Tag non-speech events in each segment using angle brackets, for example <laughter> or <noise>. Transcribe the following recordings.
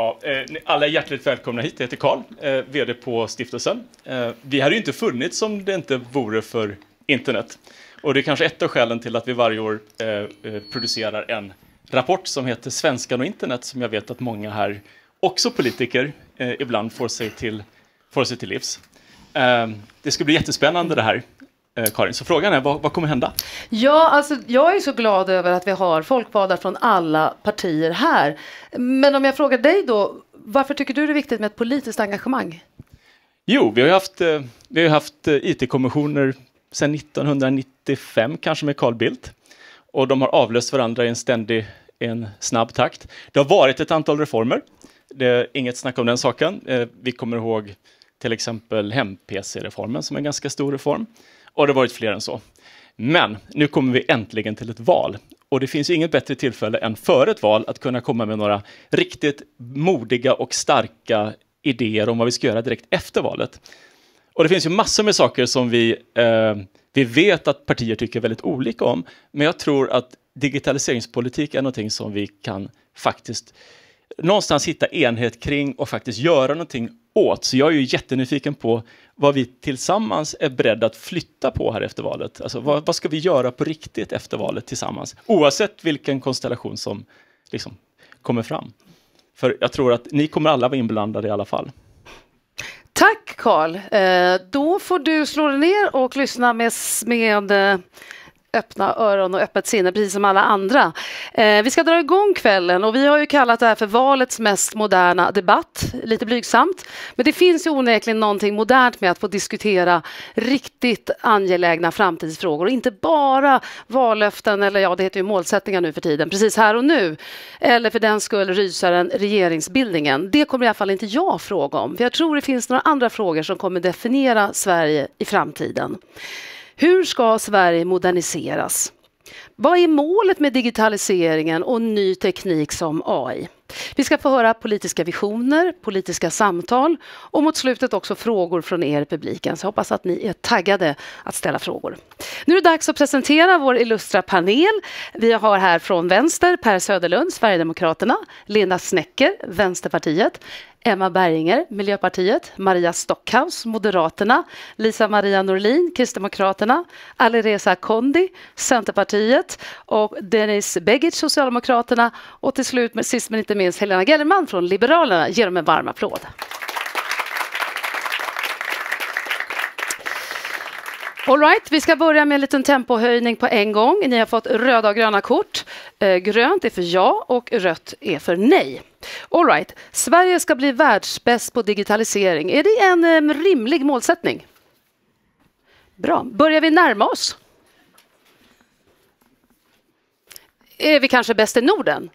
Ja, eh, alla är hjärtligt välkomna hit. Jag heter Karl, eh, VD på stiftelsen. Eh, vi hade ju inte funnits om det inte vore för internet. Och det är kanske ett av skälen till att vi varje år producerar en rapport som heter Svenskan och internet som jag vet att många här, också politiker, ibland får sig till, får sig till livs. Det ska bli jättespännande det här. Eh, Karin. Så frågan är, vad, vad, kommer hända? Ja, alltså, jag är så glad över att vi har folkvalda från alla partier här. Men om jag frågar dig då, varför tycker du det är viktigt med ett politiskt engagemang? Jo, vi har ju haft, eh, vi har haft eh, IT-kommissioner sedan 1995, kanske med Carl Bildt. Och de har avlöst varandra i en ständig, en snabb takt. Det har varit ett antal reformer. Det är inget snack om den saken. Vi kommer ihåg till exempel hem-PC-reformen som är en ganska stor reform. Och det har varit fler än så. Men nu kommer vi äntligen till ett val. Och det finns inget bättre tillfälle än före ett val att kunna komma med några riktigt modiga och starka idéer om vad vi ska göra direkt efter valet. Och det finns ju massor med saker som vi, eh, vi vet att partier tycker väldigt olika om, men jag tror att digitaliseringspolitik är någonting som vi kan faktiskt någonstans hitta enhet kring och faktiskt göra någonting åt. Så jag är ju jättenyfiken på vad vi tillsammans är beredda att flytta på här efter valet. Alltså vad, vad ska vi göra på riktigt efter valet tillsammans? Oavsett vilken konstellation som liksom kommer fram. För jag tror att ni kommer alla vara inblandade i alla fall. Tack Karl! Eh, då får du slå dig ner och lyssna med, med eh, öppna öron och öppet sinne, precis som alla andra. Eh, vi ska dra igång kvällen och vi har ju kallat det här för valets mest moderna debatt, lite blygsamt. Men det finns ju onekligen någonting modernt med att få diskutera riktigt angelägna framtidsfrågor och inte bara vallöften eller ja, det heter ju målsättningar nu för tiden, precis här och nu. Eller för den skull rysaren regeringsbildningen. Det kommer i alla fall inte jag fråga om, för jag tror det finns några andra frågor som kommer definiera Sverige i framtiden. Hur ska Sverige moderniseras? Vad är målet med digitaliseringen och ny teknik som AI? Vi ska få höra politiska visioner, politiska samtal och mot slutet också frågor från er i publiken. Så jag hoppas att ni är taggade att ställa frågor. Nu är det dags att presentera vår illustra panel. Vi har här från vänster Per Söderlund, Sverigedemokraterna, Linda Snecker, Vänsterpartiet, Emma Berginger, Miljöpartiet, Maria Stockhaus, Moderaterna, Lisa Maria Norlin, Kristdemokraterna, Alireza Kondi, Centerpartiet och Denis Begic, Socialdemokraterna och till slut, sist men inte minst, Helena Gellerman från Liberalerna. Ge dem en varm applåd. All right, vi ska börja med en liten tempohöjning på en gång. Ni har fått röda och gröna kort. Eh, grönt är för ja och rött är för nej. All right, Sverige ska bli världsbäst på digitalisering. Är det en rimlig målsättning? Bra. Börjar vi närma oss? Är vi kanske bäst i Norden?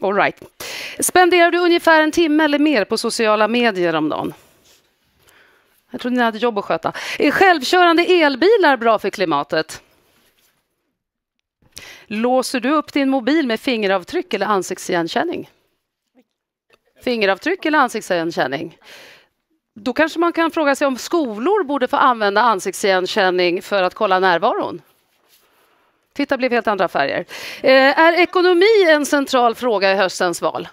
All right. Spenderar du ungefär en timme eller mer på sociala medier om dagen? Jag trodde ni hade jobb att sköta. Är självkörande elbilar bra för klimatet? Låser du upp din mobil med fingeravtryck eller ansiktsigenkänning? Fingeravtryck eller ansiktsigenkänning? Då kanske man kan fråga sig om skolor borde få använda ansiktsigenkänning för att kolla närvaron. Titta, blev helt andra färger. Eh, är ekonomi en central fråga i höstens val?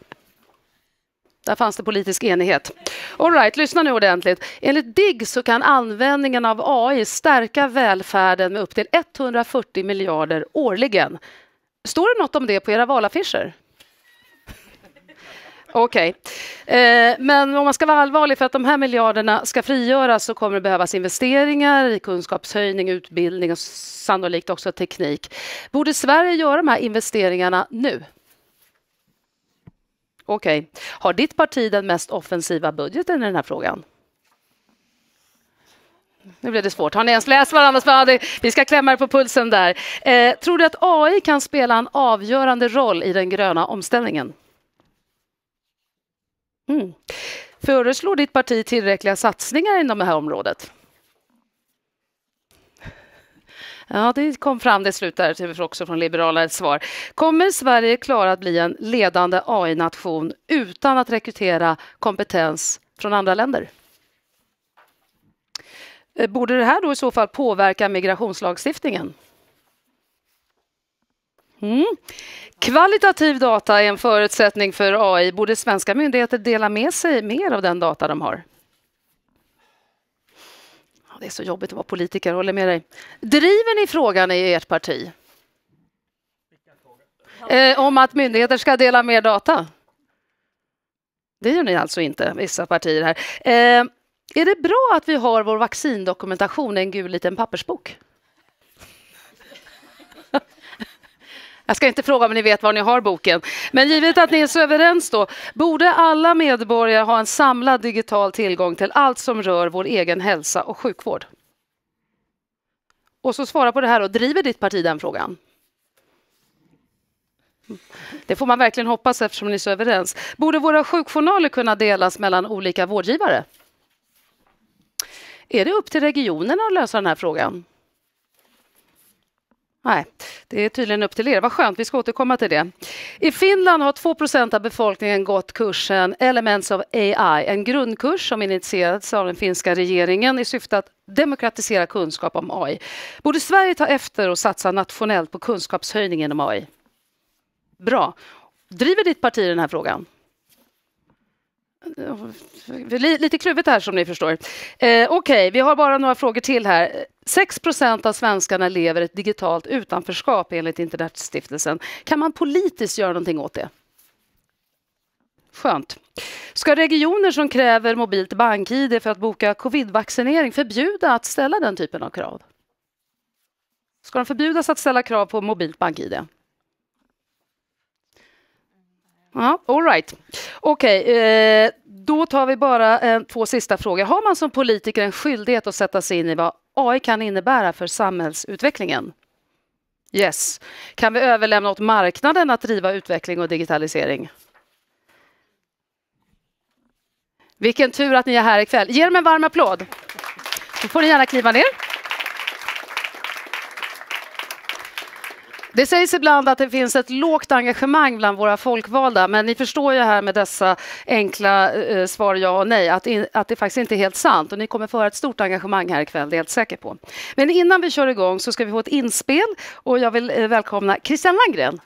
Där fanns det politisk enighet. All right, lyssna nu ordentligt. Enligt DIGG så kan användningen av AI stärka välfärden med upp till 140 miljarder årligen. Står det något om det på era valaffischer? Okej. Okay. Eh, men om man ska vara allvarlig, för att de här miljarderna ska frigöras så kommer det behövas investeringar i kunskapshöjning, utbildning och sannolikt också teknik. Borde Sverige göra de här investeringarna nu? Okej. Okay. Har ditt parti den mest offensiva budgeten i den här frågan? Nu blev det svårt. Har ni ens läst varandras? Vi ska klämma er på pulsen där. Eh, tror du att AI kan spela en avgörande roll i den gröna omställningen? Mm. Föreslår ditt parti tillräckliga satsningar inom det här området? Ja, det kom fram det slut där också från Liberalerna ett svar. Kommer Sverige klara att bli en ledande AI-nation utan att rekrytera kompetens från andra länder? Eh, borde det här då i så fall påverka migrationslagstiftningen? Mm. Kvalitativ data är en förutsättning för AI. Borde svenska myndigheter dela med sig mer av den data de har? Det är så jobbigt att vara politiker, håller med dig. Driver ni frågan i ert parti? Eh, om att myndigheter ska dela mer data? Det gör ni alltså inte, vissa partier här. Eh, är det bra att vi har vår vaccindokumentation i en gul liten pappersbok? Jag ska inte fråga om ni vet var ni har boken. Men givet att ni är så överens då, borde alla medborgare ha en samlad digital tillgång till allt som rör vår egen hälsa och sjukvård? Och så svara på det här och driver ditt parti den frågan? Det får man verkligen hoppas eftersom ni är så överens. Borde våra sjukjournaler kunna delas mellan olika vårdgivare? Är det upp till regionerna att lösa den här frågan? Nej, det är tydligen upp till er. Vad skönt, vi ska återkomma till det. I Finland har 2 av befolkningen gått kursen Elements of AI, en grundkurs som initierats av den finska regeringen i syfte att demokratisera kunskap om AI. Borde Sverige ta efter och satsa nationellt på kunskapshöjning inom AI? Bra. Driver ditt parti den här frågan? Lite kluvet här som ni förstår. Eh, Okej, okay, vi har bara några frågor till här. 6 av svenskarna lever ett digitalt utanförskap enligt Internetstiftelsen. Kan man politiskt göra någonting åt det? Skönt. Ska regioner som kräver mobilt bank-id för att boka covidvaccinering förbjuda att ställa den typen av krav? Ska de förbjudas att ställa krav på mobilt bank-id? Ja, all right. Okej, okay, eh, då tar vi bara eh, två sista frågor. Har man som politiker en skyldighet att sätta sig in i vad AI kan innebära för samhällsutvecklingen. Yes. Kan vi överlämna åt marknaden att driva utveckling och digitalisering? Vilken tur att ni är här ikväll. Ge dem en varm applåd. Då får ni gärna kliva ner. Det sägs ibland att det finns ett lågt engagemang bland våra folkvalda, men ni förstår ju här med dessa enkla eh, svar ja och nej att, in, att det faktiskt inte är helt sant och ni kommer föra ett stort engagemang här ikväll, det är jag helt säker på. Men innan vi kör igång så ska vi få ett inspel och jag vill eh, välkomna Christian Landgren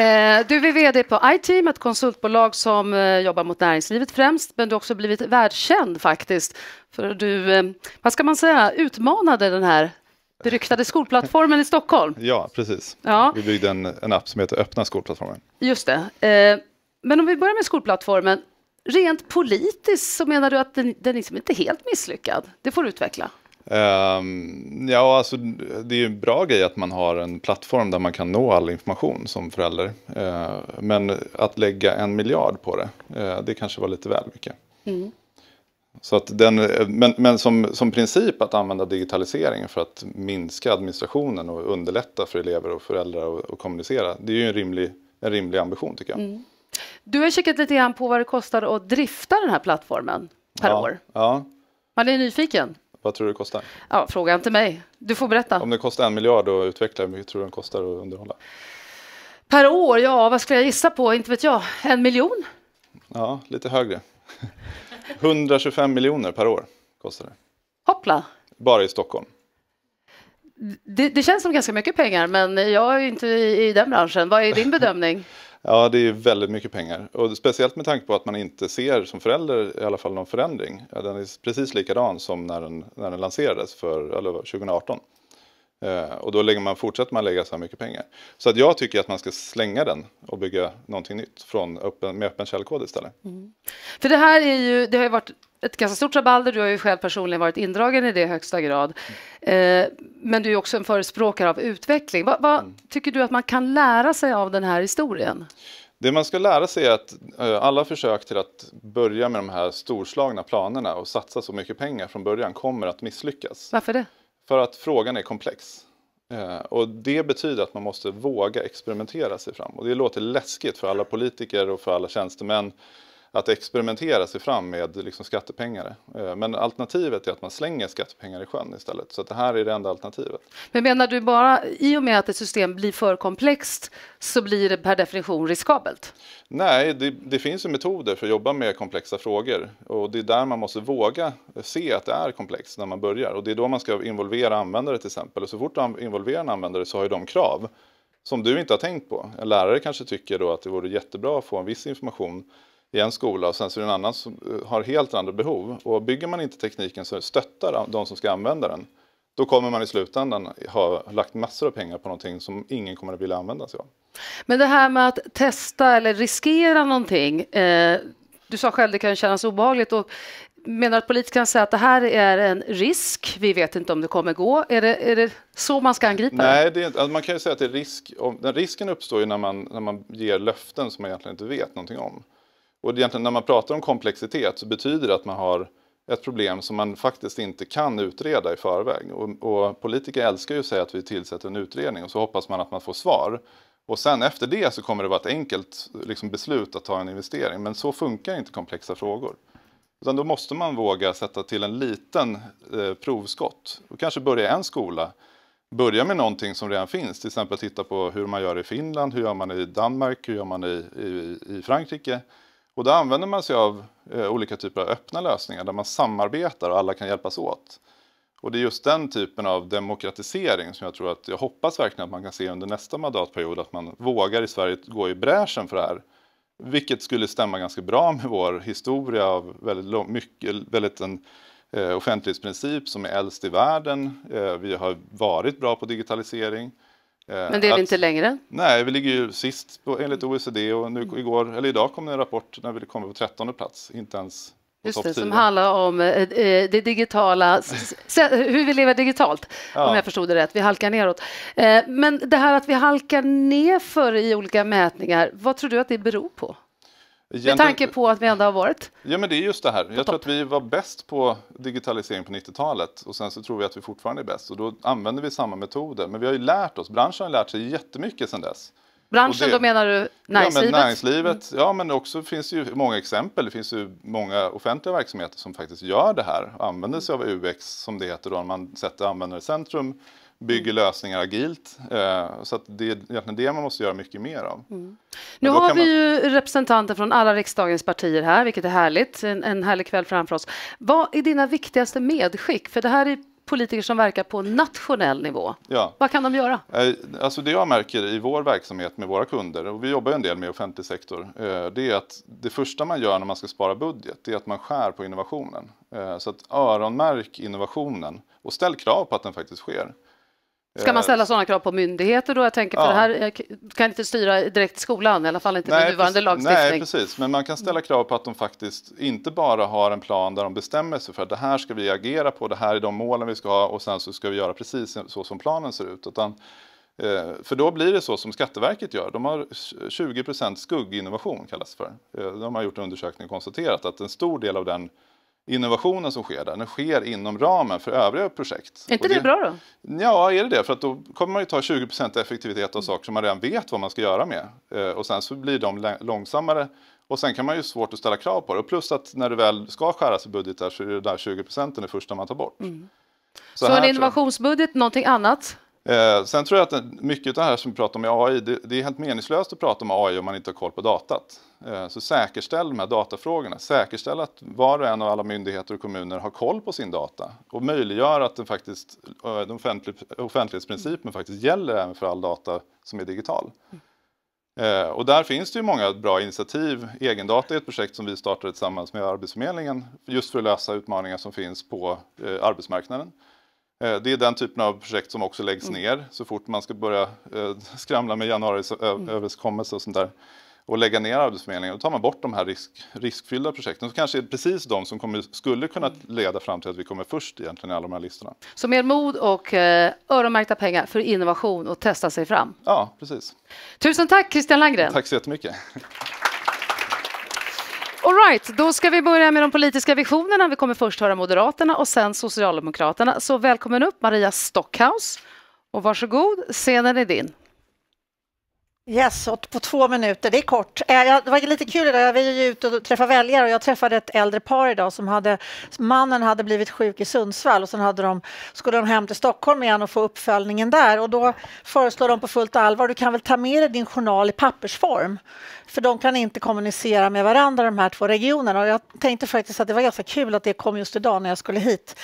Eh, du är vd på iTeam, ett konsultbolag som eh, jobbar mot näringslivet främst, men du har också blivit världskänd faktiskt. För du, eh, vad ska man säga, utmanade den här beryktade skolplattformen i Stockholm. Ja, precis. Ja. Vi byggde en, en app som heter Öppna skolplattformen. Just det. Men om vi börjar med skolplattformen, rent politiskt så menar du att den, den liksom inte helt misslyckad? Det får du utveckla. Um, ja, alltså det är ju en bra grej att man har en plattform där man kan nå all information som förälder. Uh, men att lägga en miljard på det, uh, det kanske var lite väl mycket. Mm. Så att den, men men som, som princip att använda digitaliseringen för att minska administrationen och underlätta för elever och föräldrar att kommunicera. Det är ju en rimlig, en rimlig ambition tycker jag. Mm. Du har kikat lite grann på vad det kostar att drifta den här plattformen per ja, år. Ja. Man är nyfiken. Vad tror du det kostar? Ja, fråga inte mig. Du får berätta. Om det kostar en miljard att utveckla, hur mycket tror du den kostar att underhålla? Per år? Ja, vad skulle jag gissa på? Inte vet jag. En miljon? Ja, lite högre. 125 <laughs> miljoner per år kostar det. Hoppla! Bara i Stockholm. Det, det, känns som ganska mycket pengar, men jag är ju inte i, i den branschen. Vad är din <laughs> bedömning? Ja, det är väldigt mycket pengar. Och speciellt med tanke på att man inte ser, som förälder i alla fall, någon förändring. Ja, den är precis likadan som när den, när den lanserades för, eller 2018. Eh, och då lägger man, fortsätter man lägga så här mycket pengar. Så att jag tycker att man ska slänga den och bygga någonting nytt från öppen, med öppen källkod istället. Mm. För det här är ju, det har ju varit ett ganska stort rabalder. Du har ju själv personligen varit indragen i det i högsta grad. Eh, men du är också en förespråkare av utveckling. Vad va, mm. tycker du att man kan lära sig av den här historien? Det man ska lära sig är att eh, alla försök till att börja med de här storslagna planerna och satsa så mycket pengar från början kommer att misslyckas. Varför det? För att frågan är komplex. Eh, och det betyder att man måste våga experimentera sig fram. Och det låter läskigt för alla politiker och för alla tjänstemän att experimentera sig fram med liksom skattepengar. Eh, men alternativet är att man slänger skattepengar i sjön istället. Så det här är det enda alternativet. Men menar du bara i och med att ett system blir för komplext så blir det per definition riskabelt? Nej, det, det finns ju metoder för att jobba med komplexa frågor och det är där man måste våga se att det är komplext när man börjar och det är då man ska involvera användare till exempel och så fort du involverar en användare så har ju de krav som du inte har tänkt på. En lärare kanske tycker då att det vore jättebra att få en viss information i en skola och sen så är det en annan som eh, har helt andra behov. Och bygger man inte tekniken så stöttar de som ska använda den, då kommer man i slutändan ha lagt massor av pengar på någonting som ingen kommer att vilja använda sig av. Men det här med att testa eller riskera någonting, eh, du sa själv det kan kännas obehagligt och menar att politikerna säger att det här är en risk, vi vet inte om det kommer gå. Är det, är det så man ska angripa Nej, det? Nej, alltså man kan ju säga att det är risk, om, den risken uppstår ju när man, när man ger löften som man egentligen inte vet någonting om. Och egentligen när man pratar om komplexitet så betyder det att man har ett problem som man faktiskt inte kan utreda i förväg. Och, och politiker älskar ju att säga att vi tillsätter en utredning och så hoppas man att man får svar. Och sen efter det så kommer det vara ett enkelt liksom, beslut att ta en investering. Men så funkar inte komplexa frågor. Utan då måste man våga sätta till en liten eh, provskott. Och kanske börja en skola. Börja med någonting som redan finns. Till exempel titta på hur man gör i Finland, hur gör man i Danmark, hur gör man i, i, i Frankrike. Och då använder man sig av eh, olika typer av öppna lösningar där man samarbetar och alla kan hjälpas åt. Och det är just den typen av demokratisering som jag tror att jag hoppas verkligen att man kan se under nästa mandatperiod att man vågar i Sverige gå i bräschen för det här. Vilket skulle stämma ganska bra med vår historia av väldigt, lång, mycket, väldigt en eh, offentlighetsprincip som är äldst i världen. Eh, vi har varit bra på digitalisering. Eh, men det är vi inte längre? Nej, vi ligger ju sist på, enligt OECD och nu igår, eller idag kom det en rapport när vi kommer på trettonde plats, inte ens Just det, som handlar om eh, eh, det digitala, hur vi lever digitalt, ja. om jag förstod det rätt. Vi halkar neråt. Men det här att vi halkar ner för i olika mätningar, vad tror du att det beror på? Egentligen... Med tanke på att vi ändå har varit Ja men det är just det här. jag tror att vi var bäst på digitalisering på 90-talet och sen så tror vi att vi fortfarande är bäst och då använder vi samma metoder. Men vi har ju lärt oss, branschen har lärt sig jättemycket sedan dess. Branschen, det, då menar du näringslivet? Ja, men näringslivet. Mm. Ja, men också finns det ju många exempel. Det finns ju många offentliga verksamheter som faktiskt gör det här. Använder sig av UX som det heter då, när man sätter användare i centrum bygger mm. lösningar agilt. Eh, så att det är egentligen det man måste göra mycket mer av. Mm. Nu har vi man... ju representanter från alla riksdagens partier här, vilket är härligt. En, en härlig kväll framför oss. Vad är dina viktigaste medskick? För det här är politiker som verkar på nationell nivå. Ja. Vad kan de göra? Eh, alltså det jag märker i vår verksamhet med våra kunder, och vi jobbar ju en del med offentlig sektor, eh, det är att det första man gör när man ska spara budget, det är att man skär på innovationen. Så att öronmärk innovationen och ställ krav på att den faktiskt sker. Ska man eh, ställa sådana krav på myndigheter då? Jag tänker för ja. det här kan inte styra direkt skolan, i alla fall inte nej, med nuvarande lagstiftning. Nej, precis, men man kan ställa krav på att de faktiskt inte bara har en plan där de bestämmer sig för att det här ska vi agera på, det här är de målen vi ska ha och sen så ska vi göra precis så som planen ser ut. Utan, eh, för då blir det så som Skatteverket gör, de har 20 skugginnovation kallas det för. Eh, de har gjort en undersökning och konstaterat att en stor del av den innovationen som sker där, den sker inom ramen för övriga projekt. Är inte det, det, bra då? Ja, är det det? För att då kommer man ju ta 20 effektivitet av saker som man redan vet vad man ska göra med. Eh, och sen så blir de långsammare och sen kan man ju svårt att ställa krav på det. Och plus att när du väl ska skäras i budgetar så är det där 20 det första man tar bort. Mm. Så, så en innovationsbudget, jag... någonting annat? Eh, sen tror jag att mycket av det här som vi pratar om i AI, det, det är helt meningslöst att prata om AI om man inte har koll på datat. Eh, så säkerställ de här datafrågorna. Säkerställ att var och en av alla myndigheter och kommuner har koll på sin data och möjliggör att den faktiskt, eh, den offentlighetsprincipen faktiskt gäller även för all data som är digital. Eh, och där finns det ju många bra initiativ. Egendata är ett projekt som vi startade tillsammans med Arbetsförmedlingen just för att lösa utmaningar som finns på arbetsmarknaden. Det är den typen av projekt som också läggs mm. ner så fort man ska börja skramla med januariöverenskommelser mm. och sånt där och lägga ner Arbetsförmedlingen. Då tar man bort de här risk, riskfyllda projekten som kanske är precis de som kommer, skulle kunna leda fram till att vi kommer först egentligen i alla de här listorna. Så mer mod och eh, öronmärkta pengar för innovation och testa sig fram? Ja, precis. Tusen tack Christian Landgren. Tack så jättemycket. All right, då ska vi börja med de politiska visionerna. Vi kommer först höra Moderaterna och sen Socialdemokraterna. Så välkommen upp Maria Stockhaus och varsågod, scenen är din. Yes, och på två minuter, det är kort. Eh, det var lite kul idag, jag var ju ute och träffade väljare och jag träffade ett äldre par idag som hade, mannen hade blivit sjuk i Sundsvall och sen hade de, skulle de hem till Stockholm igen och få uppföljningen där och då föreslår de på fullt allvar, du kan väl ta med dig din journal i pappersform? För de kan inte kommunicera med varandra de här två regionerna och jag tänkte faktiskt att det var ganska kul att det kom just idag när jag skulle hit.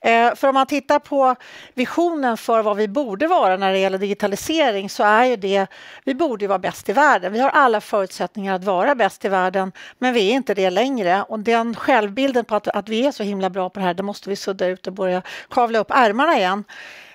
Eh, för om man tittar på visionen för vad vi borde vara när det gäller digitalisering så är ju det, vi borde vara bäst i världen. Vi har alla förutsättningar att vara bäst i världen, men vi är inte det längre. Och den självbilden på att, att vi är så himla bra på det här, det måste vi sudda ut och börja kavla upp ärmarna igen.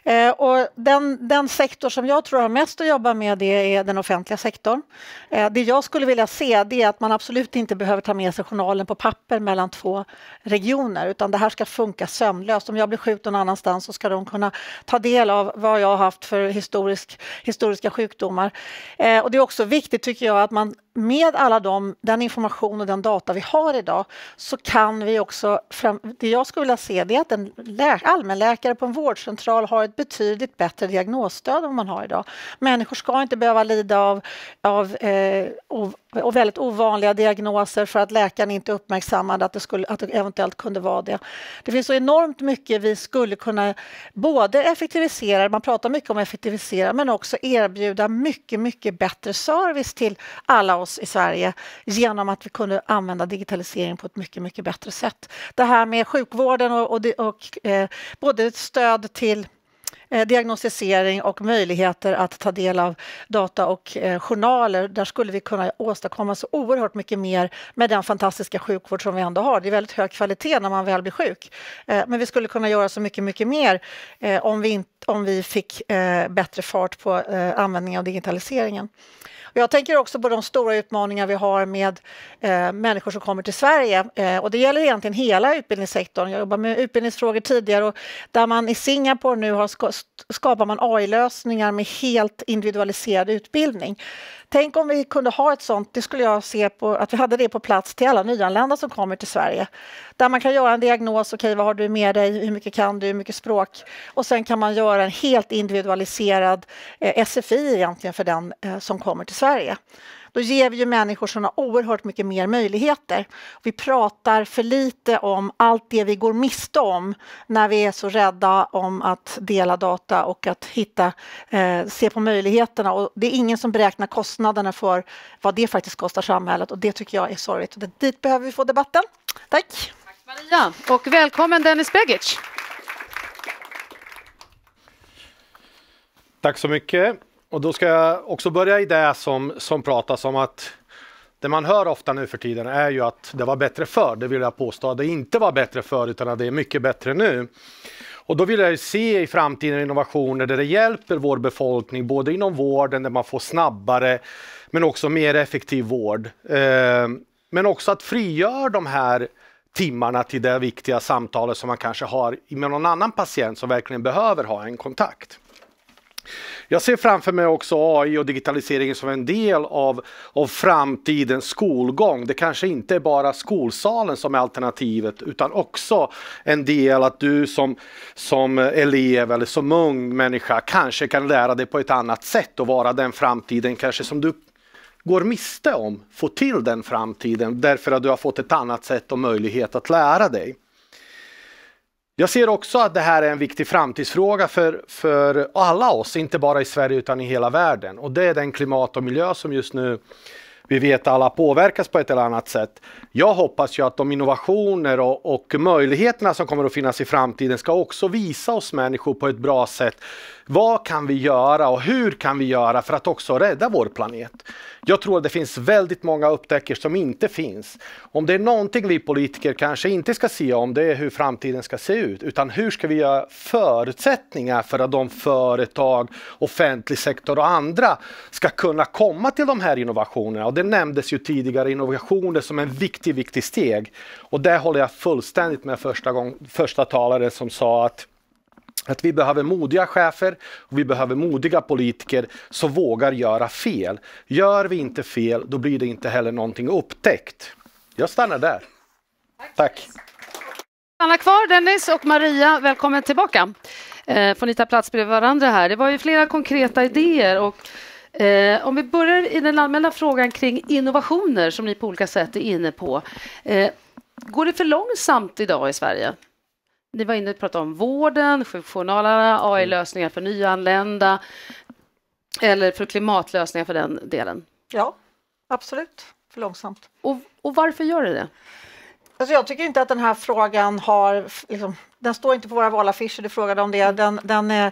Eh, och den, den, sektor som jag tror har mest att jobba med det är den offentliga sektorn. Eh, det jag skulle vilja se det är att man absolut inte behöver ta med sig journalen på papper mellan två regioner utan det här ska funka sömlöst. Om jag blir sjuk någon annanstans så ska de kunna ta del av vad jag har haft för historisk, historiska sjukdomar. Eh, och det är också viktigt tycker jag att man med alla de, den information och den data vi har idag så kan vi också, fram, det jag skulle vilja se det är att en lä, allmänläkare på en vårdcentral har ett ett betydligt bättre diagnosstöd än vad man har idag. Människor ska inte behöva lida av, av eh, ov, väldigt ovanliga diagnoser för att läkaren inte uppmärksammade att det, skulle, att det eventuellt kunde vara det. Det finns så enormt mycket vi skulle kunna både effektivisera, man pratar mycket om effektivisera, men också erbjuda mycket, mycket bättre service till alla oss i Sverige genom att vi kunde använda digitalisering på ett mycket, mycket bättre sätt. Det här med sjukvården och, och, och eh, både stöd till Eh, diagnostisering och möjligheter att ta del av data och eh, journaler. Där skulle vi kunna åstadkomma så oerhört mycket mer med den fantastiska sjukvård som vi ändå har. Det är väldigt hög kvalitet när man väl blir sjuk. Eh, men vi skulle kunna göra så mycket, mycket mer om vi, om vi fick bättre fart på användningen av digitaliseringen. Jag tänker också på de stora utmaningar vi har med eh, människor som kommer till Sverige eh, och det gäller egentligen hela utbildningssektorn. Jag jobbar med utbildningsfrågor tidigare och där man i Singapore nu har ska, skapar man AI-lösningar med helt individualiserad utbildning. Tänk om vi kunde ha ett sånt, det skulle jag se på, att vi hade det på plats till alla nyanlända som kommer till Sverige. Där man kan göra en diagnos, okej okay, vad har du med dig, hur mycket kan du, hur mycket språk? Och sen kan man göra en helt individualiserad eh, SFI egentligen för den eh, som kommer till Sverige då ger vi ju människor sådana oerhört mycket mer möjligheter. Vi pratar för lite om allt det vi går miste om när vi är så rädda om att dela data och att hitta, eh, se på möjligheterna. Och det är ingen som beräknar kostnaderna för vad det faktiskt kostar samhället och det tycker jag är sorgligt. Och dit behöver vi få debatten. Tack! Tack Maria och välkommen Dennis Begic. Tack så mycket. Och då ska jag också börja i det som, som pratas om att det man hör ofta nu för tiden är ju att det var bättre förr. Det vill jag påstå att det inte var bättre förr utan att det är mycket bättre nu. Och då vill jag ju se i framtiden innovationer där det hjälper vår befolkning, både inom vården där man får snabbare men också mer effektiv vård. Eh, men också att frigöra de här timmarna till det viktiga samtalet som man kanske har med någon annan patient som verkligen behöver ha en kontakt. Jag ser framför mig också AI och digitaliseringen som en del av, av framtidens skolgång. Det kanske inte är bara skolsalen som är alternativet utan också en del att du som, som elev eller som ung människa kanske kan lära dig på ett annat sätt och vara den framtiden kanske som du går miste om, få till den framtiden därför att du har fått ett annat sätt och möjlighet att lära dig. Jag ser också att det här är en viktig framtidsfråga för, för alla oss, inte bara i Sverige utan i hela världen. Och det är den klimat och miljö som just nu vi vet alla påverkas på ett eller annat sätt. Jag hoppas ju att de innovationer och, och möjligheterna som kommer att finnas i framtiden ska också visa oss människor på ett bra sätt vad kan vi göra och hur kan vi göra för att också rädda vår planet? Jag tror att det finns väldigt många upptäckter som inte finns. Om det är någonting vi politiker kanske inte ska se om, det är hur framtiden ska se ut, utan hur ska vi göra förutsättningar för att de företag, offentlig sektor och andra ska kunna komma till de här innovationerna? Och det nämndes ju tidigare, innovationer som en viktig, viktig steg. Och där håller jag fullständigt med första, gång, första talaren som sa att att vi behöver modiga chefer och vi behöver modiga politiker som vågar göra fel. Gör vi inte fel, då blir det inte heller någonting upptäckt. Jag stannar där. Tack. Tack. Stanna kvar, Dennis och Maria. Välkommen tillbaka. Eh, får ni ta plats bredvid varandra här. Det var ju flera konkreta idéer. Och Eh, om vi börjar i den allmänna frågan kring innovationer som ni på olika sätt är inne på. Eh, går det för långsamt idag i Sverige? Ni var inne och pratade om vården, sjukjournalerna, AI-lösningar för nyanlända eller för klimatlösningar för den delen. Ja, absolut. För långsamt. Och, och varför gör det det? Alltså jag tycker inte att den här frågan har liksom, den står inte på våra valaffischer, du frågade om det. Den, den eh,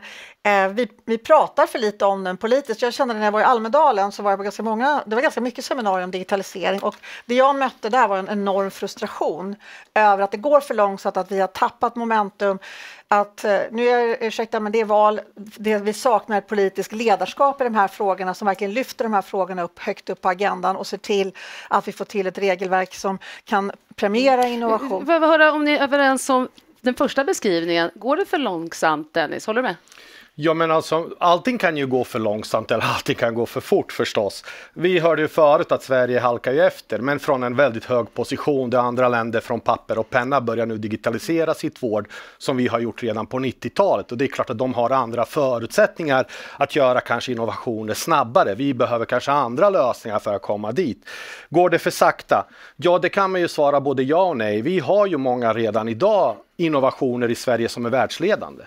eh, vi, vi pratar för lite om den politiskt. Jag kände när jag var i Almedalen så var jag på ganska många, det var ganska mycket seminarier om digitalisering och det jag mötte där var en enorm frustration över att det går för långsamt, att vi har tappat momentum, att eh, nu är, ursäkta men det är val, det, vi saknar ett politiskt ledarskap i de här frågorna som verkligen lyfter de här frågorna upp högt upp på agendan och ser till att vi får till ett regelverk som kan premiera mm. innovation. Jag behöver höra om ni är överens om den första beskrivningen, går det för långsamt Dennis? Håller du med? Ja, men alltså, allting kan ju gå för långsamt eller allting kan gå för fort förstås. Vi hörde ju förut att Sverige halkar ju efter, men från en väldigt hög position där andra länder från papper och penna börjar nu digitalisera sitt vård som vi har gjort redan på 90-talet. Och det är klart att de har andra förutsättningar att göra kanske innovationer snabbare. Vi behöver kanske andra lösningar för att komma dit. Går det för sakta? Ja, det kan man ju svara både ja och nej. Vi har ju många redan idag innovationer i Sverige som är världsledande.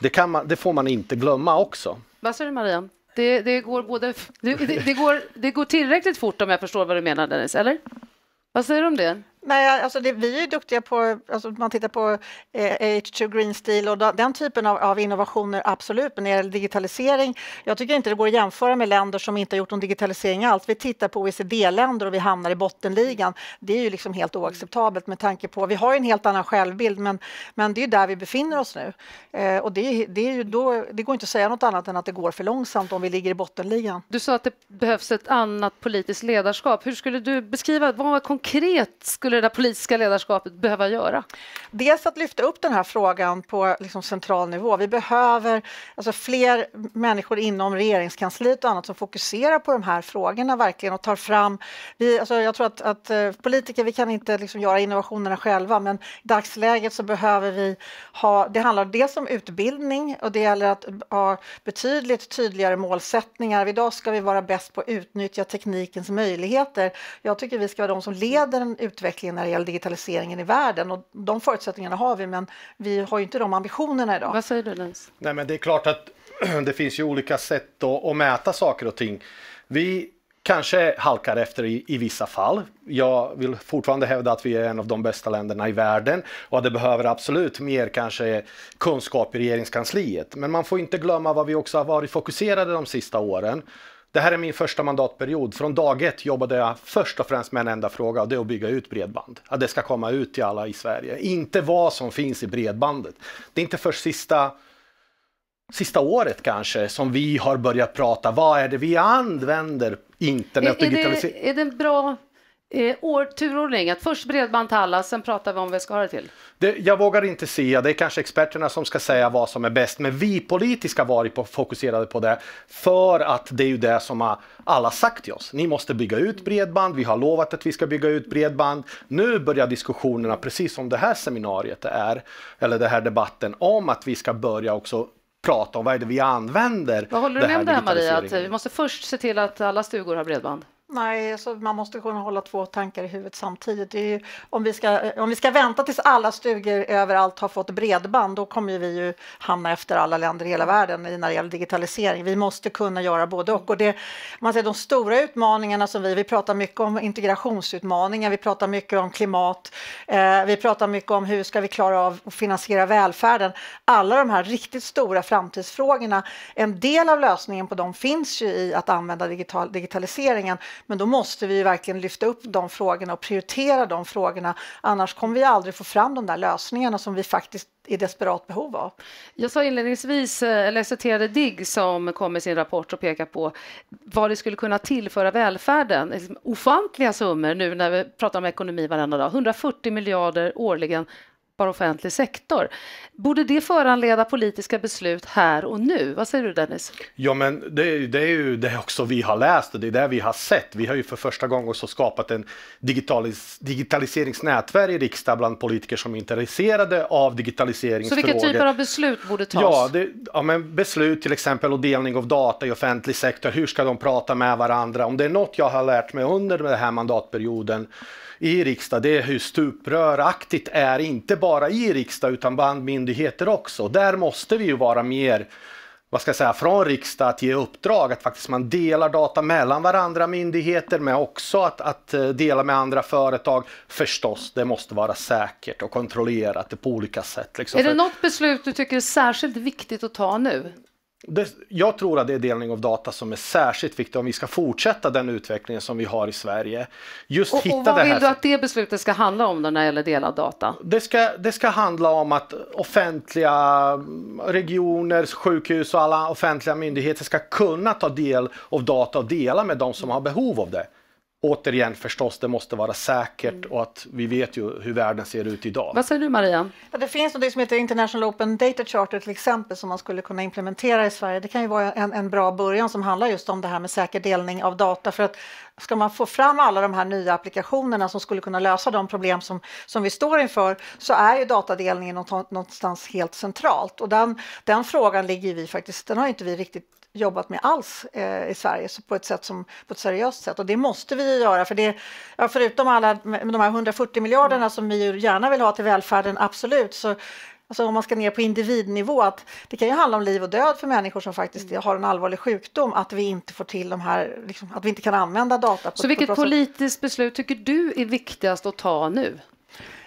Det, man, det, får man inte glömma också. Vad säger du, Maria? Det, det går både, det, det, går, det går tillräckligt fort om jag förstår vad du menar, Dennis, eller? Vad säger du om det? Nej, alltså det, vi är ju duktiga på, alltså man tittar på eh, H2 Green Steel och den typen av, av, innovationer, absolut, men när det gäller digitalisering, jag tycker inte det går att jämföra med länder som inte har gjort någon digitalisering alls. Vi tittar på OECD-länder och vi hamnar i bottenligan. Det är ju liksom helt mm. oacceptabelt med tanke på, vi har ju en helt annan självbild, men, men det är ju där vi befinner oss nu. Eh, och det, det, är ju då, det går inte att säga något annat än att det går för långsamt om vi ligger i bottenligan. Du sa att det behövs ett annat politiskt ledarskap. Hur skulle du beskriva, vad konkret skulle skulle det där politiska ledarskapet behöva göra? Dels att lyfta upp den här frågan på liksom central nivå. Vi behöver alltså, fler människor inom regeringskansliet och annat som fokuserar på de här frågorna verkligen och tar fram... Vi, alltså, jag tror att, att eh, politiker, vi kan inte liksom göra innovationerna själva men i dagsläget så behöver vi ha... Det handlar dels om utbildning och det gäller att ha betydligt tydligare målsättningar. Idag ska vi vara bäst på att utnyttja teknikens möjligheter. Jag tycker vi ska vara de som leder en utveckling utvecklingen när det gäller digitaliseringen i världen och de förutsättningarna har vi men vi har ju inte de ambitionerna idag. Vad säger du Dennis? Nej men det är klart att <clears throat> det finns ju olika sätt att, mäta saker och ting. Vi kanske halkar efter i, i, vissa fall. Jag vill fortfarande hävda att vi är en av de bästa länderna i världen och att det behöver absolut mer kanske kunskap i regeringskansliet. Men man får inte glömma vad vi också har varit fokuserade de sista åren det här är min första mandatperiod. Från dag ett jobbade jag först och främst med en enda fråga och det är att bygga ut bredband. Att det ska komma ut till alla i Sverige. Inte vad som finns i bredbandet. Det är inte först sista sista året kanske som vi har börjat prata, vad är det vi använder internet och digitalisering? Är det en bra Eh, år, turordning, att först bredband till alla, sen pratar vi om vad vi ska ha det till. Det, jag vågar inte säga, det är kanske experterna som ska säga vad som är bäst, men vi politiska har varit på, fokuserade på det för att det är ju det som har alla sagt till oss. Ni måste bygga ut bredband, vi har lovat att vi ska bygga ut bredband. Nu börjar diskussionerna, precis som det här seminariet är, eller den här debatten, om att vi ska börja också prata om vad är det vi använder. Vad håller du med om det här Maria, att eh, vi måste först se till att alla stugor har bredband? Nej, alltså man måste kunna hålla två tankar i huvudet samtidigt. Ju, om, vi ska, eh, om vi ska vänta tills alla stugor överallt har fått bredband, då kommer vi ju hamna efter alla länder i hela världen när det gäller digitalisering. Vi måste kunna göra både och. och det, man säger, de stora utmaningarna som vi, vi pratar mycket om integrationsutmaningar, vi pratar mycket om klimat, eh, vi pratar mycket om hur ska vi klara av att finansiera välfärden. Alla de här riktigt stora framtidsfrågorna, en del av lösningen på dem finns ju i att använda digital, digitaliseringen men då måste vi verkligen lyfta upp de frågorna och prioritera de frågorna. Annars kommer vi aldrig få fram de där lösningarna som vi faktiskt i desperat behov av. Jag sa inledningsvis, eh, eller citerade Digg som kom med sin rapport och pekar på vad det skulle kunna tillföra välfärden. Liksom ofantliga summor nu när vi pratar om ekonomi varenda dag. 140 miljarder årligen tappar offentlig sektor. Borde det föranleda politiska beslut här och nu? Vad säger du Dennis? Ja men det, det är ju det också vi har läst och det är det vi har sett. Vi har ju för första gången också skapat en digitalis digitaliseringsnätverk i riksdagen bland politiker som är intresserade av digitaliseringsfrågor. Så vilka typer av beslut borde tas? Ja, det, ja men beslut till exempel och delning av data i offentlig sektor. Hur ska de prata med varandra? Om det är något jag har lärt mig under den här mandatperioden i riksdag, det är hur stupröraktigt är, inte bara i riksdag utan bland myndigheter också. Där måste vi ju vara mer vad ska jag säga, från riksdag att ge uppdrag att faktiskt man delar data mellan varandra myndigheter men också att, att eh, dela med andra företag. Förstås, det måste vara säkert och kontrollerat på olika sätt. Liksom. Är det något beslut du tycker är särskilt viktigt att ta nu? det, jag tror att det är delning av data som är särskilt viktigt om vi ska fortsätta den utvecklingen som vi har i Sverige. Just och, hitta och vad det vill du att det beslutet ska handla om när det gäller delad data? Det ska, det ska handla om att offentliga regioner, sjukhus och alla offentliga myndigheter ska kunna ta del av data och dela med de som har behov av det återigen förstås, det måste vara säkert mm. och att vi vet ju hur världen ser ut idag. Vad säger du Maria? det finns något som heter International Open Data Charter till exempel som man skulle kunna implementera i Sverige. Det kan ju vara en, en bra början som handlar just om det här med säker delning av data för att ska man få fram alla de här nya applikationerna som skulle kunna lösa de problem som, som vi står inför så är ju datadelningen någonstans helt centralt och den, den frågan ligger vi faktiskt, den har inte vi riktigt jobbat med alls eh, i Sverige på ett, sätt som, på ett seriöst sätt. Och det måste vi ju göra, för det, ja, förutom alla de här 140 miljarderna mm. som vi gärna vill ha till välfärden, absolut, så Alltså om man ska ner på individnivå, att det kan ju handla om liv och död för människor som faktiskt mm. har en allvarlig sjukdom, att vi inte får till de här, liksom, att vi inte kan använda data. På, så vilket på politiskt beslut tycker du är viktigast att ta nu?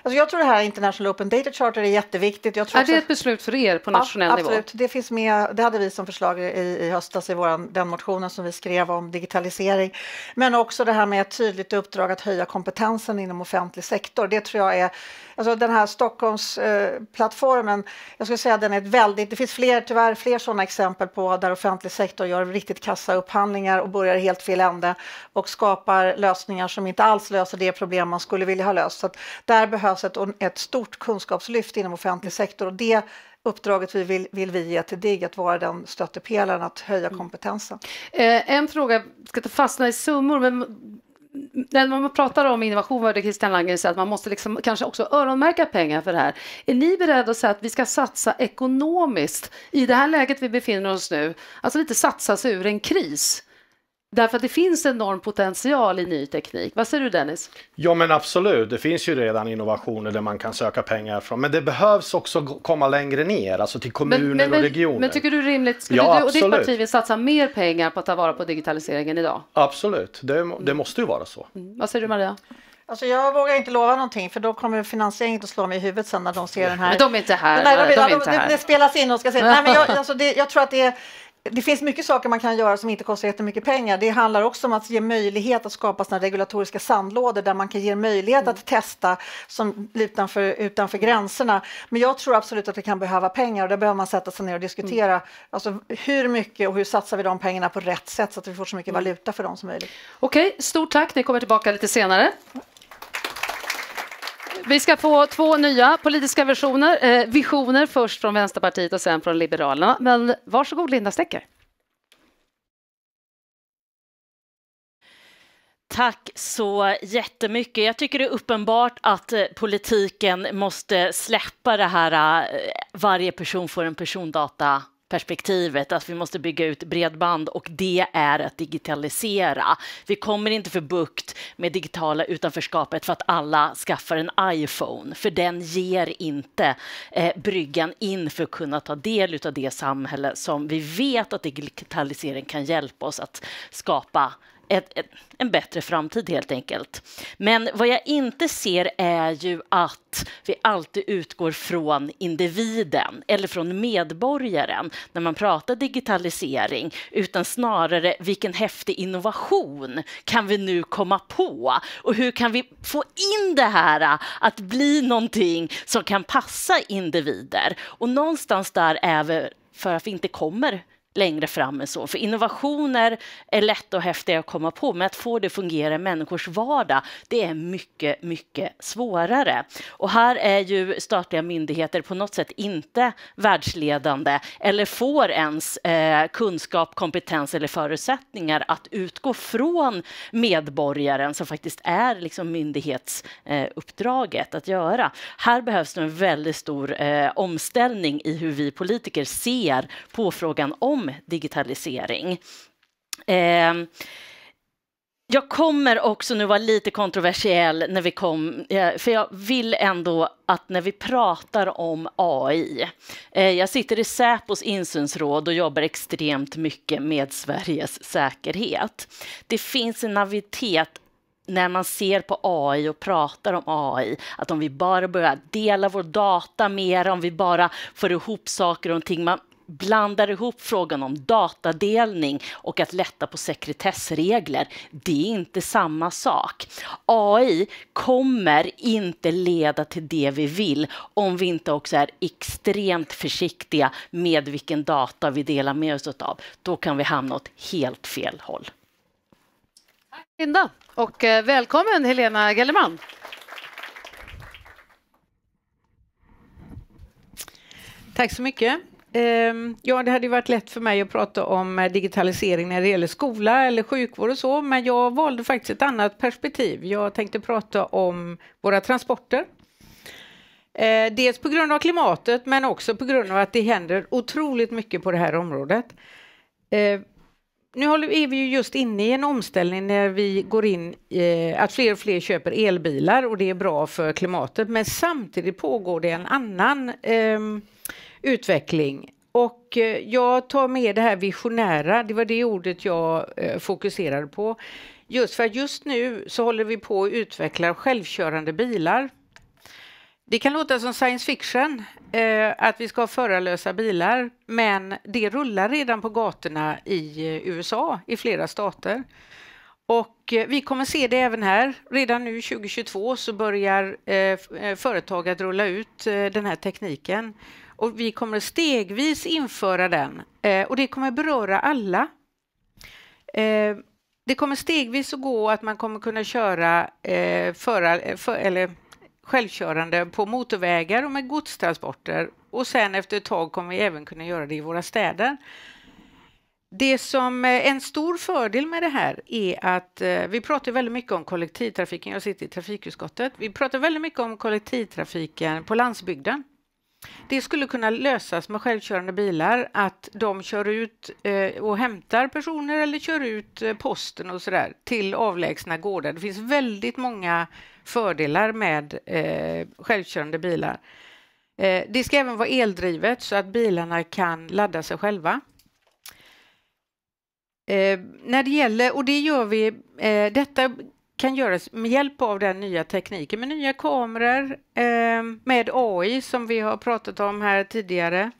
Alltså jag tror det här International Open Data Charter är jätteviktigt. Jag tror är det ett beslut för er på nationell ja, nivå? Absolut, det finns med. Det hade vi som förslag i, i höstas i våran, den motionen som vi skrev om digitalisering. Men också det här med ett tydligt uppdrag att höja kompetensen inom offentlig sektor. Det tror jag är, alltså den här Stockholmsplattformen, eh, jag skulle säga den är ett väldigt, det finns fler, tyvärr fler sådana exempel på där offentlig sektor gör riktigt kassa upphandlingar och börjar helt fel ände och skapar lösningar som inte alls löser det problem man skulle vilja ha löst. Så där behövs behövs alltså ett, ett stort kunskapslyft inom offentlig sektor och det uppdraget vi vill, vill vi ge till DIGG, att vara den stöttepelaren att höja mm. kompetensen. Mm. Eh, en fråga, ska inte fastna i summor, men när man pratar om innovation, vad det Christian Langen säger, att man måste liksom kanske också öronmärka pengar för det här. Är ni beredda att säga att vi ska satsa ekonomiskt i det här läget vi befinner oss nu, alltså lite satsa sig ur en kris? Därför att det finns enorm potential i ny teknik. Vad säger du Dennis? Ja men absolut, det finns ju redan innovationer där man kan söka pengar från. Men det behövs också komma längre ner, alltså till kommuner men, men, och regioner. Men tycker du rimligt, skulle ja, du och ditt parti vill satsa mer pengar på att ta vara på digitaliseringen idag? Absolut, det, det måste ju vara så. Mm. Vad säger du Maria? Alltså jag vågar inte lova någonting för då kommer finansieringen att slå mig i huvudet sen när de ser den här. Men de är inte här. Nej, de, de, de, de, de, spelas in och ska se. Nej, men jag, alltså det, jag tror att det är det finns mycket saker man kan göra som inte kostar jättemycket pengar. Det handlar också om att ge möjlighet att skapa såna regulatoriska sandlådor där man kan ge möjlighet mm. att testa som, utanför, utanför mm. gränserna. Men jag tror absolut att det kan behöva pengar och där behöver man sätta sig ner och diskutera mm. Alltså, hur mycket och hur satsar vi de pengarna på rätt sätt så att vi får så mycket mm. valuta för dem som möjligt. Okej, okay, stort tack. Ni kommer tillbaka lite senare. Vi ska få två nya politiska versioner, eh, visioner, först från Vänsterpartiet och sen från Liberalerna. Men varsågod, Linda Stecker. Tack så jättemycket. Jag tycker det är uppenbart att eh, politiken måste släppa det här eh, varje person får en persondata perspektivet, att vi måste bygga ut bredband och det är att digitalisera. Vi kommer inte få bukt med digitala utanförskapet för att alla skaffar en iPhone, för den ger inte eh, bryggan in för att kunna ta del av det samhälle som vi vet att digitalisering kan hjälpa oss att skapa ett, ett, en bättre framtid helt enkelt. Men vad jag inte ser är ju att vi alltid utgår från individen eller från medborgaren när man pratar digitalisering, utan snarare vilken häftig innovation kan vi nu komma på och hur kan vi få in det här att bli någonting som kan passa individer? Och någonstans där är för att vi inte kommer längre fram än så. För innovationer är lätta och häftiga att komma på, men att få det att fungera i människors vardag, det är mycket, mycket svårare. Och här är ju statliga myndigheter på något sätt inte världsledande eller får ens eh, kunskap, kompetens eller förutsättningar att utgå från medborgaren som faktiskt är liksom myndighetsuppdraget eh, att göra. Här behövs det en väldigt stor eh, omställning i hur vi politiker ser på frågan om om digitalisering. Eh, jag kommer också nu vara lite kontroversiell när vi kom, eh, för jag vill ändå att när vi pratar om AI, eh, jag sitter i Säpos insynsråd och jobbar extremt mycket med Sveriges säkerhet. Det finns en naivitet när man ser på AI och pratar om AI, att om vi bara börjar dela vår data mer, om vi bara får ihop saker och ting, man, blandar ihop frågan om datadelning och att lätta på sekretessregler. Det är inte samma sak. AI kommer inte leda till det vi vill om vi inte också är extremt försiktiga med vilken data vi delar med oss av. Då kan vi hamna åt helt fel håll. Tack Linda och eh, välkommen Helena Gellerman. Tack så mycket. Ehm, ja, det hade ju varit lätt för mig att prata om eh, digitalisering när det gäller skola eller sjukvård och så, men jag valde faktiskt ett annat perspektiv. Jag tänkte prata om våra transporter. Eh, dels på grund av klimatet, men också på grund av att det händer otroligt mycket på det här området. Eh, nu är vi ju just inne i en omställning när vi går in i att fler och fler köper elbilar och det är bra för klimatet, men samtidigt pågår det en annan ehm, utveckling. Och eh, jag tar med det här visionära, det var det ordet jag eh, fokuserade på. Just för att just nu så håller vi på att utveckla självkörande bilar. Det kan låta som science fiction eh, att vi ska ha förarlösa bilar, men det rullar redan på gatorna i USA i flera stater. Och vi kommer se det även här. Redan nu 2022 så börjar företag att rulla ut den här tekniken och vi kommer stegvis införa den eh, och det kommer beröra alla. Eh, det kommer stegvis att gå att man kommer kunna köra eh, föra, eh, för, eller självkörande på motorvägar och med godstransporter och sen efter ett tag kommer vi även kunna göra det i våra städer. Det som är eh, en stor fördel med det här är att eh, vi pratar väldigt mycket om kollektivtrafiken. Jag sitter i trafikutskottet. Vi pratar väldigt mycket om kollektivtrafiken på landsbygden. Det skulle kunna lösas med självkörande bilar, att de kör ut eh, och hämtar personer eller kör ut eh, posten och sådär till avlägsna gårdar. Det finns väldigt många fördelar med eh, självkörande bilar. det ska även vara eldrivet så att bilarna kan ladda sig själva. när det gäller, och det gör vi, detta kan göras med hjälp av den nya tekniken med nya kameror, eh, med AI som vi har pratat om här tidigare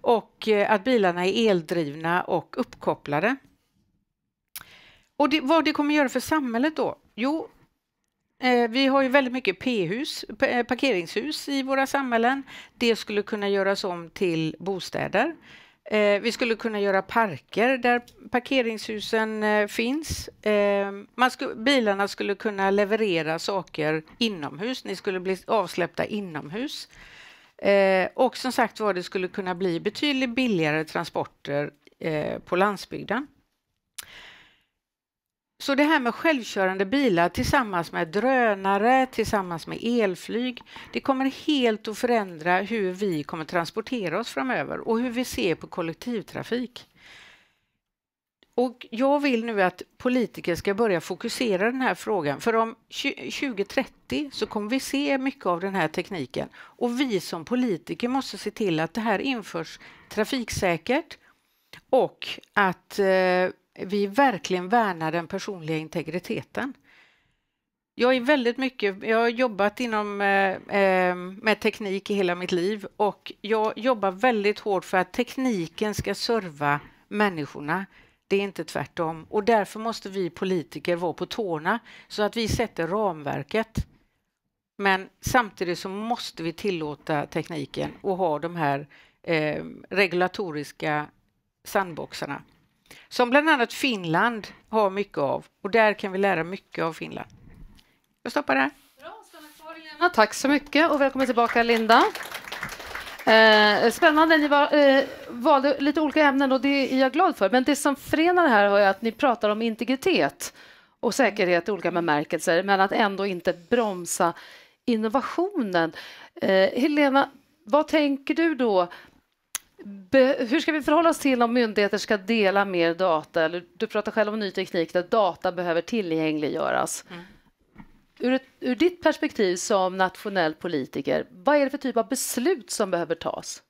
och eh, att bilarna är eldrivna och uppkopplade. Och det, vad det kommer göra för samhället då? Jo, eh, vi har ju väldigt mycket p-hus, eh, parkeringshus i våra samhällen. Det skulle kunna göras om till bostäder. Eh, vi skulle kunna göra parker där parkeringshusen eh, finns. Eh, man sku, bilarna skulle kunna leverera saker inomhus. Ni skulle bli avsläppta inomhus. Eh, och som sagt var, det skulle kunna bli betydligt billigare transporter eh, på landsbygden. Så det här med självkörande bilar tillsammans med drönare, tillsammans med elflyg, det kommer helt att förändra hur vi kommer transportera oss framöver och hur vi ser på kollektivtrafik. Och jag vill nu att politiker ska börja fokusera den här frågan för om 2030 så kommer vi se mycket av den här tekniken och vi som politiker måste se till att det här införs trafiksäkert och att eh, vi verkligen värnar den personliga integriteten. Jag är väldigt mycket, jag har jobbat inom, eh, eh, med teknik i hela mitt liv och jag jobbar väldigt hårt för att tekniken ska serva människorna. Det är inte tvärtom och därför måste vi politiker vara på tårna så att vi sätter ramverket. Men samtidigt så måste vi tillåta tekniken och ha de här eh, regulatoriska sandboxarna som bland annat Finland har mycket av och där kan vi lära mycket av Finland. Jag stoppar där. Bra, Tack så mycket och välkommen tillbaka Linda. Eh, spännande, ni var, eh, valde lite olika ämnen och det är jag glad för. Men det som förenar här är att ni pratar om integritet och säkerhet i olika bemärkelser, men att ändå inte bromsa innovationen. Eh, Helena, vad tänker du då Be, hur ska vi förhålla oss till om myndigheter ska dela mer data? Du pratar själv om ny teknik där data behöver tillgängliggöras. Mm. Ur, ur ditt perspektiv som nationell politiker, vad är det för typ av beslut som behöver tas?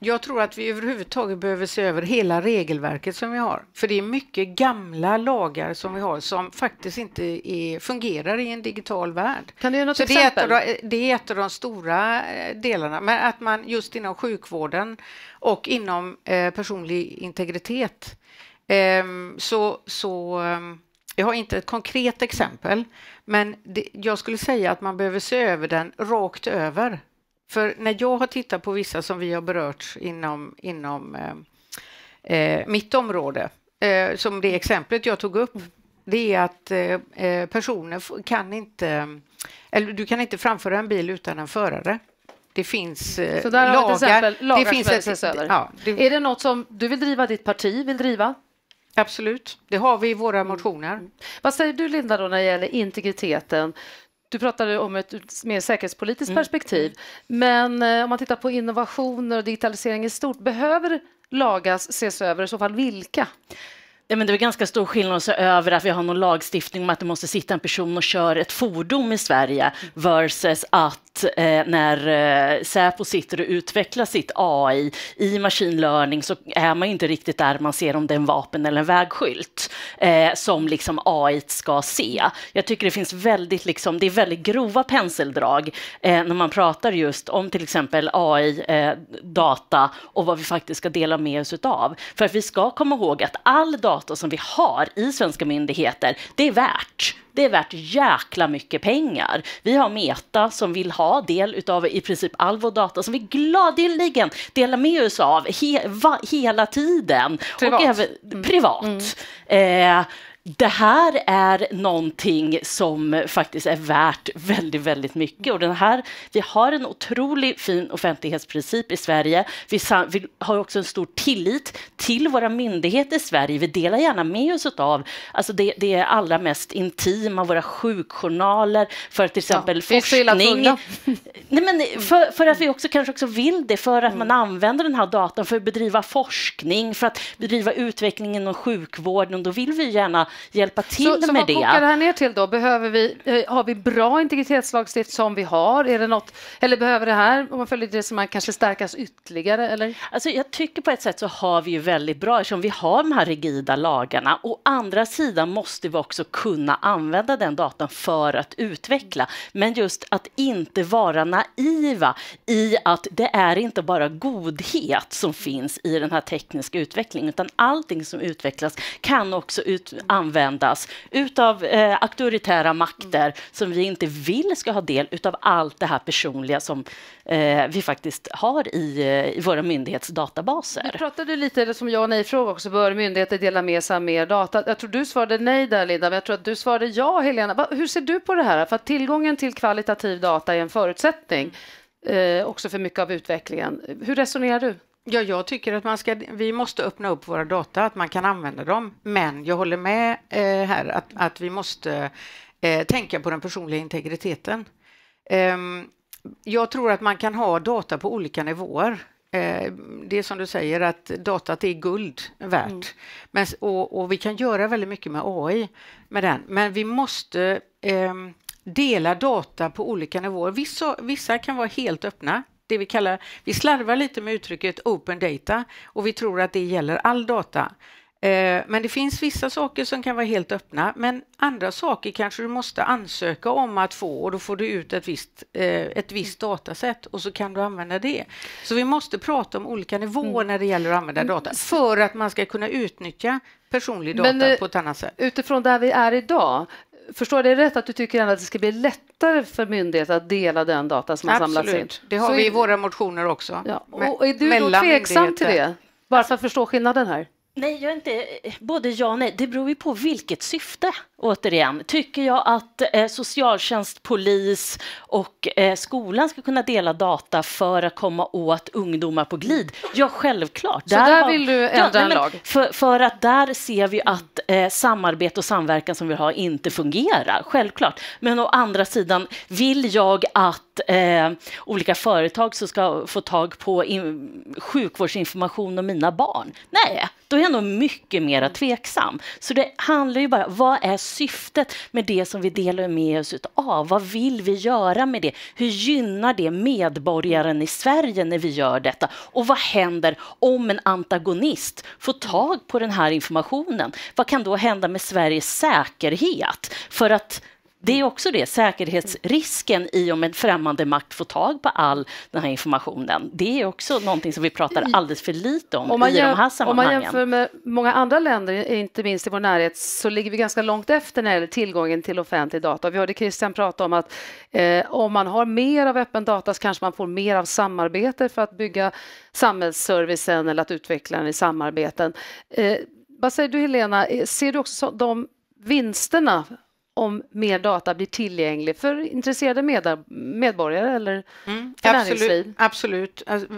Jag tror att vi överhuvudtaget behöver se över hela regelverket som vi har. För det är mycket gamla lagar som vi har som faktiskt inte är, fungerar i en digital värld. Kan du ge något Så exempel? Det är, ett av, det är ett av de stora eh, delarna. Men att man just inom sjukvården och inom eh, personlig integritet eh, så, så ehm, jag har inte ett konkret exempel, men det, jag skulle säga att man behöver se över den rakt över för när jag har tittat på vissa som vi har berört inom, inom eh, eh, mitt område, eh, som det exemplet jag tog upp, det är att eh, eh personer kan inte, eller du kan inte framföra en bil utan en förare. Det finns eh, Så där lagar. Har exempel, lagar det finns ett, ses Ja, det, är det något som du vill driva, ditt parti vill driva? Absolut, det har vi i våra mm. motioner. Mm. Vad säger du Linda då när det gäller integriteten? Du pratade om ett mer säkerhetspolitiskt mm. perspektiv. Men eh, om man tittar på innovationer och digitalisering i stort, behöver lagas, ses över, i så fall vilka? Ja, men det är ganska stor skillnad att se över att vi har någon lagstiftning om att det måste sitta en person och köra ett fordon i Sverige versus att eh, när eh, Säpo sitter och utvecklar sitt AI i machine learning så är man inte riktigt där man ser om det är en vapen eller en vägskylt eh, som liksom AI ska se. Jag tycker det finns väldigt, liksom, det är väldigt grova penseldrag eh, när man pratar just om till exempel AI-data eh, och vad vi faktiskt ska dela med oss av. För att vi ska komma ihåg att all data data som vi har i svenska myndigheter, det är värt det är värt jäkla mycket pengar. Vi har Meta som vill ha del utav i princip all vår data som vi gladeligen delar med oss av he, va, hela tiden. Privat. Och även, mm. Privat. Mm. Eh, det här är någonting som faktiskt är värt väldigt, väldigt mycket. Och den här, vi har en otroligt fin offentlighetsprincip i Sverige. Vi, vi, har också en stor tillit till våra myndigheter i Sverige. Vi delar gärna med oss av alltså det, det är allra mest intima, våra sjukjournaler för till exempel ja, forskning. <laughs> Nej, men för, för, att vi också kanske också vill det, för att mm. man använder den här datan för att bedriva forskning, för att bedriva utveckling inom sjukvården. Och då vill vi gärna hjälpa till så, med det. Så vad kokar det här ner till då? Behöver vi, eh, har vi bra integritetslagstiftning som vi har? Är det något, eller behöver det här, om man följer det som man kanske stärkas ytterligare? Eller? Alltså jag tycker på ett sätt så har vi ju väldigt bra eftersom vi har de här rigida lagarna. Å andra sidan måste vi också kunna använda den datan för att utveckla. Men just att inte vara naiva i att det är inte bara godhet som finns i den här tekniska utvecklingen utan allting som utvecklas kan också ut, användas användas utav eh, auktoritära makter mm. som vi inte vill ska ha del utav allt det här personliga som eh, vi faktiskt har i, eh, i våra myndighetsdatabaser. Du pratade lite, eller som ja och nej-fråga också, bör myndigheter dela med sig av mer data? Jag tror du svarade nej där, Linda, men jag tror att du svarade ja, Helena. Va, hur ser du på det här? För att tillgången till kvalitativ data är en förutsättning mm. eh, också för mycket av utvecklingen. Hur resonerar du? Ja, jag tycker att man ska, vi måste öppna upp våra data, att man kan använda dem. Men jag håller med eh, här att, att vi måste eh, tänka på den personliga integriteten. Eh, jag tror att man kan ha data på olika nivåer. Ehm, det är som du säger att datat är guld värt. Mm. Men, och, och, vi kan göra väldigt mycket med AI med den. Men vi måste ehm, dela data på olika nivåer. Vissa, vissa kan vara helt öppna det vi kallar, vi slarvar lite med uttrycket open data och vi tror att det gäller all data. Eh, men det finns vissa saker som kan vara helt öppna, men andra saker kanske du måste ansöka om att få och då får du ut ett visst, eh, ett visst datasätt och så kan du använda det. Så vi måste prata om olika nivåer mm. när det gäller att använda mm. data för att man ska kunna utnyttja personlig data Men, eh, på ett annat sätt. Utifrån där vi är idag, Förstår det rätt att du tycker att det ska bli lättare för myndigheter att dela den data som har samlats in? det har Så vi i våra motioner också. Ja. Och är du då tveksam till det? Varför för förstå skillnaden här. Nej, jag inte... Både ja och nej. Det beror ju på vilket syfte återigen, tycker jag att eh, socialtjänst, polis och eh, skolan ska kunna dela data för att komma åt ungdomar på glid? Ja, självklart. Så där, där vill har, du ändra ja, en lag? För, för, att där ser vi att eh, samarbete och samverkan som vi har inte fungerar, självklart. Men å andra sidan vill jag att eh, olika företag som ska få tag på in, sjukvårdsinformation om mina barn. Nej, då är jag nog mycket mer mm. tveksam. Så det handlar ju bara, vad är syftet med det som vi delar med oss av? Vad vill vi göra med det? Hur gynnar det medborgaren i Sverige när vi gör detta? Och vad händer om en antagonist får tag på den här informationen? Vad kan då hända med Sveriges säkerhet? För att det är också det, säkerhetsrisken i om en främmande makt får tag på all den här informationen. Det är också någonting som vi pratar mm. alldeles för lite om, om i de här sammanhangen. Om man jämför med många andra länder, inte minst i vår närhet, så ligger vi ganska långt efter när det gäller tillgången till offentlig data. Vi hörde Christian prata om att eh, om man har mer av öppen data så kanske man får mer av samarbete för att bygga samhällsservicen eller att utveckla den i samarbeten. Eh, vad säger du Helena, eh, ser du också de vinsterna om mer data blir tillgänglig för intresserade med medborgare eller mm, för absolut, näringsliv? Absolut. Alltså,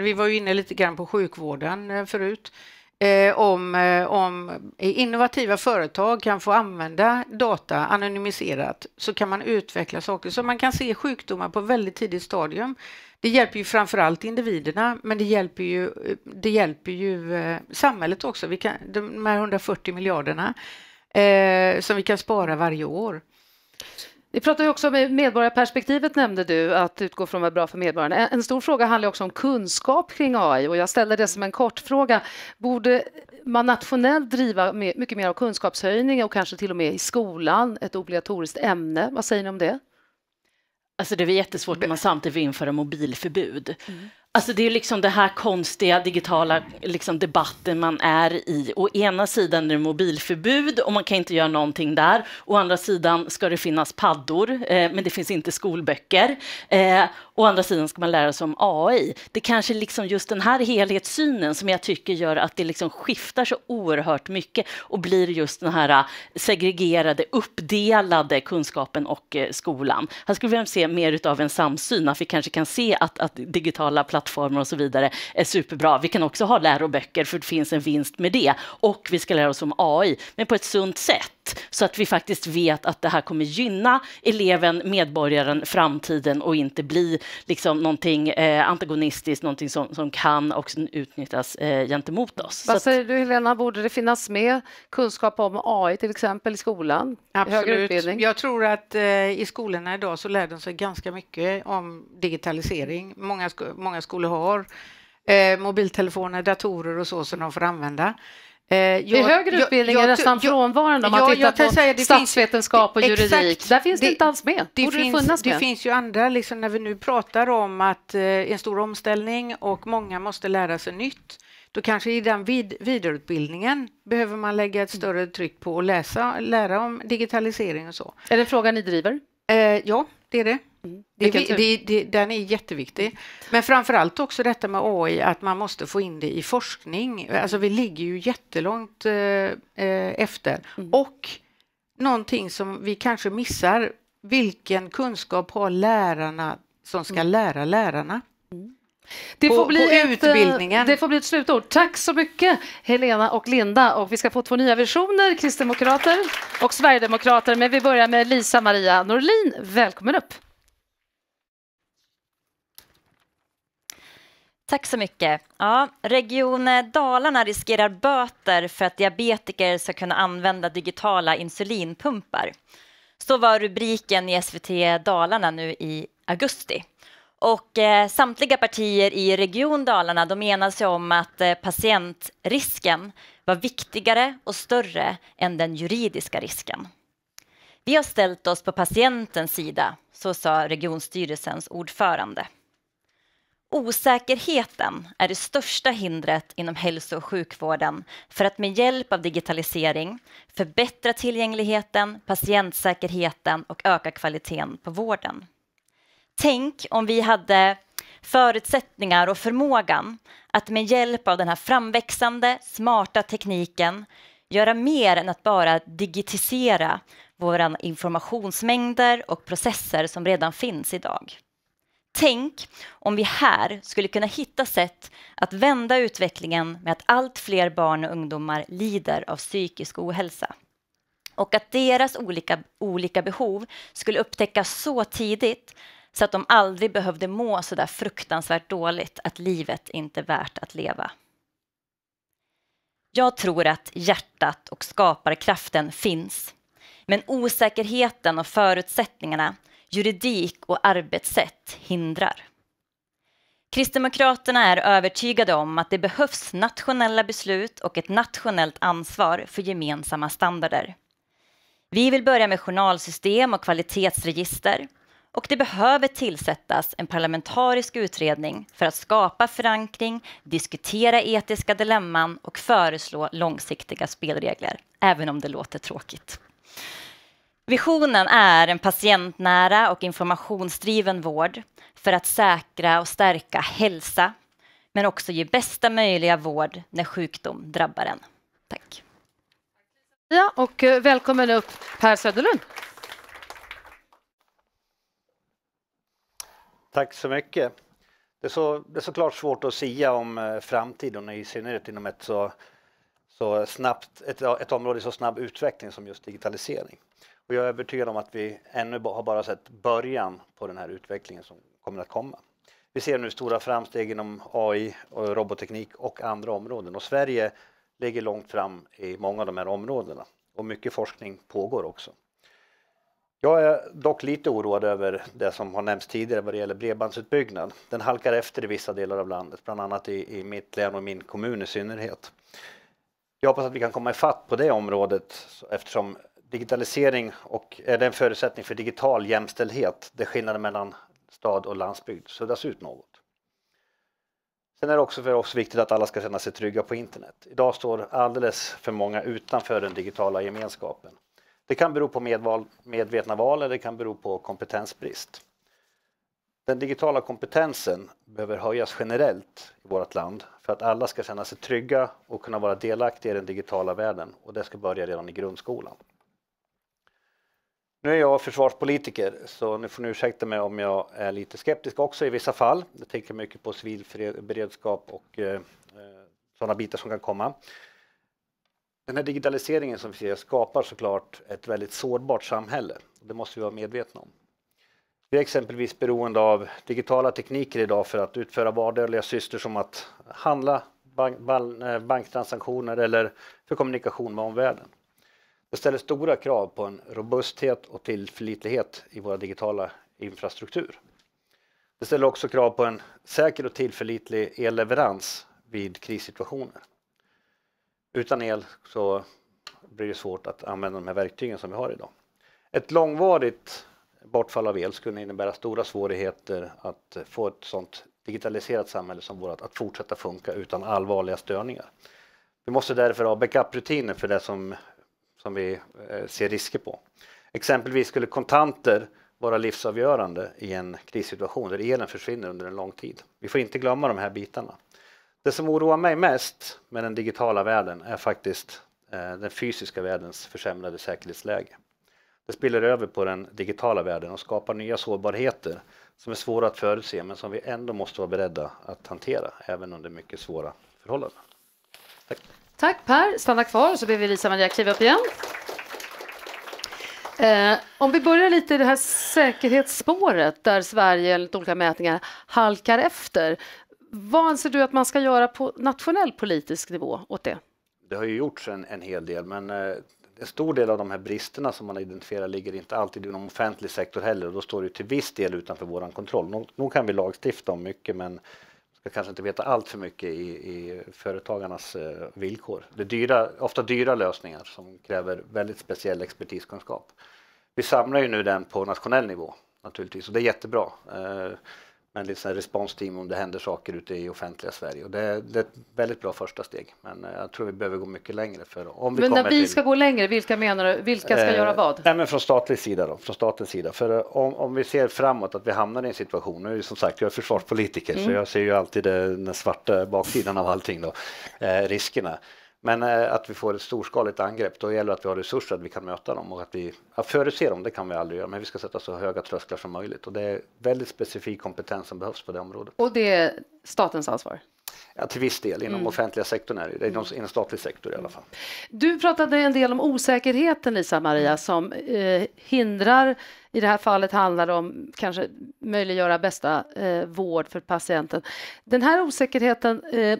vi eh, var ju inne lite grann på sjukvården eh, förut. Eh, om, eh, om innovativa företag kan få använda data anonymiserat så kan man utveckla saker. Så man kan se sjukdomar på väldigt tidigt stadium. Det hjälper ju framförallt individerna, men det hjälper ju, det hjälper ju eh, samhället också. Vi kan, de här 140 miljarderna eh, som vi kan spara varje år. Vi pratar ju också om medborgarperspektivet nämnde du, att utgå från vad är bra för medborgarna. En stor fråga handlar också om kunskap kring AI och jag ställer det som en kort fråga. Borde man nationellt driva mycket mer av kunskapshöjning och kanske till och med i skolan, ett obligatoriskt ämne? Vad säger ni om det? Alltså det är jättesvårt när man samtidigt vill införa mobilförbud. Mm. Alltså det är liksom den här konstiga digitala liksom debatten man är i. Å ena sidan är det mobilförbud och man kan inte göra någonting där. Å andra sidan ska det finnas paddor, eh, men det finns inte skolböcker. Eh, å andra sidan ska man lära sig om AI. Det kanske är liksom just den här helhetssynen som jag tycker gör att det liksom skiftar så oerhört mycket och blir just den här eh, segregerade, uppdelade kunskapen och eh, skolan. Här skulle vi vilja se mer av en samsyn, att vi kanske kan se att, att digitala plattformar plattformar och så vidare är superbra. Vi kan också ha läroböcker för det finns en vinst med det och vi ska lära oss om AI, men på ett sunt sätt så att vi faktiskt vet att det här kommer gynna eleven, medborgaren, framtiden och inte bli liksom någonting eh, antagonistiskt, någonting som, som kan också utnyttjas eh, gentemot oss. Vad säger du Helena, borde det finnas med kunskap om AI till exempel i skolan? Absolut. Jag tror att eh, i skolorna idag så lär de sig ganska mycket om digitalisering. Många, sko många skolor har eh, mobiltelefoner, datorer och så som de får använda. Eh, jag, I högre utbildning jag, jag, är nästan frånvarande om man tittar jag på säga, statsvetenskap finns, och juridik. Exakt, Där finns det, det, inte alls med. Det, Borde finns, det, finnas med? det finns ju andra, liksom, när vi nu pratar om att eh, en stor omställning och många måste lära sig nytt, då kanske i den vid, vidareutbildningen behöver man lägga ett mm. större tryck på att läsa, lära om digitalisering och så. Är det en fråga ni driver? Eh, ja, det är det. Det, det, det, den är jätteviktig. Men framför allt också detta med AI, att man måste få in det i forskning. Alltså vi ligger ju jättelångt eh, eh, efter. Mm. Och någonting som vi kanske missar, vilken kunskap har lärarna som ska mm. lära lärarna? Mm. Det, på, får bli ett, eh, det får bli ett slutord. Tack så mycket Helena och Linda och vi ska få två nya versioner, Kristdemokrater och Sverigedemokrater. Men vi börjar med Lisa Maria Norlin. Välkommen upp! Tack så mycket. Ja, Region Dalarna riskerar böter för att diabetiker ska kunna använda digitala insulinpumpar. Så var rubriken i SVT Dalarna nu i augusti. Och eh, samtliga partier i Region Dalarna de enade sig om att eh, patientrisken var viktigare och större än den juridiska risken. Vi har ställt oss på patientens sida, så sa regionstyrelsens ordförande. Osäkerheten är det största hindret inom hälso och sjukvården för att med hjälp av digitalisering förbättra tillgängligheten, patientsäkerheten och öka kvaliteten på vården. Tänk om vi hade förutsättningar och förmågan att med hjälp av den här framväxande smarta tekniken göra mer än att bara digitisera våra informationsmängder och processer som redan finns idag. Tänk om vi här skulle kunna hitta sätt att vända utvecklingen med att allt fler barn och ungdomar lider av psykisk ohälsa och att deras olika, olika behov skulle upptäckas så tidigt så att de aldrig behövde må så där fruktansvärt dåligt att livet inte är värt att leva. Jag tror att hjärtat och skaparkraften finns men osäkerheten och förutsättningarna juridik och arbetssätt hindrar. Kristdemokraterna är övertygade om att det behövs nationella beslut och ett nationellt ansvar för gemensamma standarder. Vi vill börja med journalsystem och kvalitetsregister och det behöver tillsättas en parlamentarisk utredning för att skapa förankring, diskutera etiska dilemman och föreslå långsiktiga spelregler, även om det låter tråkigt. Visionen är en patientnära och informationsdriven vård för att säkra och stärka hälsa, men också ge bästa möjliga vård när sjukdom drabbar en. Tack. Ja, och eh, välkommen upp Per Söderlund. Tack så mycket. Det är, så, det är såklart svårt att sia om eh, framtiden, i synnerhet inom ett så, så snabbt, ett, ett område i så snabb utveckling som just digitalisering. Och jag är övertygad om att vi ännu har bara sett början på den här utvecklingen som kommer att komma. Vi ser nu stora framsteg inom AI, och robotteknik och andra områden och Sverige ligger långt fram i många av de här områdena och mycket forskning pågår också. Jag är dock lite oroad över det som har nämnts tidigare vad det gäller bredbandsutbyggnad. Den halkar efter i vissa delar av landet, bland annat i, i mitt län och min kommun i synnerhet. Jag hoppas att vi kan komma ifatt på det området eftersom digitalisering och eh, är det en förutsättning för digital jämställdhet där skillnaden mellan stad och landsbygd suddas ut något. Sen är det också för oss viktigt att alla ska känna sig trygga på internet. Idag står alldeles för många utanför den digitala gemenskapen. Det kan bero på medval, medvetna val eller det kan bero på kompetensbrist. Den digitala kompetensen behöver höjas generellt i vårt land för att alla ska känna sig trygga och kunna vara delaktiga i den digitala världen och det ska börja redan i grundskolan. Nu är jag försvarspolitiker så nu får ni ursäkta mig om jag är lite skeptisk också i vissa fall. Jag tänker mycket på civil beredskap och eh, eh, sådana bitar som kan komma. Den här digitaliseringen som vi ser skapar såklart ett väldigt sårbart samhälle. Det måste vi vara medvetna om. Vi är exempelvis beroende av digitala tekniker idag för att utföra vardagliga sysslor som att handla, bank, eh, banktransaktioner eller för kommunikation med omvärlden. Det ställer stora krav på en robusthet och tillförlitlighet i vår digitala infrastruktur. Det ställer också krav på en säker och tillförlitlig elleverans vid krissituationer. Utan el så blir det svårt att använda de här verktygen som vi har idag. Ett långvarigt bortfall av el skulle innebära stora svårigheter att få ett sådant digitaliserat samhälle som vårt att fortsätta funka utan allvarliga störningar. Vi måste därför ha backup-rutiner för det som som vi eh, ser risker på. Exempelvis skulle kontanter vara livsavgörande i en krissituation där elen försvinner under en lång tid. Vi får inte glömma de här bitarna. Det som oroar mig mest med den digitala världen är faktiskt eh, den fysiska världens försämrade säkerhetsläge. Det spiller över på den digitala världen och skapar nya sårbarheter som är svåra att förutse men som vi ändå måste vara beredda att hantera även under mycket svåra förhållanden. Tack. Tack Per, stanna kvar så ber vi Lisa-Maria kliva upp igen. Eh, om vi börjar lite i det här säkerhetsspåret där Sverige enligt olika mätningar halkar efter. Vad anser du att man ska göra på nationell politisk nivå åt det? Det har ju gjorts en, en hel del men eh, en stor del av de här bristerna som man identifierar ligger inte alltid inom offentlig sektor heller och då står det till viss del utanför vår kontroll. Nog, nog kan vi lagstifta om mycket men ska kanske inte veta allt för mycket i, i företagarnas eh, villkor. Det är dyra, ofta dyra lösningar som kräver väldigt speciell expertiskunskap. Vi samlar ju nu den på nationell nivå naturligtvis och det är jättebra. Eh, men lite responsteam om det händer saker ute i offentliga Sverige. Och det, det, är ett väldigt bra första steg. Men eh, jag tror vi behöver gå mycket längre. För om vi men när vi till, ska gå längre, vilka menar du? Vilka ska eh, göra vad? Nej, men från statlig sida då, från statens sida. För eh, om, om vi ser framåt att vi hamnar i en situation, nu är som sagt jag är försvarspolitiker mm. så jag ser ju alltid den svarta baksidan av allting då, eh, riskerna. Men eh, att vi får ett storskaligt angrepp, då gäller det att vi har resurser att vi kan möta dem och att vi att förutse dem, det kan vi aldrig göra, men vi ska sätta så höga trösklar som möjligt och det är väldigt specifik kompetens som behövs på det området. Och det är statens ansvar? Ja, till viss del inom mm. offentliga sektorn är det, inom, inom statlig sektor i alla fall. Du pratade en del om osäkerheten Lisa-Maria mm. som eh, hindrar, i det här fallet handlar det om kanske möjliggöra bästa eh, vård för patienten. Den här osäkerheten, eh,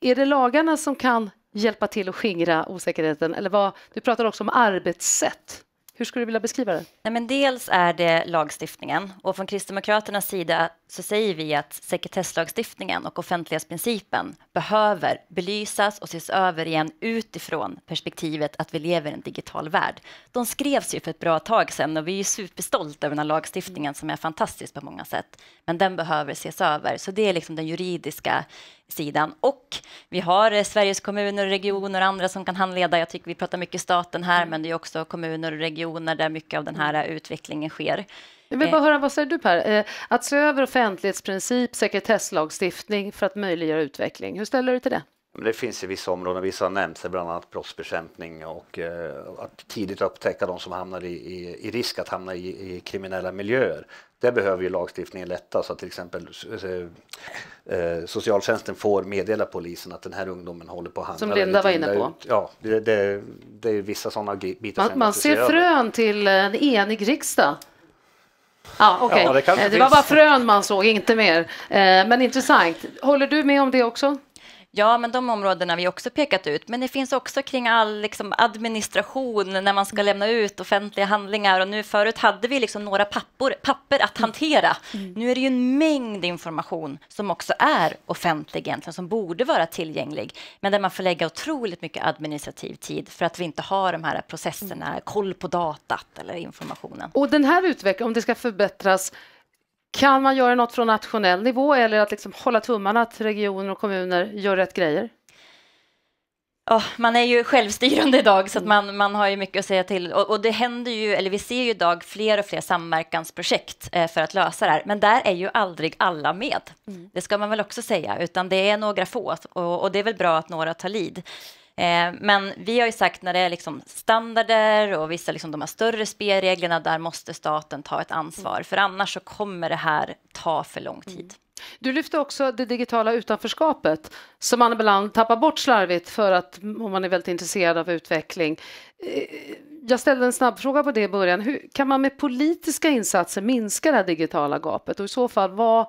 är det lagarna som kan hjälpa till att skingra osäkerheten? Eller vad, du pratar också om arbetssätt. Hur skulle du vilja beskriva det? Nej, men dels är det lagstiftningen och från Kristdemokraternas sida så säger vi att sekretesslagstiftningen och offentlighetsprincipen behöver belysas och ses över igen utifrån perspektivet att vi lever i en digital värld. De skrevs ju för ett bra tag sedan och vi är superstolta över den här lagstiftningen som är fantastisk på många sätt. Men den behöver ses över, så det är liksom den juridiska sidan. Och vi har eh, Sveriges kommuner och regioner och andra som kan handleda. Jag tycker vi pratar mycket staten här, mm. men det är också kommuner och regioner där mycket av den här eh, utvecklingen sker. Jag vill eh. bara höra, vad säger du Per? Att se över offentlighetsprincip, sekretesslagstiftning för att möjliggöra utveckling. Hur ställer du dig till det? Det finns i vissa områden, vissa har nämnts, bland annat brottsbekämpning och att tidigt upptäcka de som hamnar i, i, i risk att hamna i, i kriminella miljöer. Där behöver ju lagstiftningen lätta så att till exempel eh, eh, socialtjänsten får meddela polisen att den här ungdomen håller på att handla. Som Linda var inne på. Ut. Ja, det, det, det, är vissa sådana bitar. Man, man ser frön över. till en enig riksdag. Ah, okay. Ja, det, eh, det var bara frön man såg, inte mer. men intressant. Håller du med om det också? Ja, men de områdena har vi också pekat ut. Men det finns också kring all liksom, administration när man ska lämna ut offentliga handlingar. Och nu förut hade vi liksom några pappor, papper att hantera. Mm. mm. Nu är det ju en mängd information som också är offentlig egentligen, som borde vara tillgänglig. Men där man får lägga otroligt mycket administrativ tid för att vi inte har de här processerna, mm. koll på datat eller informationen. Och den här utvecklingen, om det ska förbättras kan man göra något från nationell nivå eller att liksom hålla tummarna att regioner och kommuner gör rätt grejer? Oh, man är ju självstyrande idag så att mm. man, man har ju mycket att säga till och, och det händer ju, eller vi ser ju idag fler och fler samverkansprojekt eh, för att lösa det här, men där är ju aldrig alla med. Mm. Det ska man väl också säga, utan det är några få och, och det är väl bra att några tar lid. Eh, men vi har ju sagt när det är liksom standarder och vissa liksom de här större spelreglerna, där måste staten ta ett ansvar, mm. för annars så kommer det här ta för lång mm. tid. Mm. Du lyfte också det digitala utanförskapet som man ibland tappar bort slarvigt för att om man är väldigt intresserad av utveckling. Eh, jag ställde en snabbfråga på det i början. Hur, kan man med politiska insatser minska det här digitala gapet och i så fall vad,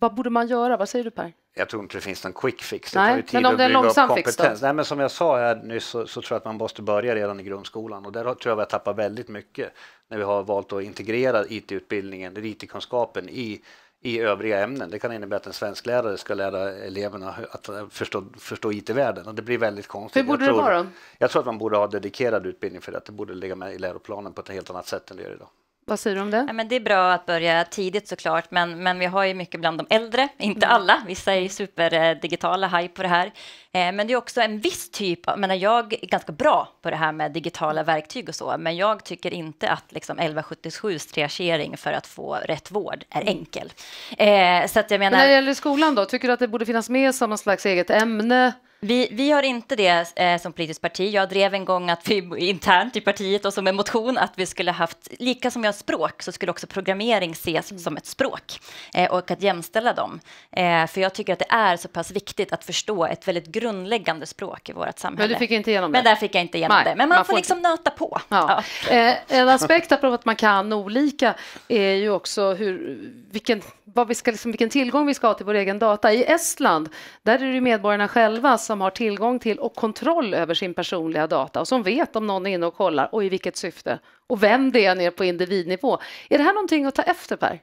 vad borde man göra? Vad säger du Per? jag tror inte det finns någon quick fix. Det Nej, tar ju tid men om det är en långsam fix? kompetens. Nej, men som jag sa här nyss så, så, tror jag att man måste börja redan i grundskolan och där tror jag vi har tappat väldigt mycket när vi har valt att integrera IT-utbildningen, IT-kunskapen i i övriga ämnen. Det kan innebära att en svensklärare ska lära eleverna att eh, förstå, förstå IT-världen och det blir väldigt konstigt. Hur borde jag tror, det vara? då? Jag tror att man borde ha dedikerad utbildning för det. Det borde ligga med i läroplanen på ett helt annat sätt än det gör idag. Vad säger du om det? Ja, men det är bra att börja tidigt såklart, men, men vi har ju mycket bland de äldre, inte mm. alla, vissa är ju mm. superdigitala, haj på det här. Eh, men det är också en viss typ, av, menar, jag är ganska bra på det här med digitala verktyg och så, men jag tycker inte att liksom 1177 triagering för att få rätt vård är mm. enkel. Eh, så att jag menar... Men när det gäller skolan då, tycker du att det borde finnas med som någon slags eget ämne? Vi, vi har inte det eh, som politiskt parti. Jag drev en gång att vi internt i partiet och som en motion att vi skulle haft, lika som jag språk, så skulle också programmering ses mm. som ett språk eh, och att jämställa dem. Eh, för jag tycker att det är så pass viktigt att förstå ett väldigt grundläggande språk i vårt samhälle. Men du fick inte igenom det? Men där fick jag inte igenom Nej, det. Men man, man får, får liksom nöta på. Ja. Ja. Eh, en aspekt på att man kan olika är ju också hur, vilken, vad vi ska, liksom, vilken tillgång vi ska ha till vår egen data. I Estland, där är det medborgarna själva som har tillgång till och kontroll över sin personliga data och som vet om någon är inne och kollar och i vilket syfte och vem det är ner på individnivå. Är det här någonting att ta efter, Per?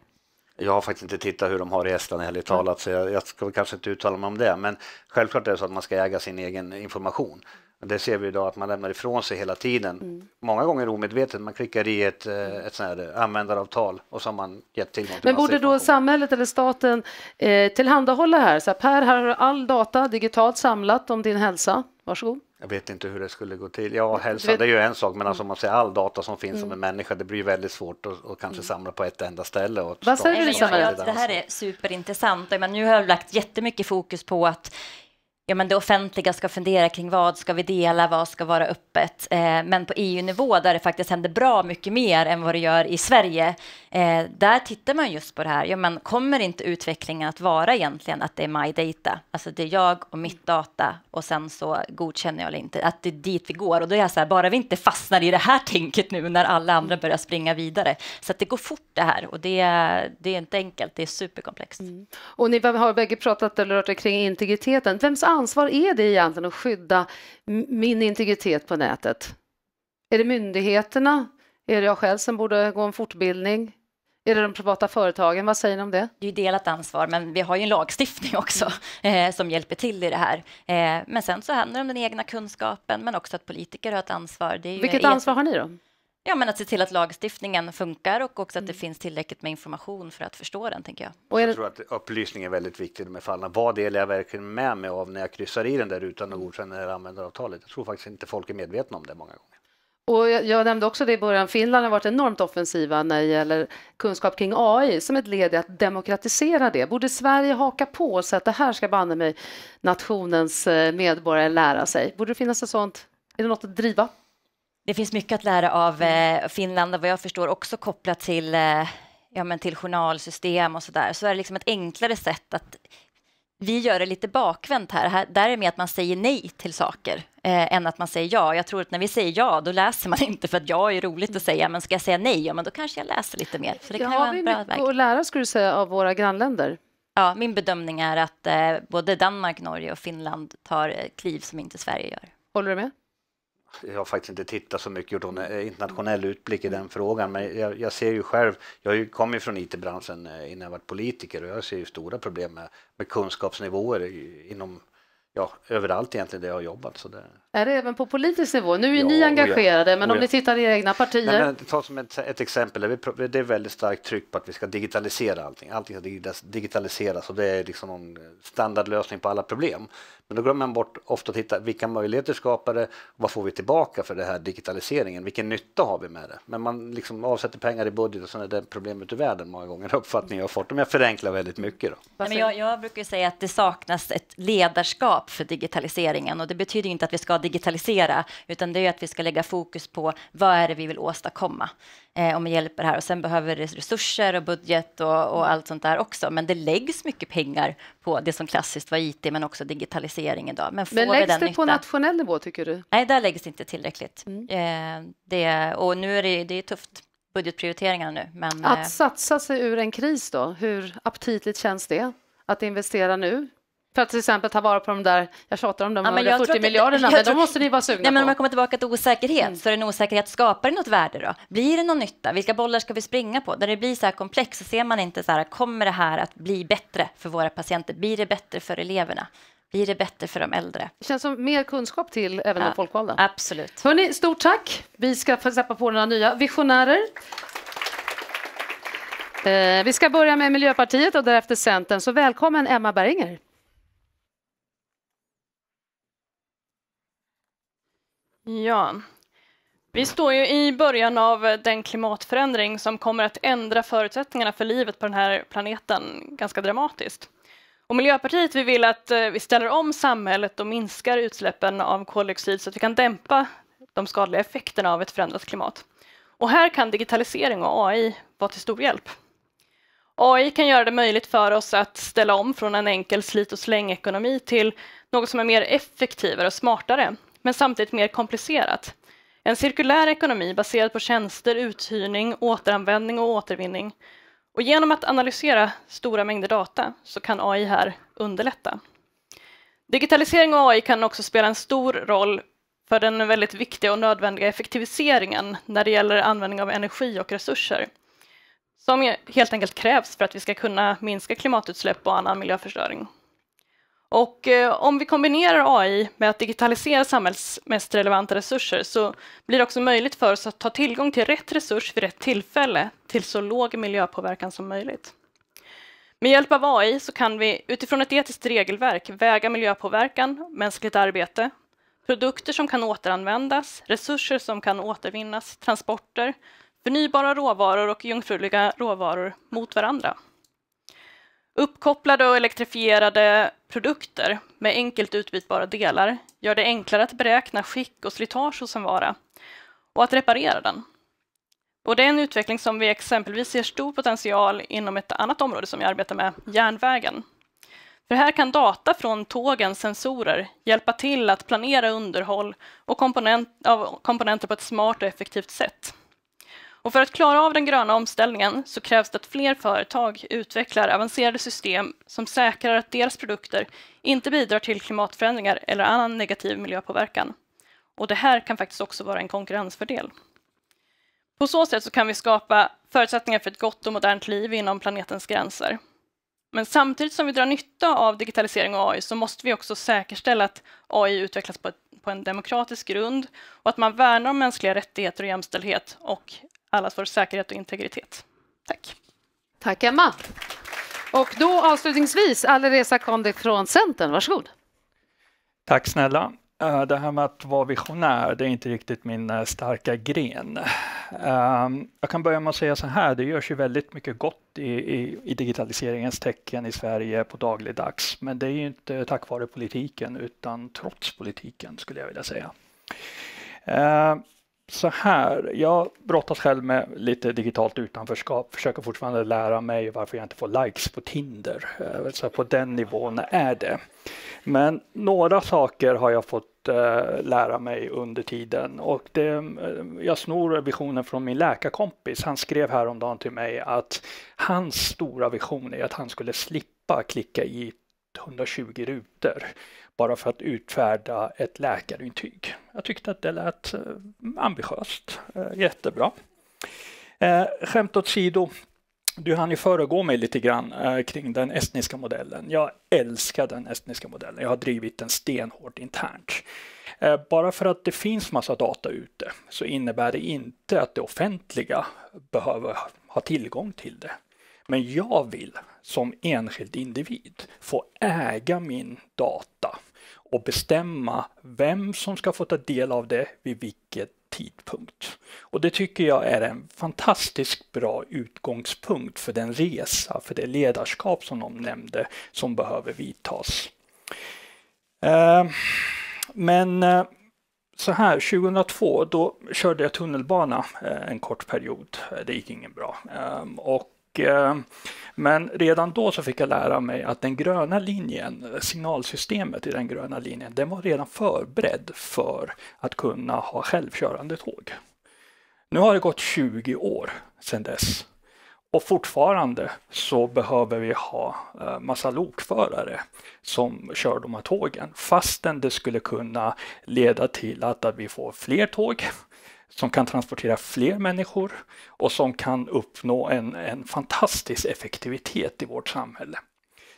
Jag har faktiskt inte tittat hur de har det i Estland ärligt talat, så jag, jag ska kanske inte uttala mig om det. Men självklart är det så att man ska äga sin egen information. Det ser vi idag att man lämnar ifrån sig hela tiden. Mm. Många gånger omedvetet, man klickar i ett, eh, ett sånt här användaravtal och så har man gett tillgång till Men borde då samhället eller staten eh, tillhandahålla här? Så här, Per, här har du all data digitalt samlat om din hälsa. Varsågod. Jag vet inte hur det skulle gå till. Ja, hälsa det är ju en sak, men mm. alltså, om man ser all data som finns mm. om en människa, det blir väldigt svårt att och kanske mm. samla på ett enda ställe. Och Vad säger du, Lisa? Det här är superintressant. Men nu har jag lagt jättemycket fokus på att ja, men det offentliga ska fundera kring vad ska vi dela, vad ska vara öppet. Eh, men på EU-nivå där det faktiskt händer bra mycket mer än vad det gör i Sverige Eh, där tittar man just på det här, ja, men kommer inte utvecklingen att vara egentligen att det är my data, alltså det är jag och mitt mm. data och sen så godkänner jag eller inte, att det är dit vi går och då är jag så här, bara vi inte fastnar i det här tänket nu när alla andra mm. börjar springa vidare. Så att det går fort det här och det, det är inte enkelt, det är superkomplext. Mm. Och ni har bägge pratat eller rört er kring integriteten, vems ansvar är det egentligen att skydda min integritet på nätet? Är det myndigheterna? Är det jag själv som borde gå en fortbildning? Är det de privata företagen? Vad säger ni om det? Det är delat ansvar, men vi har ju en lagstiftning också mm. <laughs> eh, som hjälper till i det här. Eh, men sen så handlar det om den egna kunskapen, men också att politiker har ett ansvar. Vilket ansvar har ni då? Ja, men att se till att lagstiftningen funkar och också att det mm. finns tillräckligt med information för att förstå den, tänker jag. Och jag tror att upplysning är väldigt viktigt i de här fallen. Vad delar jag verkligen med mig av när jag kryssar i den där rutan och godkänner det här användaravtalet? Jag tror faktiskt inte folk är medvetna om det många gånger. Och jag, nämnde också det i början, Finland har varit enormt offensiva när det gäller kunskap kring AI som ett led i att demokratisera det. Borde Sverige haka på och säga att det här ska banne mig nationens eh, medborgare lära sig? Borde det finnas ett sånt? Är det något att driva? Det finns mycket att lära av eh, Finland och vad jag förstår också kopplat till eh ja, men till journalsystem och så där så är det liksom ett enklare sätt att vi gör det lite bakvänt här. här där är det mer att man säger nej till saker eh, än att man säger ja. Jag tror att när vi säger ja, då läser man <laughs> inte för att ja är roligt att säga, men ska jag säga nej, ja, men då kanske jag läser lite mer. Så det kan ja, vara en bra väg. att lära, skulle du säga, av våra grannländer? Ja, min bedömning är att eh, både Danmark, Norge och Finland tar eh, kliv som inte Sverige gör. Håller du med? jag har faktiskt inte tittat så mycket, gjort en eh, internationell utblick i den frågan, men jag, jag ser ju själv, jag kom ju från IT-branschen eh, innan jag var politiker och jag ser ju stora problem med, med kunskapsnivåer inom, ja, överallt egentligen där jag har jobbat. Så det, är det även på politisk nivå? Nu är ja, ni engagerade, ja, men om ni tittar i era egna partier? Nej, men, ta som ett, ett exempel, det är väldigt starkt tryck på att vi ska digitalisera allting. Allting ska digitaliseras och det är liksom någon standardlösning på alla problem. Men då glömmer man bort ofta att titta vilka möjligheter skapar det? Vad får vi tillbaka för den här digitaliseringen? Vilken nytta har vi med det? Men man liksom avsätter pengar i budget och sen är det problemet ur världen många gånger, <laughs> uppfattningen jag har fått. Om jag förenklar väldigt mycket. Då. Nej, men jag, jag brukar säga att det saknas ett ledarskap för digitaliseringen och det betyder inte att vi ska digitalisera, utan det är att vi ska lägga fokus på vad är det vi vill åstadkomma eh, om vi hjälper här. Och sen behöver det resurser och budget och, och, allt sånt där också. Men det läggs mycket pengar på det som klassiskt var IT, men också digitalisering idag. Men, men läggs det nytta? på nationell nivå, tycker du? Nej, där läggs det inte tillräckligt. Mm. Eh, det, och nu är det, det är tufft budgetprioriteringarna nu. Men, att eh, satsa sig ur en kris då, hur aptitligt känns det? Att investera nu för att till exempel ta vara på de där, jag tjatar om de ja, men 140 det, miljarderna, <laughs> men då måste ni vara sugna nej, på. om man kommer tillbaka till osäkerhet, mm. så är det en osäkerhet, skapar det något värde då? Blir det någon nytta? Vilka bollar ska vi springa på? När det blir så här komplext så ser man inte så här, kommer det här att bli bättre för våra patienter? Blir det bättre för eleverna? Blir det bättre för de äldre? Det känns som mer kunskap till även ja, de folkvalda. Absolut. Hörni, stort tack. Vi ska släppa på några nya visionärer. Eh, vi ska börja med Miljöpartiet och därefter Centern, så välkommen Emma Berginger. Ja. Vi står ju i början av den klimatförändring som kommer att ändra förutsättningarna för livet på den här planeten ganska dramatiskt. Och Miljöpartiet vi vill att eh, vi ställer om samhället och minskar utsläppen av koldioxid så att vi kan dämpa de skadliga effekterna av ett förändrat klimat. Och här kan digitalisering och AI vara till stor hjälp. AI kan göra det möjligt för oss att ställa om från en enkel slit och släng-ekonomi till något som är mer effektivare och smartare men samtidigt mer komplicerat. En cirkulär ekonomi baserad på tjänster, uthyrning, återanvändning och återvinning. Och genom att analysera stora mängder data så kan AI här underlätta. Digitalisering och AI kan också spela en stor roll för den väldigt viktiga och nödvändiga effektiviseringen när det gäller användning av energi och resurser, som helt enkelt krävs för att vi ska kunna minska klimatutsläpp och annan miljöförstöring. Och eh, om vi kombinerar AI med att digitalisera samhällets mest relevanta resurser så blir det också möjligt för oss att ta tillgång till rätt resurs vid rätt tillfälle till så låg miljöpåverkan som möjligt. Med hjälp av AI så kan vi utifrån ett etiskt regelverk väga miljöpåverkan, mänskligt arbete, produkter som kan återanvändas, resurser som kan återvinnas, transporter, förnybara råvaror och jungfruliga råvaror mot varandra. Uppkopplade och elektrifierade produkter med enkelt utbytbara delar gör det enklare att beräkna skick och slitage hos en vara och att reparera den. Och det är en utveckling som vi exempelvis ser stor potential inom ett annat område som vi arbetar med, järnvägen. För här kan data från tågens sensorer hjälpa till att planera underhåll och komponent av komponenter på ett smart och effektivt sätt. Och för att klara av den gröna omställningen så krävs det att fler företag utvecklar avancerade system som säkrar att deras produkter inte bidrar till klimatförändringar eller annan negativ miljöpåverkan. Och det här kan faktiskt också vara en konkurrensfördel. På så sätt så kan vi skapa förutsättningar för ett gott och modernt liv inom planetens gränser. Men samtidigt som vi drar nytta av digitalisering och AI så måste vi också säkerställa att AI utvecklas på, ett, på en demokratisk grund och att man värnar om mänskliga rättigheter och jämställdhet och allas vår säkerhet och integritet. Tack. Tack Emma. Och då avslutningsvis, Alireza Kondi från Centern, varsågod. Tack snälla. Eh, det här med att vara visionär, det är inte riktigt min eh, starka gren. Ehm, jag kan börja med att säga så här, det görs ju väldigt mycket gott i, i, i digitaliseringens tecken i Sverige på dagligdags. Men det är ju inte tack vare politiken utan trots politiken skulle jag vilja säga. Ehm, så här, jag brottas själv med lite digitalt utanförskap, försöker fortfarande lära mig varför jag inte får likes på Tinder. Eh, så på den nivån är det. Men några saker har jag fått eh, lära mig under tiden och det, eh, jag snor visionen från min läkarkompis. Han skrev häromdagen till mig att hans stora vision är att han skulle slippa klicka i 120 rutor bara för att utfärda ett läkarintyg. Jag tyckte att det lät eh, ambitiöst, eh, jättebra. Eh, skämt åsido, du hann ju föregå mig lite grann kring den estniska modellen. Jag älskar den estniska modellen. Jag har drivit den stenhårt internt. Bara för att det finns massa data ute så innebär det inte att det offentliga behöver ha tillgång till det. Men jag vill som enskild individ få äga min data och bestämma vem som ska få ta del av det vid vilket tidpunkt. Och det tycker jag är en fantastiskt bra utgångspunkt för den resa, för det ledarskap som de nämnde som behöver vidtas. Eh, men eh, så här, 2002 då körde jag tunnelbana eh, en kort period. Det gick ingen bra. Och Eh, men redan då så fick jag lära mig att den gröna linjen, signalsystemet i den gröna linjen, den var redan förberedd för att kunna ha självkörande tåg. Nu har det gått 20 år sedan dess och fortfarande så behöver vi ha eh, massa lokförare som kör de här tågen fastän det skulle kunna leda till att vi får fler tåg som kan transportera fler människor och som kan uppnå en, en fantastisk effektivitet i vårt samhälle.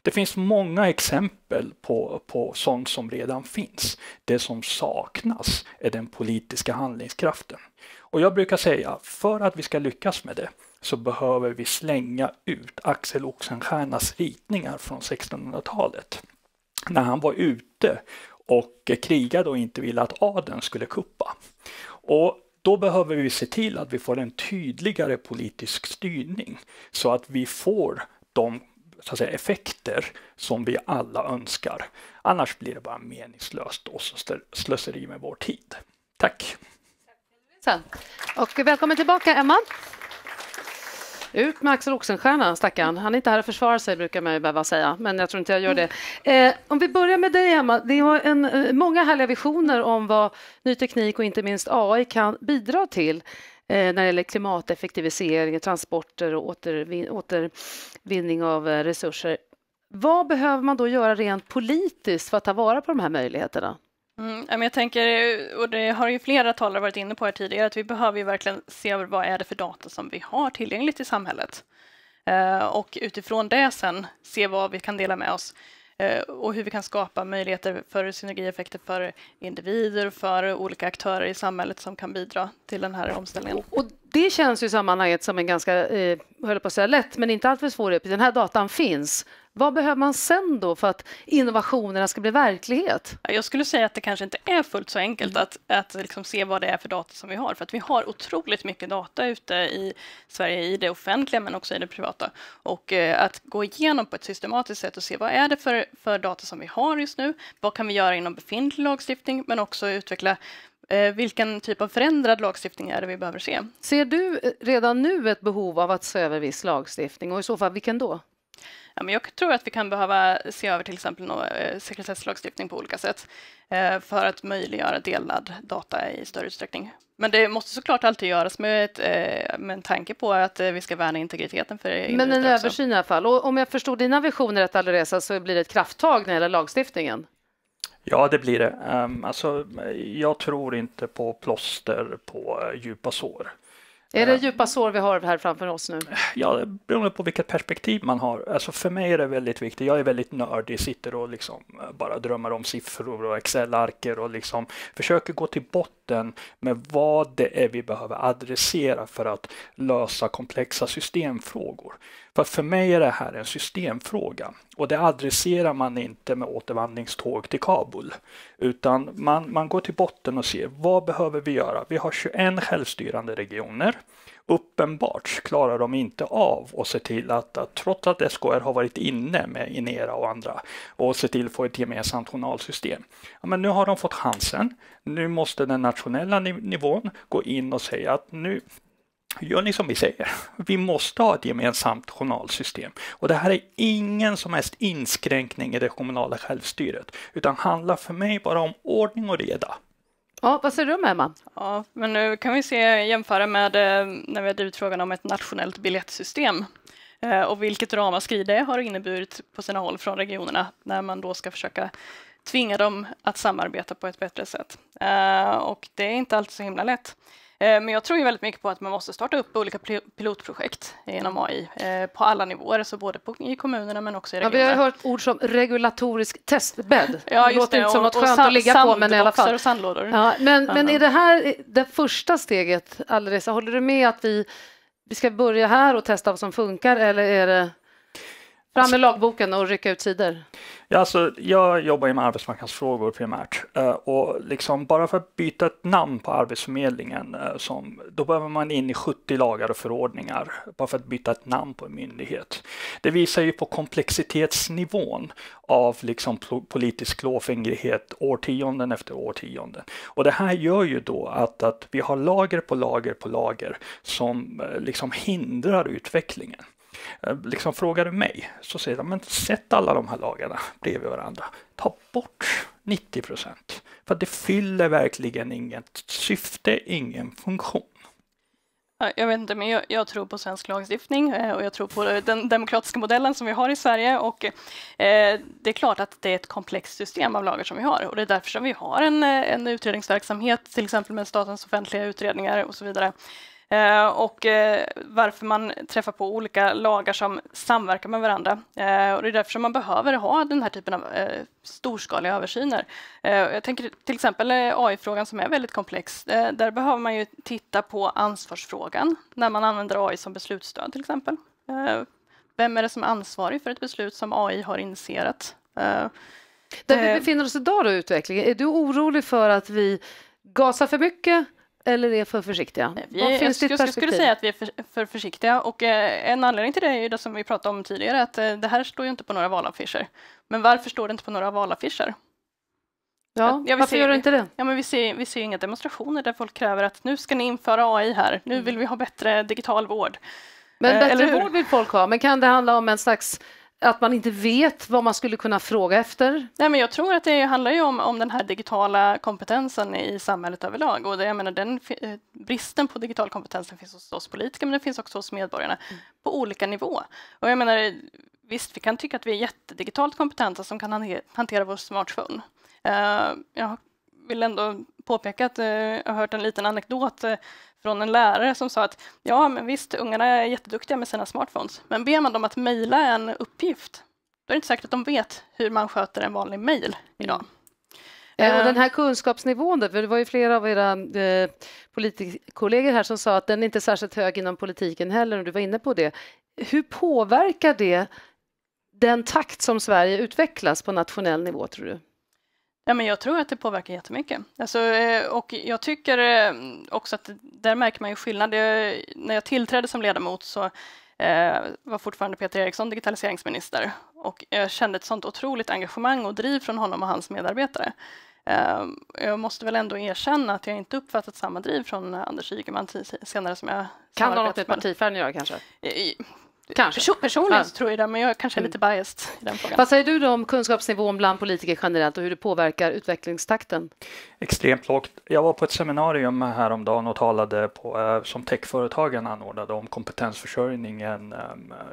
Det finns många exempel på, på sånt som redan finns. Det som saknas är den politiska handlingskraften. Och jag brukar säga, för att vi ska lyckas med det så behöver vi slänga ut Axel Oxenstiernas ritningar från 1600-talet. När han var ute och krigade och inte ville att adeln skulle kuppa. Och då behöver vi se till att vi får en tydligare politisk styrning så att vi får de så att säga, effekter som vi alla önskar. Annars blir det bara meningslöst och slöseri med vår tid. Tack! Och välkommen tillbaka, Emma. Ut med Axel Oxenstierna, stackarn. Han är inte här och försvarar sig, brukar man ju behöva säga, men jag tror inte jag gör det. Eh, om vi börjar med dig, Emma. Det var en, eh, många härliga visioner om vad ny teknik och inte minst AI kan bidra till eh, när det gäller klimateffektivisering, transporter och återvin återvinning av eh, resurser. Vad behöver man då göra rent politiskt för att ta vara på de här möjligheterna? Mm, jag tänker, och det har ju flera talare varit inne på här tidigare, att vi behöver ju verkligen se vad är det för data som vi har tillgängligt i samhället. Eh, och utifrån det sen se vad vi kan dela med oss eh, och hur vi kan skapa möjligheter för synergieffekter för individer och för olika aktörer i samhället som kan bidra till den här omställningen. Och det känns ju i sammanhanget som en ganska, eh, höll på att säga lätt, men inte alltför svår uppgift. Den här datan finns. Vad behöver man sen då för att innovationerna ska bli verklighet? Jag skulle säga att det kanske inte är fullt så enkelt mm. att, att liksom se vad det är för data som vi har, för att vi har otroligt mycket data ute i Sverige, i det offentliga men också i det privata. Och eh, att gå igenom på ett systematiskt sätt och se vad är det för, för data som vi har just nu? Vad kan vi göra inom befintlig lagstiftning, men också utveckla eh, vilken typ av förändrad lagstiftning är det vi behöver se? Ser du eh, redan nu ett behov av att se över viss lagstiftning och i så fall vilken då? Ja, men jag tror att vi kan behöva se över till exempel eh, sekretesslagstiftning på olika sätt eh, för att möjliggöra delad data i större utsträckning. Men det måste såklart alltid göras med, ett, eh, med en tanke på att vi ska värna integriteten för Men en översyn i alla fall. Och om jag förstod dina visioner rätt, Alireza, så blir det ett krafttag när det gäller lagstiftningen? Ja, det blir det. Ehm, alltså, jag tror inte på plåster på djupa sår. Är det eh, djupa sår vi har här framför oss nu? Ja, beroende på vilket perspektiv man har. Alltså för mig är det väldigt viktigt. Jag är väldigt nördig, sitter och liksom eh, bara drömmer om siffror och Excel-arker och liksom försöker gå till botten botten med vad det är vi behöver adressera för att lösa komplexa systemfrågor. För för mig är det här en systemfråga och det adresserar man inte med återvandringståg till Kabul utan man, man går till botten och ser vad behöver vi göra? Vi har 21 självstyrande regioner uppenbart klarar de inte av att se till att, att trots att SKR har varit inne med Inera och andra och se till att få ett gemensamt journalsystem. Ja, men nu har de fått chansen. Nu måste den nationella niv nivån gå in och säga att nu gör ni som vi säger. Vi måste ha ett gemensamt journalsystem. Och det här är ingen som helst inskränkning i det kommunala självstyret, utan handlar för mig bara om ordning och reda. Ja, vad säger du om Emma? Ja, men nu kan vi se, jämföra med eh, när vi har drivit frågan om ett nationellt biljettsystem eh, och vilket ramaskri det har inneburit på sina håll från regionerna när man då ska försöka tvinga dem att samarbeta på ett bättre sätt. Eh, och det är inte alltid så himla lätt. Eh, men jag tror ju väldigt mycket på att man måste starta upp olika pilotprojekt genom AI eh, på alla nivåer, så både på, i kommunerna men också i regionerna. Ja, vi har hört ord som regulatorisk testbädd. <laughs> Ja, det låter det. inte som något och, skönt och att ligga på, men i alla fall. och sandlådor. Ja, men, men är det här det första steget, Alireza? Håller du med att vi, vi ska börja här och testa vad som funkar, eller är det Fram med lagboken och rycka ut sidor. Ja, alltså, jag jobbar ju med arbetsmarknadsfrågor primärt eh, och liksom bara för att byta ett namn på Arbetsförmedlingen, eh, som, då behöver man in i 70 lagar och förordningar bara för att byta ett namn på en myndighet. Det visar ju på komplexitetsnivån av liksom politisk klåfingrighet årtionden efter årtionden. Och det här gör ju då att, att vi har lager på lager på lager som eh, liksom hindrar utvecklingen. Eh, liksom frågar du mig så säger de, men sätt alla de här lagarna bredvid varandra. Ta bort 90 procent. För det fyller verkligen inget syfte, ingen funktion. Jag vet inte, men jag, jag, tror på svensk lagstiftning eh, och jag tror på den demokratiska modellen som vi har i Sverige. Och eh, det är klart att det är ett komplext system av lagar som vi har och det är därför som vi har en, en utredningsverksamhet, till exempel med statens offentliga utredningar och så vidare eh, och eh, varför man träffar på olika lagar som samverkar med varandra. Eh, och det är därför som man behöver ha den här typen av eh, storskaliga översyner. Eh, jag tänker till exempel eh, AI-frågan som är väldigt komplex. där behöver man ju titta på ansvarsfrågan när man använder AI som beslutsstöd till exempel. vem är det som är ansvarig för ett beslut som AI har initierat? Där vi befinner oss idag då, utvecklingen, är du orolig för att vi gasar för mycket eller är för försiktiga? Vi, Vad finns jag, jag skulle säga att vi är för, för försiktiga och eh, en anledning till det är ju det som vi pratade om tidigare att eh, det här står ju inte på några valaffischer. Men varför står det inte på några valaffischer? Ja, jag, varför se, gör det inte det? Ja, men vi ser, vi ser inga demonstrationer där folk kräver att nu ska ni införa AI här, nu mm. vill vi ha bättre digital vård. Men eh, bättre vård vill folk ha, men kan det handla om en slags att man inte vet vad man skulle kunna fråga efter? Nej, men jag tror att det handlar ju om, om den här digitala kompetensen i samhället överlag. Och det, jag menar, den, eh, bristen på digital kompetens finns hos oss politiker, men den finns också hos medborgarna mm. på olika nivå. Och jag menar, visst, vi kan tycka att vi är jättedigitalt kompetenta som kan hantera vår smartphone. Uh, jag vill ändå påpeka att uh, jag har hört en liten anekdot uh, från en lärare som sa att ja, men visst, ungarna är jätteduktiga med sina smartphones, men ber man dem att mejla en uppgift, då är det inte säkert att de vet hur man sköter en vanlig mejl idag. Eh, och den eh. här kunskapsnivån, för det var ju flera av era eh, politikerkollegor här som sa att den är inte särskilt hög inom politiken heller, och du var inne på det. Hur påverkar det den takt som Sverige utvecklas på nationell nivå, tror du? Ja, men jag tror att det påverkar jättemycket. Alltså, eh, och jag tycker eh, också att där märker man ju skillnad. Det, när jag tillträdde som ledamot så eh, var fortfarande Peter Eriksson digitaliseringsminister och jag kände ett sånt otroligt engagemang och driv från honom och hans medarbetare. Eh, jag måste väl ändå erkänna att jag inte uppfattat samma driv från Anders Ygeman senare som jag Kan ha något med partifärgen att göra kanske? Eh, Kanske. Person, personligen ja. så tror jag det, men jag kanske är lite mm. biased i den frågan. Vad säger du då om kunskapsnivån bland politiker generellt och hur det påverkar utvecklingstakten? Extremt lågt. Jag var på ett seminarium häromdagen och talade på, eh, som techföretagen anordnade om kompetensförsörjningen eh,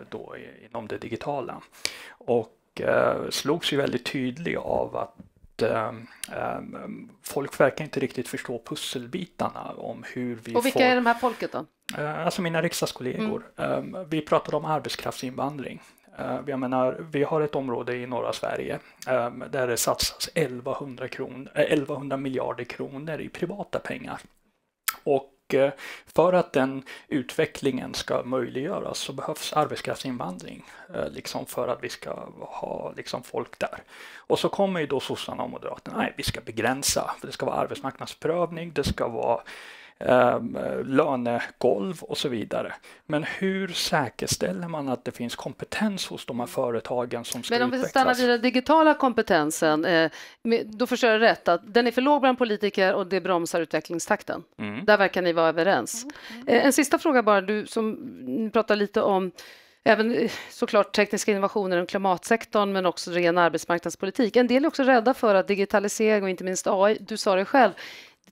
då inom det digitala. Och eh, slogs ju väldigt tydlig av att Ehm, ehm, folk verkar inte riktigt förstå pusselbitarna om hur vi Och vilka får... är de här folket då? Eh, alltså mina riksdagskollegor. Mm. Ehm, vi pratade om arbetskraftsinvandring. Eh, jag menar, vi har ett område i norra Sverige där det satsas 1100, kronor, 1100 miljarder kronor i privata pengar. Och och eh, för att den utvecklingen ska möjliggöras så behövs arbetskraftsinvandring, eh, liksom för att vi ska ha liksom folk där. Och så kommer ju då sossarna och moderaterna, nej vi ska begränsa, det ska vara arbetsmarknadsprövning, det ska vara eh, lönegolv och så vidare. Men hur säkerställer man att det finns kompetens hos de här företagen som ska Men om utvecklas? vi stannar vid den digitala kompetensen, eh, då förstår jag rätt att den är för låg bland politiker och det bromsar utvecklingstakten. Mm. Där verkar ni vara överens. Mm. mm. Eh, en sista fråga bara, du som pratar lite om även eh, såklart tekniska innovationer inom klimatsektorn men också ren arbetsmarknadspolitik. En del är också rädda för att digitalisering och inte minst AI, du sa det själv,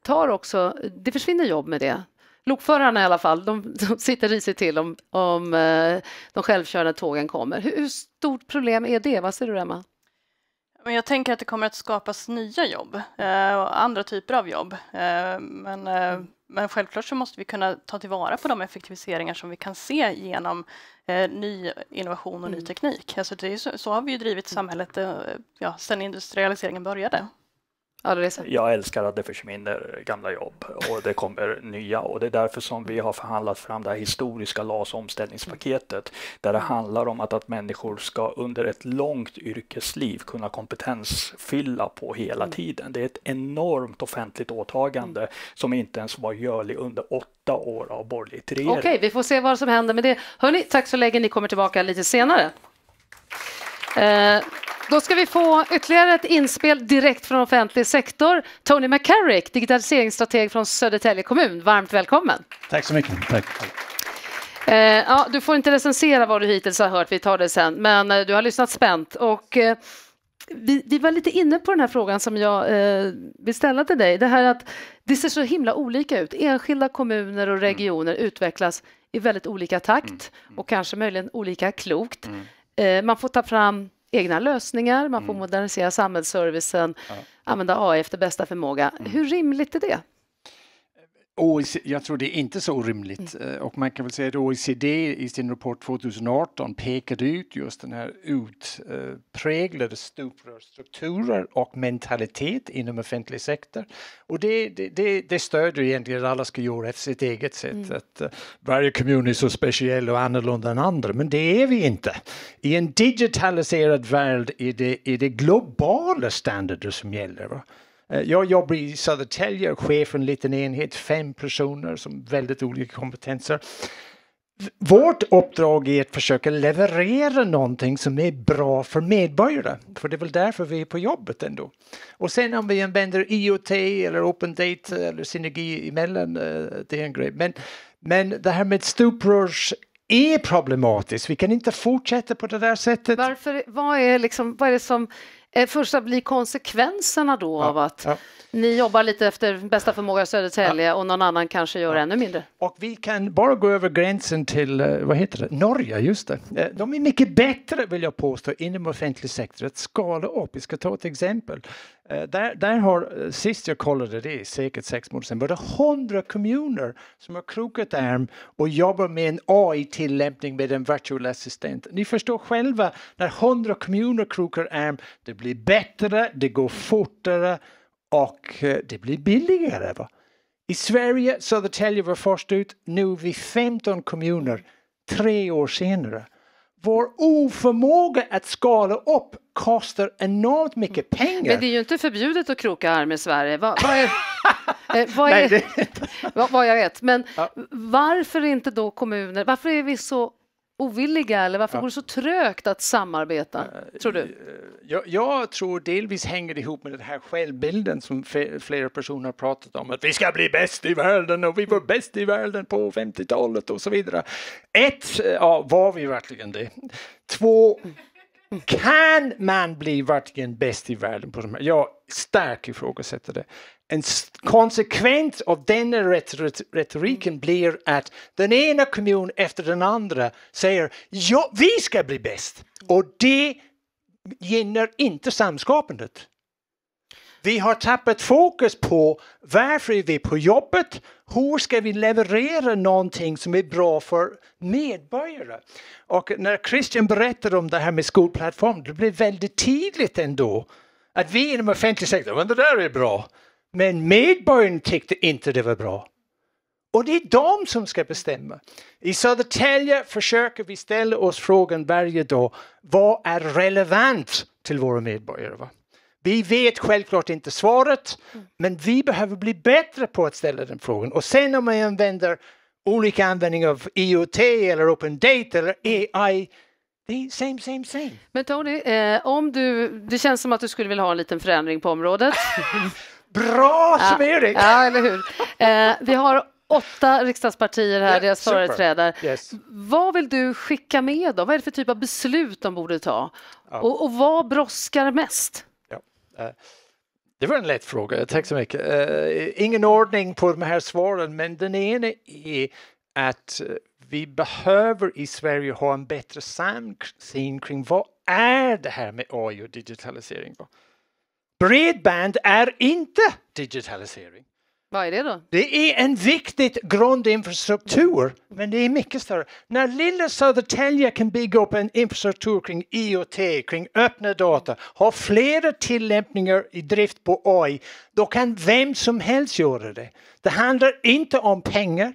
tar också, det försvinner jobb med det. Lokförarna i alla fall, de, de sitter risigt till om, om eh, de självkörande tågen kommer. Hur, hur stort problem är det? Vad säger du, Emma? Men jag tänker att det kommer att skapas nya jobb eh, och andra typer av jobb. Eh, men, eh, mm. men självklart så måste vi kunna ta tillvara på de effektiviseringar som vi kan se genom eh, ny innovation och ny mm. teknik. Alltså det så, så, har vi ju drivit mm. samhället eh, ja, sedan industrialiseringen började. Ja, jag älskar att det försvinner gamla jobb och det kommer nya och det är därför som vi har förhandlat fram det här historiska LAS omställningspaketet där det handlar om att, att människor ska under ett långt yrkesliv kunna kompetensfylla på hela mm. tiden. Det är ett enormt offentligt åtagande mm. som inte ens var görlig under åtta år av borgerlig regering. Okej, vi får se vad som händer med det. Hörni, tack så länge. Ni kommer tillbaka lite senare. Eh, då ska vi få ytterligare ett inspel direkt från offentlig sektor. Tony McCarrick, digitaliseringsstrateg från Södertälje kommun. Varmt välkommen. Tack så mycket. Tack. Eh, ja, du får inte recensera vad du hittills har hört, vi tar det sen, men eh, du har lyssnat spänt. Och, eh, vi, vi, var lite inne på den här frågan som jag eh, vill ställa till dig. Det här att det ser så himla olika ut. Enskilda kommuner och mm. regioner mm. utvecklas i väldigt olika takt mm. och kanske möjligen olika klokt. Mm. Eh, man får ta fram egna lösningar, man får mm. modernisera samhällsservicen, ja. använda AI efter bästa förmåga. Mm. Hur rimligt är det? E jag tror det är inte så orimligt mm. Eh, och man kan väl säga att OECD i sin rapport 2018 pekade ut just den här utpräglade stora strukturer och mentalitet inom offentlig sektor. Och det, det, det, det stödjer egentligen att alla ska göra efter sitt eget sätt. Mm. Att eh, varje kommun är så speciell och annorlunda än andra, men det är vi inte. I en digitaliserad värld är det, är det globala standarder som gäller. Va? Eh, jag jobbar i Södertälje och chef för en liten enhet, fem personer som väldigt olika kompetenser. Vårt uppdrag är att försöka leverera någonting som är bra för medborgare, för det är väl därför vi är på jobbet ändå. Och sen om vi använder IoT eller Open Data eller synergi emellan, eh, det är en grej. Men, men det här med stuprörs är problematiskt, vi kan inte fortsätta på det där sättet. Varför, vad, är liksom, vad är det som Eh, första blir konsekvenserna då ja, av att ja. Ni jobbar lite efter bästa förmåga i Södertälje ja. och någon annan kanske gör ja. ännu mindre. Och vi kan bara gå över gränsen till, eh, vad heter det, Norge, just det. Eh, de är mycket bättre, vill jag påstå, inom offentlig sektor att skala upp. Vi ska ta ett exempel. Eh, där, där har, sist jag kollade, det säkert sex månader sedan, var det hundra kommuner som har krokat arm och jobbar med en AI-tillämpning med en virtual assistant. Ni förstår själva, när hundra kommuner krokar arm, det blir bättre, det går fortare och eh, det blir billigare. Va? I Sverige, Södertälje var först ut, nu är vi 15 kommuner tre år senare. Vår oförmåga att skala upp kostar enormt mycket pengar. Men det är ju inte förbjudet att kroka arm i Sverige. Vad, vad är, <laughs> eh, vad, är, Nej, <laughs> vad, vad jag vet. Men ja. varför inte då kommuner, varför är vi så ovilliga eller varför ja. går det så trögt att samarbeta, eh, tror du? Eh, jag, jag, tror delvis hänger det ihop med den här självbilden som flera personer har pratat om, att vi ska bli bäst i världen och vi var mm. bäst i världen på 50-talet och så vidare. Ett, ja, var vi verkligen det? Två, kan man bli verkligen bäst i världen på de här? Jag starkt ifrågasätter det. En konsekvens av den retoriken blir att den ena kommunen efter den andra säger ja, vi ska bli bäst och det gynnar inte samskapandet. Vi har tappat fokus på varför är vi på jobbet? Hur ska vi leverera någonting som är bra för medborgare? Och när Christian berättade om det här med skolplattform det blev väldigt tydligt ändå att vi inom offentlig sektor, men det där är bra. Men medborgarna tyckte inte det var bra. Och det är de som ska bestämma. I Södertälje försöker vi ställa oss frågan varje dag, vad är relevant till våra medborgare? Va? Vi vet självklart inte svaret, men vi behöver bli bättre på att ställa den frågan. Och sen om man använder olika användning av IoT eller Open Data eller AI, det är same, same, same. Men Tony, eh, om du, det känns som att du skulle vilja ha en liten förändring på området. <laughs> Bra summering! Ja, eller hur. Eh, vi har åtta riksdagspartier här, yeah, deras företrädare. Yes. Vad vill du skicka med då? Vad är det för typ av beslut de borde ta? Ja. Och, och, vad brådskar mest? Ja. Eh, det var en lätt fråga, tack så mycket. Eh, ingen ordning på de här svaren, men den ena är att vi behöver i Sverige ha en bättre samsyn kring vad är det här med AI och digitalisering? Bredband är inte digitalisering. Vad är det då? Det är en viktig grundinfrastruktur, men det är mycket större. När lilla Södertälje kan bygga upp en infrastruktur kring IoT, kring öppna data, ha flera tillämpningar i drift på AI, då kan vem som helst göra det. Det handlar inte om pengar,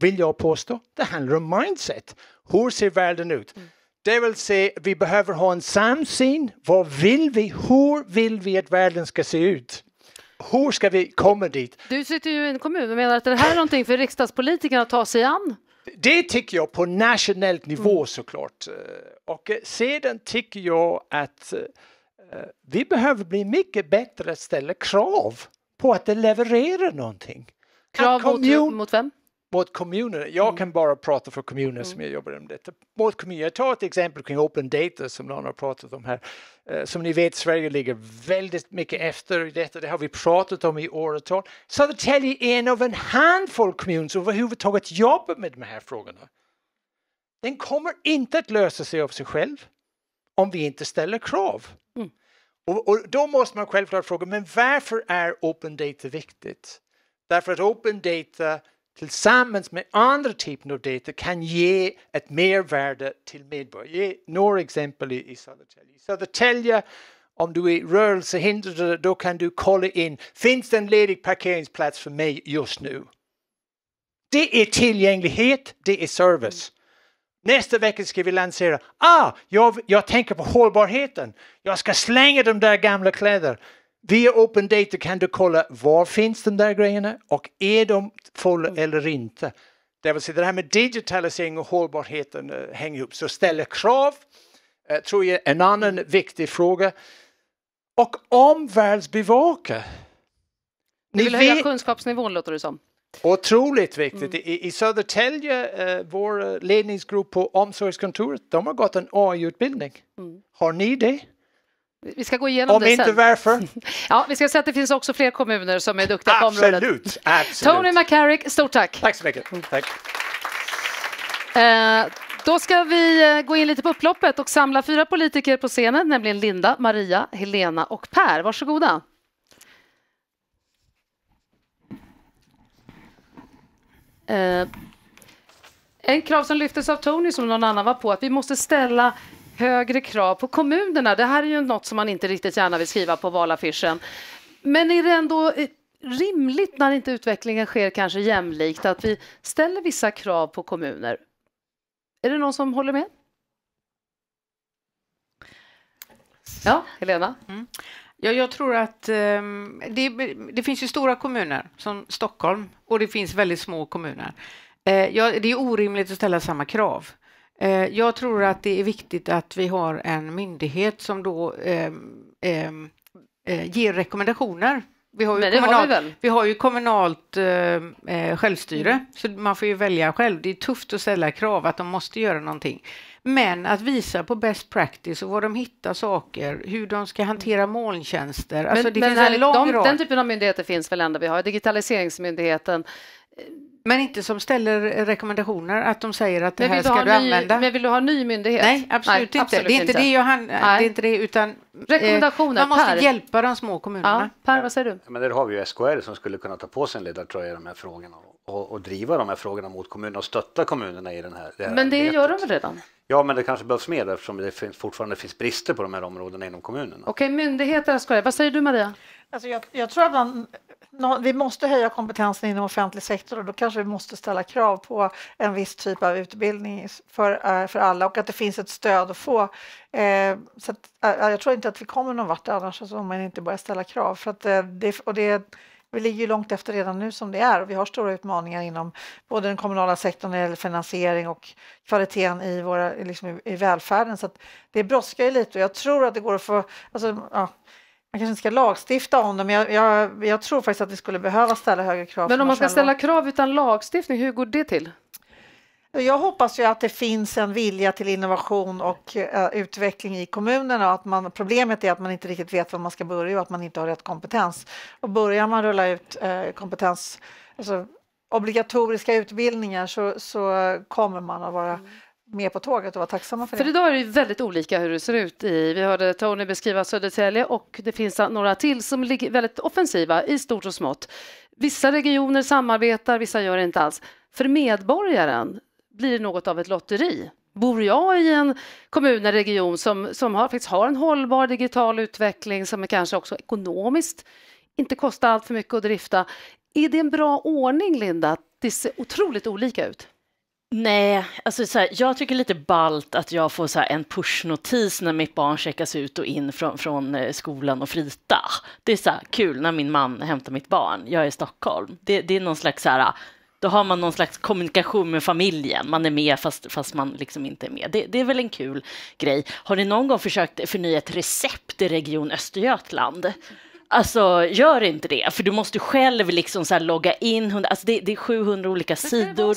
vill jag påstå. Det handlar om mindset. Hur ser världen ut? Mm. Det vill säga, vi behöver ha en samsyn. Vad vill vi? Hur vill vi att världen ska se ut? Hur ska vi komma dit? Du sitter ju i en kommun och menar att det här är någonting för riksdagspolitikerna att ta sig an? Det tycker jag på nationellt nivå mm. såklart. Eh, och sedan tycker jag att eh, eh, vi behöver bli mycket bättre att ställa krav på att det levererar någonting. Krav mot, mot vem? mot kommuner. Jag mm. kan bara prata för kommuner mm. som jag jobbar med detta. Mot kommuner. Jag tar ett exempel kring open data som någon har pratat om här. Eh, som ni vet, Sverige ligger väldigt mycket efter i detta. Det har vi pratat om i åratal. Södertälje är en av en handfull kommuner som överhuvudtaget jobbar med de här frågorna. Den kommer inte att lösa sig av sig själv om vi inte ställer krav. Mm. Och, och då måste man självklart fråga, men varför är open data viktigt? Därför att open data tillsammans med andra typer av data kan ge ett mervärde till medborgarna. Ge några exempel i, i Södertälje. I Södertälje om du är rörelsehindrad då kan du kolla in, finns det en ledig parkeringsplats för mig just nu? Det är tillgänglighet, det är service. Nästa vecka ska vi lansera, ah, jag, jag tänker på hållbarheten, jag ska slänga de där gamla kläderna. Via Open Data kan du kolla var finns de där grejerna och är de fulla mm. eller inte. Det vill säga det här med digitalisering och hållbarheten eh, hänger ihop. Så ställa krav eh, tror jag är en annan viktig fråga. Och omvärldsbevaka. Ni vill höja kunskapsnivån låter det som. Otroligt viktigt. Mm. I, I Södertälje, eh, vår eh, ledningsgrupp på omsorgskontoret, de har gått en AI-utbildning. Mm. Har ni det? Vi ska gå igenom Om det sen. Om inte varför? <laughs> Ja, vi ska säga att det finns också fler kommuner som är duktiga på området. Absolut. Tony McCarrick, stort tack. Tack så mycket. Mm. tack. Eh, då ska vi eh, gå in lite på upploppet och samla fyra politiker på scenen, nämligen Linda, Maria, Helena och Per. Varsågoda. Eh, en krav som lyftes av Tony, som någon annan var på, att vi måste ställa högre krav på kommunerna. Det här är ju något som man inte riktigt gärna vill skriva på valaffischen. Men är det ändå eh, rimligt när inte utvecklingen sker kanske jämlikt att vi ställer vissa krav på kommuner? Är det någon som håller med? Ja, Helena? Mm. Ja, jag tror att um, det, det, finns ju stora kommuner som Stockholm och det finns väldigt små kommuner. Uh, ja, det är orimligt att ställa samma krav. Eh, jag tror att det är viktigt att vi har en myndighet som då eh, eh, ger rekommendationer. Vi har ju, kommunalt, har vi, vi har ju kommunalt eh, eh, självstyre, mm. så man får ju välja själv. Det är tufft att ställa krav att de måste göra någonting. Men att visa på best practice och var de hittar saker, hur de ska hantera molntjänster. Alltså men, det men finns en lång de, rad. Den typen av myndigheter finns väl ändå? Vi har Digitaliseringsmyndigheten, men inte som ställer rekommendationer, att de säger att det här ska du ny, använda. Men vill du ha ny myndighet? Nej, absolut Nej, inte. Absolut det är inte, inte. det jag det är inte det, utan eh, rekommendationer, eh, man måste per. hjälpa de små kommunerna. Ja, per, vad säger du? men där har vi ju SKR som skulle kunna ta på sig en ledartröja i de här frågorna och, och, driva de här frågorna mot kommunerna och stötta kommunerna i den här. Det här men det arbetet. gör de väl redan? Ja, men det kanske behövs mer eftersom det finns, fortfarande finns brister på de här områdena inom kommunerna. Okej, okay, myndigheter, SKR, vad säger du Maria? Alltså jag, jag tror att man vi måste höja kompetensen inom offentlig sektor och då kanske vi måste ställa krav på en viss typ av utbildning för, eh, för alla och att det finns ett stöd att få. Eh, så att, eh, jag tror inte att vi kommer någon vart annars alltså, om man inte börjar ställa krav. För att, det, och det, vi ligger ju långt efter redan nu som det är och vi har stora utmaningar inom både den kommunala sektorn när det gäller finansiering och kvaliteten i, våra, liksom i, välfärden. Så att det brådskar ju lite och jag tror att det går att få... Alltså, ja, man kanske inte ska lagstifta om det, men jag, jag, jag, tror faktiskt att vi skulle behöva ställa högre krav. Men om man ska ställa krav utan lagstiftning, hur går det till? Jag hoppas ju att det finns en vilja till innovation och eh, utveckling i kommunerna. Att man, problemet är att man inte riktigt vet var man ska börja och att man inte har rätt kompetens. Och börjar man rulla ut eh, kompetens, alltså obligatoriska utbildningar så, så kommer man att vara mm med på tåget och vara tacksamma för det. För idag är det väldigt olika hur det ser ut. I, vi hörde Tony beskriva Södertälje och det finns några till som ligger väldigt offensiva i stort och smått. Vissa regioner samarbetar, vissa gör det inte alls. För medborgaren blir det något av ett lotteri. Bor jag i en kommun eller region som, som har, faktiskt har en hållbar digital utveckling som kanske också ekonomiskt inte kostar allt för mycket att drifta. Är det en bra ordning, Linda, att det ser otroligt olika ut? Nej, alltså så här, jag tycker lite balt att jag får så en pushnotis när mitt barn checkas ut och in från, från eh, skolan och frita. Det är så här, kul när min man hämtar mitt barn, jag är i Stockholm. Det, det är någon slags så här, då har man någon slags kommunikation med familjen, man är med fast, fast man liksom inte är med. Det, det är väl en kul grej. Har ni någon gång försökt förnya ett recept i Region Östergötland? Alltså gör inte det, för du måste själv liksom så logga in. alltså det, det, är 700 olika sidor.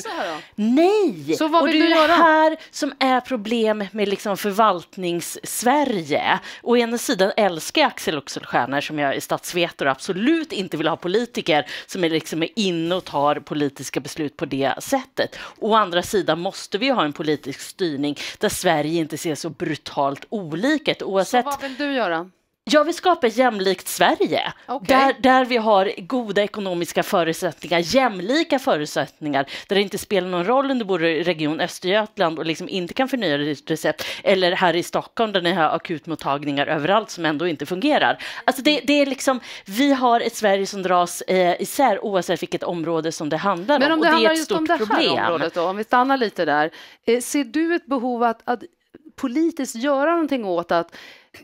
Nej! Så vad vill och det du är det här som är problem med liksom förvaltnings-Sverige. Å ena sidan älskar jag Axel Oxenstierna som jag är statsvetare och absolut inte vill ha politiker som är liksom inne och tar politiska beslut på det sättet. Å andra sidan måste vi ha en politisk styrning där Sverige inte ser så brutalt olika ut oavsett. Så vad vill du göra? Jag vill skapa ett jämlikt Sverige okay. där, där vi har goda ekonomiska förutsättningar, jämlika förutsättningar, där det inte spelar någon roll om du bor i region Östergötland och liksom inte kan förnya ditt recept eller här i Stockholm där ni har akutmottagningar överallt som ändå inte fungerar. Alltså det, det är liksom, vi har ett Sverige som dras eh, isär oavsett vilket område som det handlar om. Men om det, och det handlar är ett just stort om det här problem. området då, om vi stannar lite där. Eh, ser du ett behov att, att politiskt göra någonting åt att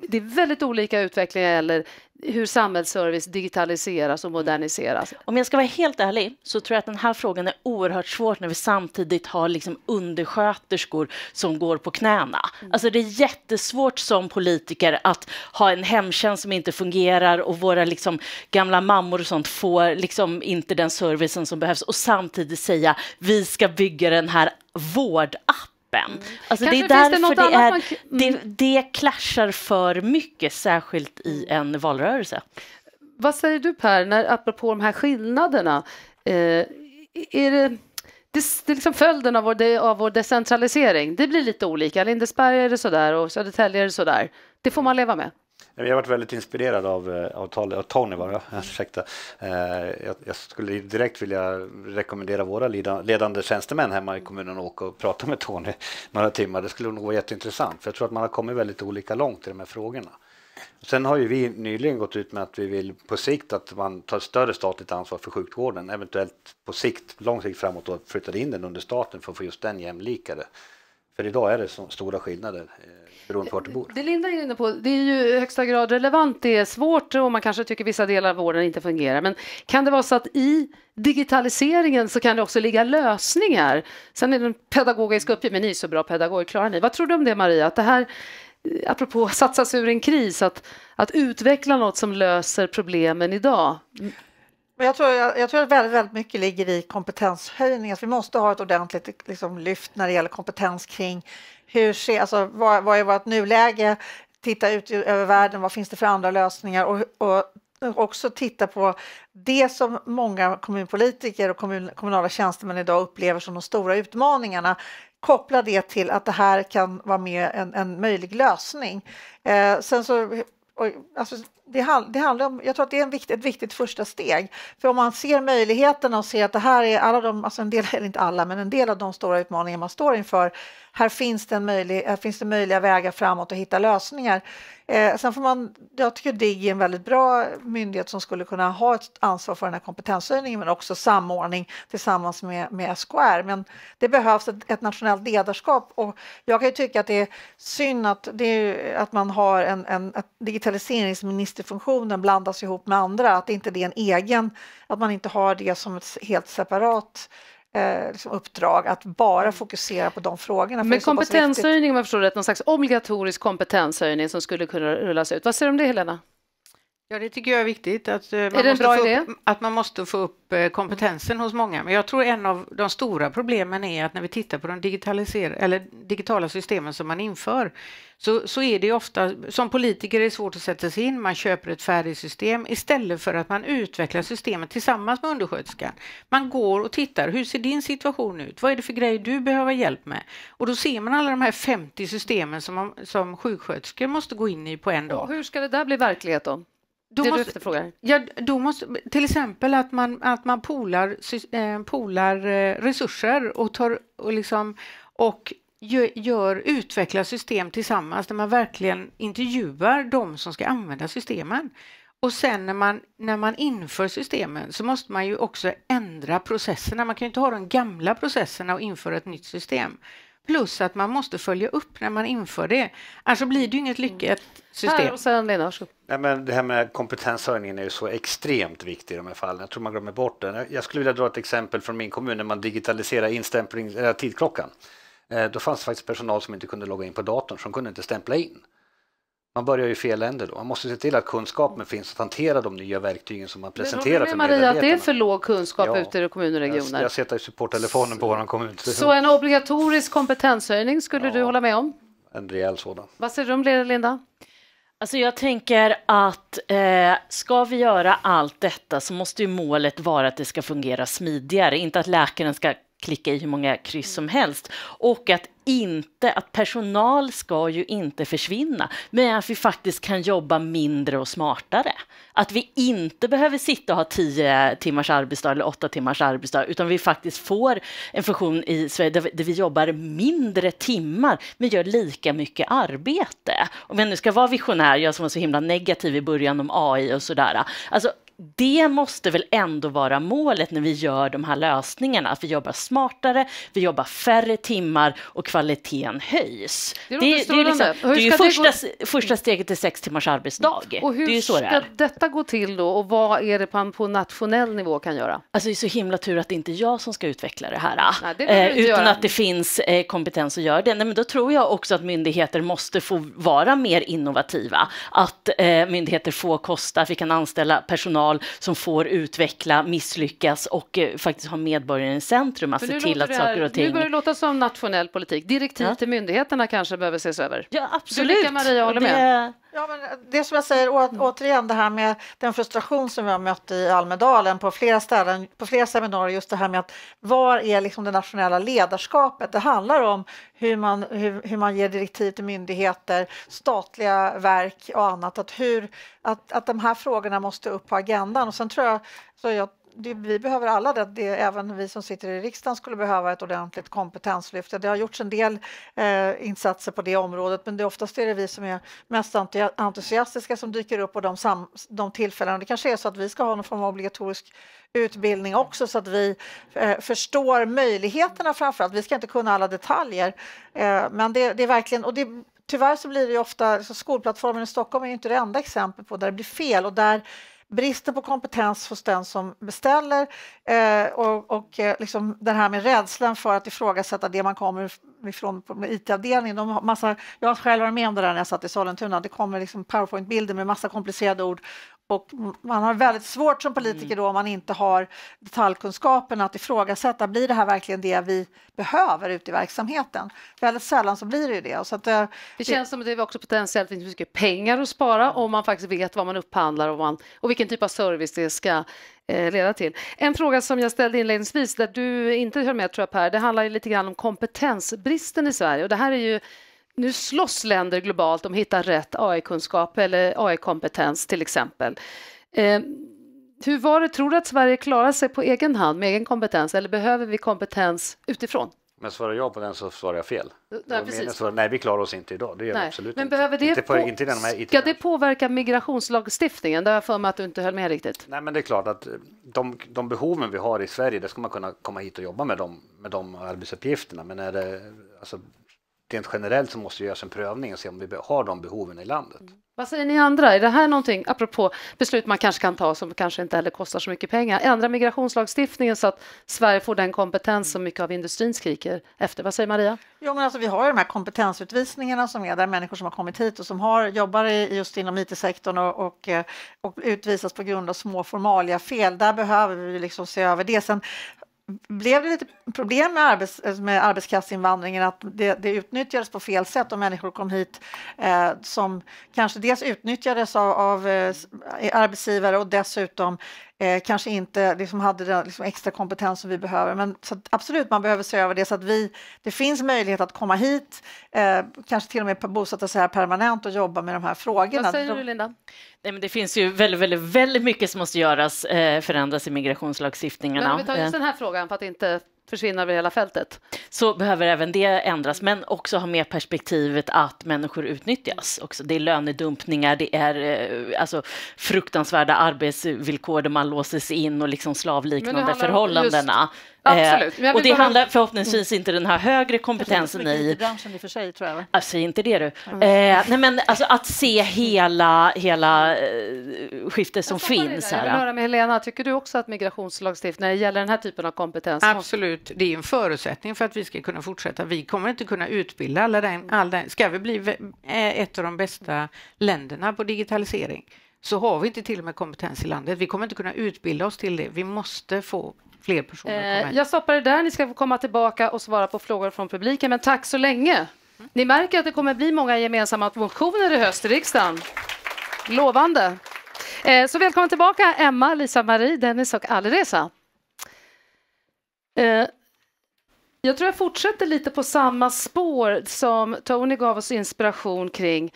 det är väldigt olika utvecklingar eller hur samhällsservice digitaliseras och mm. moderniseras. Om jag ska vara helt ärlig så tror jag att den här frågan är oerhört svår när vi samtidigt har liksom undersköterskor som går på knäna. Mm. Alltså det är jättesvårt som politiker att ha en hemtjänst som inte fungerar och våra liksom gamla mammor och sånt får liksom inte den servicen som behövs och samtidigt säga vi ska bygga den här vårdappen spänn. Mm. Alltså det är därför det, det är, man... mm. det, det clashar för mycket, särskilt i en valrörelse. Vad säger du Per, när, apropå de här skillnaderna? Eh, är det det, är liksom följden av vår, av vår decentralisering. Det blir lite olika. Lindesberg är det sådär och Södertälje är det sådär. Det får man leva med. Jag har varit väldigt inspirerad av, eh, av, av Tony, var jag, <laughs> eh, Jag, jag skulle direkt vilja rekommendera våra ledande tjänstemän hemma i kommunen att åka och prata med Tony <laughs> några timmar. Det skulle nog vara jätteintressant, för jag tror att man har kommit väldigt olika långt i de här frågorna. Sen har ju vi nyligen gått ut med att vi vill på sikt att man tar större statligt ansvar för sjukvården, eventuellt på sikt, lång sikt framåt, och in den under staten för att få just den jämlikare. För idag är det så stora skillnader eh, beroende på vart du bor. Det Linda är inne på, det är ju i högsta grad relevant. Det är svårt och man kanske tycker vissa delar av vården inte fungerar. Men kan det vara så att i digitaliseringen så kan det också ligga lösningar? Sen är det den pedagogiska uppgiften, men ni är så bra pedagoger, klarar ni? Vad tror du om det Maria? Att det här, eh, apropå satsas ur en kris, att, att utveckla något som löser problemen idag? Jag tror, jag, jag tror att väldigt, väldigt mycket ligger i kompetenshöjning. Alltså vi måste ha ett ordentligt liksom, lyft när det gäller kompetens kring hur ser, alltså, vad, vad är vårt nuläge? Titta ut över världen, vad finns det för andra lösningar? Och, och också titta på det som många kommunpolitiker och kommun, kommunala tjänstemän idag upplever som de stora utmaningarna koppla det till att det här kan vara med en, en möjlig lösning. Eh, sen så, och, alltså, det, hand, det, handlar om, jag tror att det är en vikt, ett viktigt första steg. För om man ser möjligheterna och ser att det här är alla de, alltså en del, eller inte alla, men en del av de stora utmaningar man står inför här finns det, en möjlig, här finns det möjliga vägar framåt och hitta lösningar. Eh, sen får man, jag tycker DIGG är en väldigt bra myndighet som skulle kunna ha ett ansvar för den här kompetenshöjningen men också samordning tillsammans med, med SKR. Men det behövs ett, ett nationellt ledarskap och jag kan tycka att det är synd att, är, att man har en, en digitaliseringsministerfunktionen blandas ihop med andra, att det inte är en egen, att man inte har det som ett helt separat eh, liksom uppdrag att bara mm. fokusera på de frågorna. Men kompetenshöjning, om jag förstår rätt, någon slags obligatorisk kompetenshöjning som skulle kunna rullas ut. Vad säger du om det, Helena? Ja, det tycker jag är viktigt, att, eh, man, är måste upp, att man måste få upp eh, kompetensen hos många. Men jag tror en av de stora problemen är att när vi tittar på de eller digitala systemen som man inför så, så är det ofta, som politiker är det svårt att sätta sig in, man köper ett färdigt system istället för att man utvecklar systemet tillsammans med undersköterskan. Man går och tittar, hur ser din situation ut? Vad är det för grejer du behöver hjälp med? Och då ser man alla de här 50 systemen som, som sjuksköterskor måste gå in i på en dag. Och hur ska det där bli verklighet då? då det måste, du efterfrågar? Ja, då måste, till exempel att man, att man polar, eh, polar eh, resurser och, tar, och, liksom, och gör, utvecklar system tillsammans där man verkligen intervjuar de som ska använda systemen. Och sen när man, när man inför systemen så måste man ju också ändra processerna. Man kan ju inte ha de gamla processerna och införa ett nytt system. Plus att man måste följa upp när man inför det. Alltså blir det ju inget lyckat system. Här och sen Lena, Nej, men det här med kompetenshöjningen är ju så extremt viktigt i de här fallen. Jag tror man glömmer bort det. Jag skulle vilja dra ett exempel från min kommun när man digitaliserar instämpling, eh, tidklockan. Eh, då fanns det faktiskt personal som inte kunde logga in på datorn, som kunde inte stämpla in. Man börjar ju fel ände då. Man måste se till att kunskapen finns att hantera de nya verktygen som man presenterar för Maria, att det är för låg kunskap ja, ute i kommuner och regioner? Jag, jag sätter supporttelefonen på vår kommun. Så en obligatorisk kompetenshöjning skulle ja, du hålla med om? En rejäl sådan. Vad säger du om det, Linda? Alltså jag tänker att eh, ska vi göra allt detta så måste ju målet vara att det ska fungera smidigare, inte att läkaren ska klicka i hur många kryss som helst och att inte att personal ska ju inte försvinna, men att vi faktiskt kan jobba mindre och smartare. Att vi inte behöver sitta och ha tio timmars arbetsdag eller åtta timmars arbetsdag, utan vi faktiskt får en funktion i Sverige där vi, där vi jobbar mindre timmar, men gör lika mycket arbete. Om jag nu ska vara visionär, jag som var så himla negativ i början om AI och sådär, alltså det måste väl ändå vara målet när vi gör de här lösningarna, att vi jobbar smartare, vi jobbar färre timmar och kvaliteten höjs. Det, det, det, är, liksom, det är ju första, gå... första steget till sex timmars arbetsdag. Och hur det ska det detta gå till då och vad är det man på nationell nivå kan göra? Alltså det är så himla tur att det inte är jag som ska utveckla det här, Nej, eh, utan göra. att det finns eh, kompetens att göra det. Nej, men då tror jag också att myndigheter måste få vara mer innovativa, att eh, myndigheter får kosta, att vi kan anställa personal personal som får utveckla, misslyckas och eh, faktiskt ha medborgaren i centrum, att se till att saker och ting... Nu börjar det låta som nationell politik. Direktiv ja. till myndigheterna kanske behöver ses över. Ja, absolut. Du, Maria, håller med. Det... Ja, men det som jag säger å, återigen, det här med den frustration som vi har mött i Almedalen på flera ställen, på flera seminarier, just det här med att var är liksom det nationella ledarskapet? Det handlar om hur man, hur, hur man ger direktiv till myndigheter, statliga verk och annat, att, hur, att, att de här frågorna måste upp på agendan. Och sen tror jag, så jag det, vi behöver alla det, det, även vi som sitter i riksdagen skulle behöva ett ordentligt kompetenslyft. Det har gjorts en del eh, insatser på det området men det är oftast är det vi som är mest entusiastiska som dyker upp på de, sam, de tillfällena. Det kanske är så att vi ska ha någon form av obligatorisk utbildning också så att vi eh, förstår möjligheterna framför allt. Vi ska inte kunna alla detaljer eh, men det, det, är verkligen och det, Tyvärr så blir det ofta, så skolplattformen i Stockholm är inte det enda exemplet på där det blir fel och där bristen på kompetens hos den som beställer eh, och, och eh, liksom det här med rädslan för att ifrågasätta det man kommer ifrån på IT-avdelningen. jag själv var med om det där när jag satt i Sollentuna. Det kommer liksom PowerPoint-bilder med massa komplicerade ord och man har väldigt svårt som politiker då om man inte har detaljkunskapen att ifrågasätta, blir det här verkligen det vi behöver ute i verksamheten? Väldigt sällan så blir det ju det. Så att, det, eh, det känns som att det också potentiellt finns mycket pengar att spara om man faktiskt vet vad man upphandlar och, man, och vilken typ av service det ska eh, leda till. En fråga som jag ställde inledningsvis där du inte höll med tror jag Per, det handlar ju lite grann om kompetensbristen i Sverige och det här är ju nu slåss länder globalt om att hitta rätt AI-kunskap eller AI-kompetens till exempel. Eh, hur var det, tror du att Sverige klarar sig på egen hand med egen kompetens eller behöver vi kompetens utifrån? Men svarar jag på den så svarar jag fel. Nej, precis. nej vi klarar oss inte idag, det gör nej. vi absolut Men behöver inte. Det inte, på, inte den här ska det påverka migrationslagstiftningen? Det har jag för mig att du inte höll med riktigt. Nej, men det är klart att eh, de, de behoven vi har i Sverige, det ska man kunna komma hit och jobba med de, med de arbetsuppgifterna. Men är det, alltså, rent generellt så måste det göras en prövning och se om vi har de behoven i landet. Mm. Vad säger ni andra? Är det här någonting, apropå beslut man kanske kan ta som kanske inte heller kostar så mycket pengar, ändra migrationslagstiftningen så att Sverige får den kompetens som mycket av industrin skriker efter? Vad säger Maria? Jo, men alltså, vi har ju de här kompetensutvisningarna som är där människor som har kommit hit och som har, jobbar just inom IT-sektorn och, och, eh, och, utvisas på grund av små formalia fel. Där behöver vi liksom se över det. Sen blev det lite problem med, arbets, med arbetskraftsinvandringen att det, det, utnyttjades på fel sätt och människor kom hit eh, som kanske dels utnyttjades av, av eh, arbetsgivare och dessutom eh, kanske inte liksom hade den liksom extra kompetens som vi behöver. Men så absolut, man behöver se över det så att vi, det finns möjlighet att komma hit, eh, kanske till och med bosätta sig här permanent och jobba med de här frågorna. Vad säger du, Linda? Nej, men det finns ju väldigt, väldigt, väldigt mycket som måste göras, eh, förändras i migrationslagstiftningarna. Men vi tar just eh. den här frågan för att inte försvinna över hela fältet. Så behöver även det ändras, men också ha med perspektivet att människor utnyttjas. Också. Det är lönedumpningar, det är eh, alltså, fruktansvärda arbetsvillkor där man låses in och liksom slavliknande förhållandena. Just Eh, Absolut. och det handlar förhoppningsvis mm. inte den här högre kompetensen i... branschen i och för sig, tror jag. Säg alltså, inte det du. Mm. Eh, nej, men alltså att se hela, hela eh, skiftet som finns. Här. Jag vill höra med Helena, tycker du också att migrationslagstiftning när det gäller den här typen av kompetens? Absolut, det är en förutsättning för att vi ska kunna fortsätta. Vi kommer inte kunna utbilda alla den, all den. Ska vi bli eh, ett av de bästa länderna på digitalisering? så har vi inte till och med kompetens i landet. Vi kommer inte kunna utbilda oss till det. Vi måste få fler personer kommer. Eh, jag stoppar det där. Ni ska få komma tillbaka och svara på frågor från publiken. Men tack så länge. Ni märker att det kommer bli många gemensamma motioner i höst i riksdagen. Lovande. Eh, så välkommen tillbaka Emma, Lisa-Marie, Dennis och Alireza. Eh, jag tror jag fortsätter lite på samma spår som Tony gav oss inspiration kring.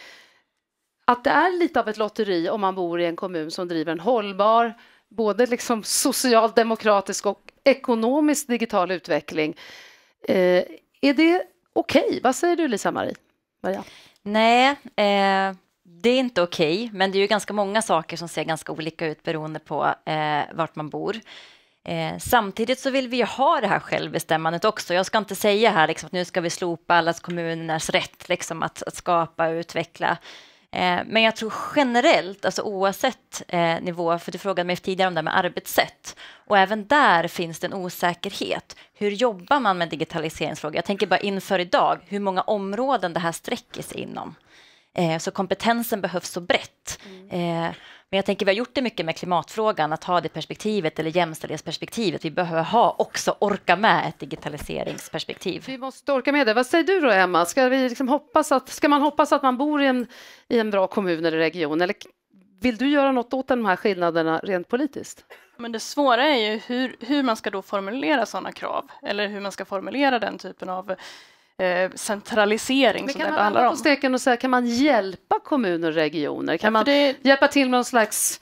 Att det är lite av ett lotteri om man bor i en kommun som driver en hållbar, både liksom socialdemokratisk och ekonomisk digital utveckling. Eh, är det okej? Okay? Vad säger du, Lisa-Marie? Nej, eh, det är inte okej, okay, men det är ju ganska många saker som ser ganska olika ut beroende på eh, vart man bor. Eh, samtidigt så vill vi ju ha det här självbestämmandet också. Jag ska inte säga här liksom, att nu ska vi slopa allas kommuners rätt liksom, att, att skapa och utveckla. Eh, men jag tror generellt, alltså oavsett eh, nivå, för du frågade mig tidigare om det här med arbetssätt, och även där finns det en osäkerhet. Hur jobbar man med digitaliseringsfrågor? Jag tänker bara inför idag, hur många områden det här sträcker sig inom. Eh, så kompetensen behövs så brett. Mm. Eh, men jag tänker vi har gjort det mycket med klimatfrågan, att ha det perspektivet eller jämställdhetsperspektivet. Vi behöver ha också orka med ett digitaliseringsperspektiv. Vi måste orka med det. Vad säger du då Emma? Ska, vi liksom hoppas att, ska man hoppas att man bor i en, i en bra kommun eller region? Eller vill du göra något åt de här skillnaderna rent politiskt? Men det svåra är ju hur, hur man ska då formulera sådana krav eller hur man ska formulera den typen av Eh, centralisering. Men som det handlar på om. steken och säga, kan man hjälpa kommuner och regioner? Kan ja, man det... hjälpa till med någon slags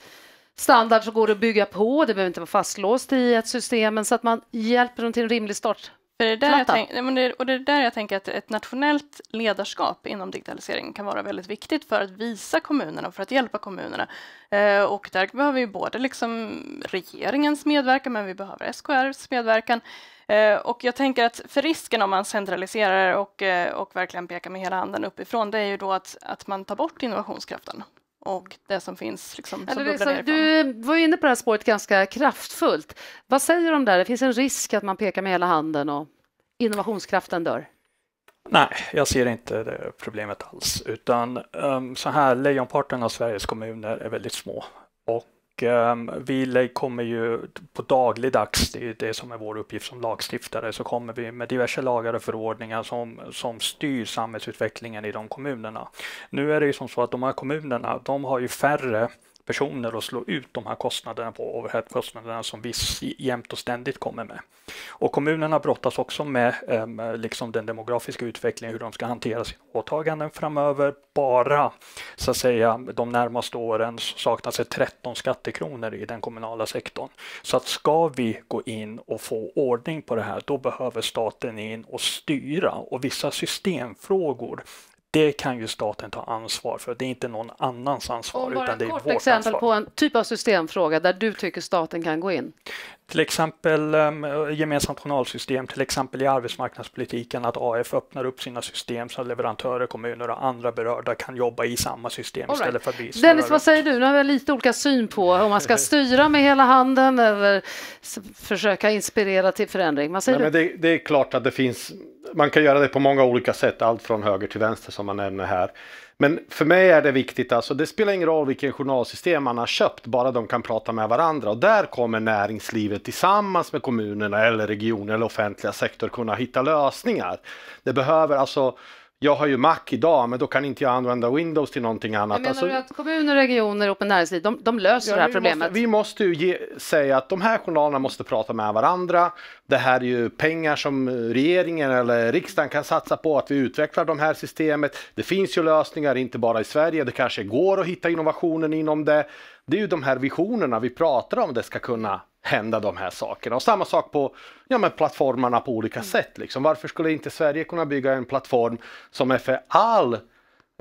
standard som går att bygga på? Det behöver inte vara fastlåst i ett system, men så att man hjälper dem till en rimlig start för det där jag tänk, det, och det är där jag tänker att ett nationellt ledarskap inom digitalisering kan vara väldigt viktigt för att visa kommunerna och för att hjälpa kommunerna. Eh, och där behöver vi både liksom regeringens medverkan, men vi behöver SKRs medverkan. Eh, och jag tänker att för risken om man centraliserar och, eh, och verkligen pekar med hela handen uppifrån, det är ju då att, att man tar bort innovationskraften och det som finns. Liksom, som Eller, liksom, du var inne på det här spåret ganska kraftfullt. Vad säger du om det? Det finns en risk att man pekar med hela handen och innovationskraften dör. Nej, jag ser inte det problemet alls, utan um, så här lejonparten av Sveriges kommuner är väldigt små och um, vi kommer ju på dagligdags, det är det som är vår uppgift som lagstiftare, så kommer vi med diverse lagar och förordningar som, som styr samhällsutvecklingen i de kommunerna. Nu är det ju som så att de här kommunerna, de har ju färre personer och slå ut de här kostnaderna på overheadkostnaderna som vi jämt och ständigt kommer med. Och kommunerna brottas också med eh, liksom den demografiska utvecklingen, hur de ska hantera sina åtaganden framöver. Bara så att säga de närmaste åren saknas det 13 skattekronor i den kommunala sektorn. Så att ska vi gå in och få ordning på det här, då behöver staten in och styra och vissa systemfrågor det kan ju staten ta ansvar för. Det är inte någon annans ansvar. utan det är vårt exempel ansvar. på en typ av systemfråga där du tycker staten kan gå in. Till exempel ehm, gemensamt journalsystem, till exempel i arbetsmarknadspolitiken att AF öppnar upp sina system så att leverantörer, kommuner och andra berörda kan jobba i samma system All istället right. för att Dennis, vad säger du? Nu har vi lite olika syn på om man ska <laughs> styra med hela handen eller försöka inspirera till förändring. Vad säger Nej, du? Det, det är klart att det finns, man kan göra det på många olika sätt, allt från höger till vänster som man nämner här. Men för mig är det viktigt, alltså det spelar ingen roll vilken journalsystem man har köpt, bara de kan prata med varandra. Och där kommer näringslivet tillsammans med kommunerna eller regioner eller offentliga sektor kunna hitta lösningar. Det behöver alltså jag har ju Mac idag, men då kan inte jag använda Windows till någonting annat. Men alltså, menar alltså, du att kommuner, regioner och näringsliv, de, de löser ja, det här vi problemet? Måste, vi måste ju ge, säga att de här journalerna måste prata med varandra. Det här är ju pengar som regeringen eller riksdagen kan satsa på att vi utvecklar de här systemet. Det finns ju lösningar, inte bara i Sverige. Det kanske går att hitta innovationen inom det. Det är ju de här visionerna vi pratar om det ska kunna hända de här sakerna. Och samma sak på ja, men plattformarna på olika mm. sätt. Liksom. Varför skulle inte Sverige kunna bygga en plattform som är för all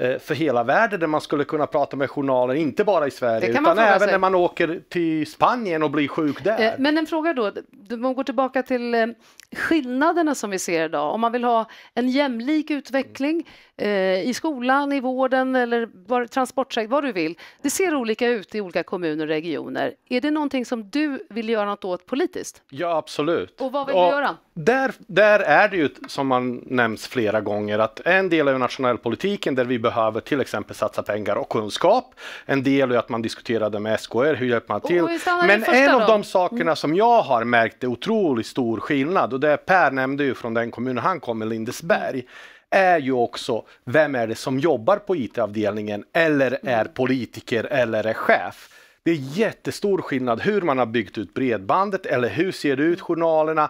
Eh, för hela världen där man skulle kunna prata med journaler, inte bara i Sverige utan även sig. när man åker till Spanien och blir sjuk där. Eh, men en fråga då, om man går tillbaka till eh, skillnaderna som vi ser idag, om man vill ha en jämlik utveckling i skolan, i vården eller transportsektorn, vad du vill. Det ser olika ut i olika kommuner och regioner. Är det någonting som du vill göra något åt politiskt? Ja, absolut. Och vad vill och du göra? Där, där är det ju, som man nämns flera gånger, att en del av nationell politiken där vi behöver till exempel satsa pengar och kunskap. En del är att man diskuterade med SKR, hur hjälper man till? Oh, Men en av då? de sakerna mm. som jag har märkt är otroligt stor skillnad och det Per nämnde ju från den kommunen han kommer, Lindesberg är ju också vem är det som jobbar på IT-avdelningen eller mm. är politiker eller är chef. Det är jättestor skillnad hur man har byggt ut bredbandet eller hur ser det ut journalerna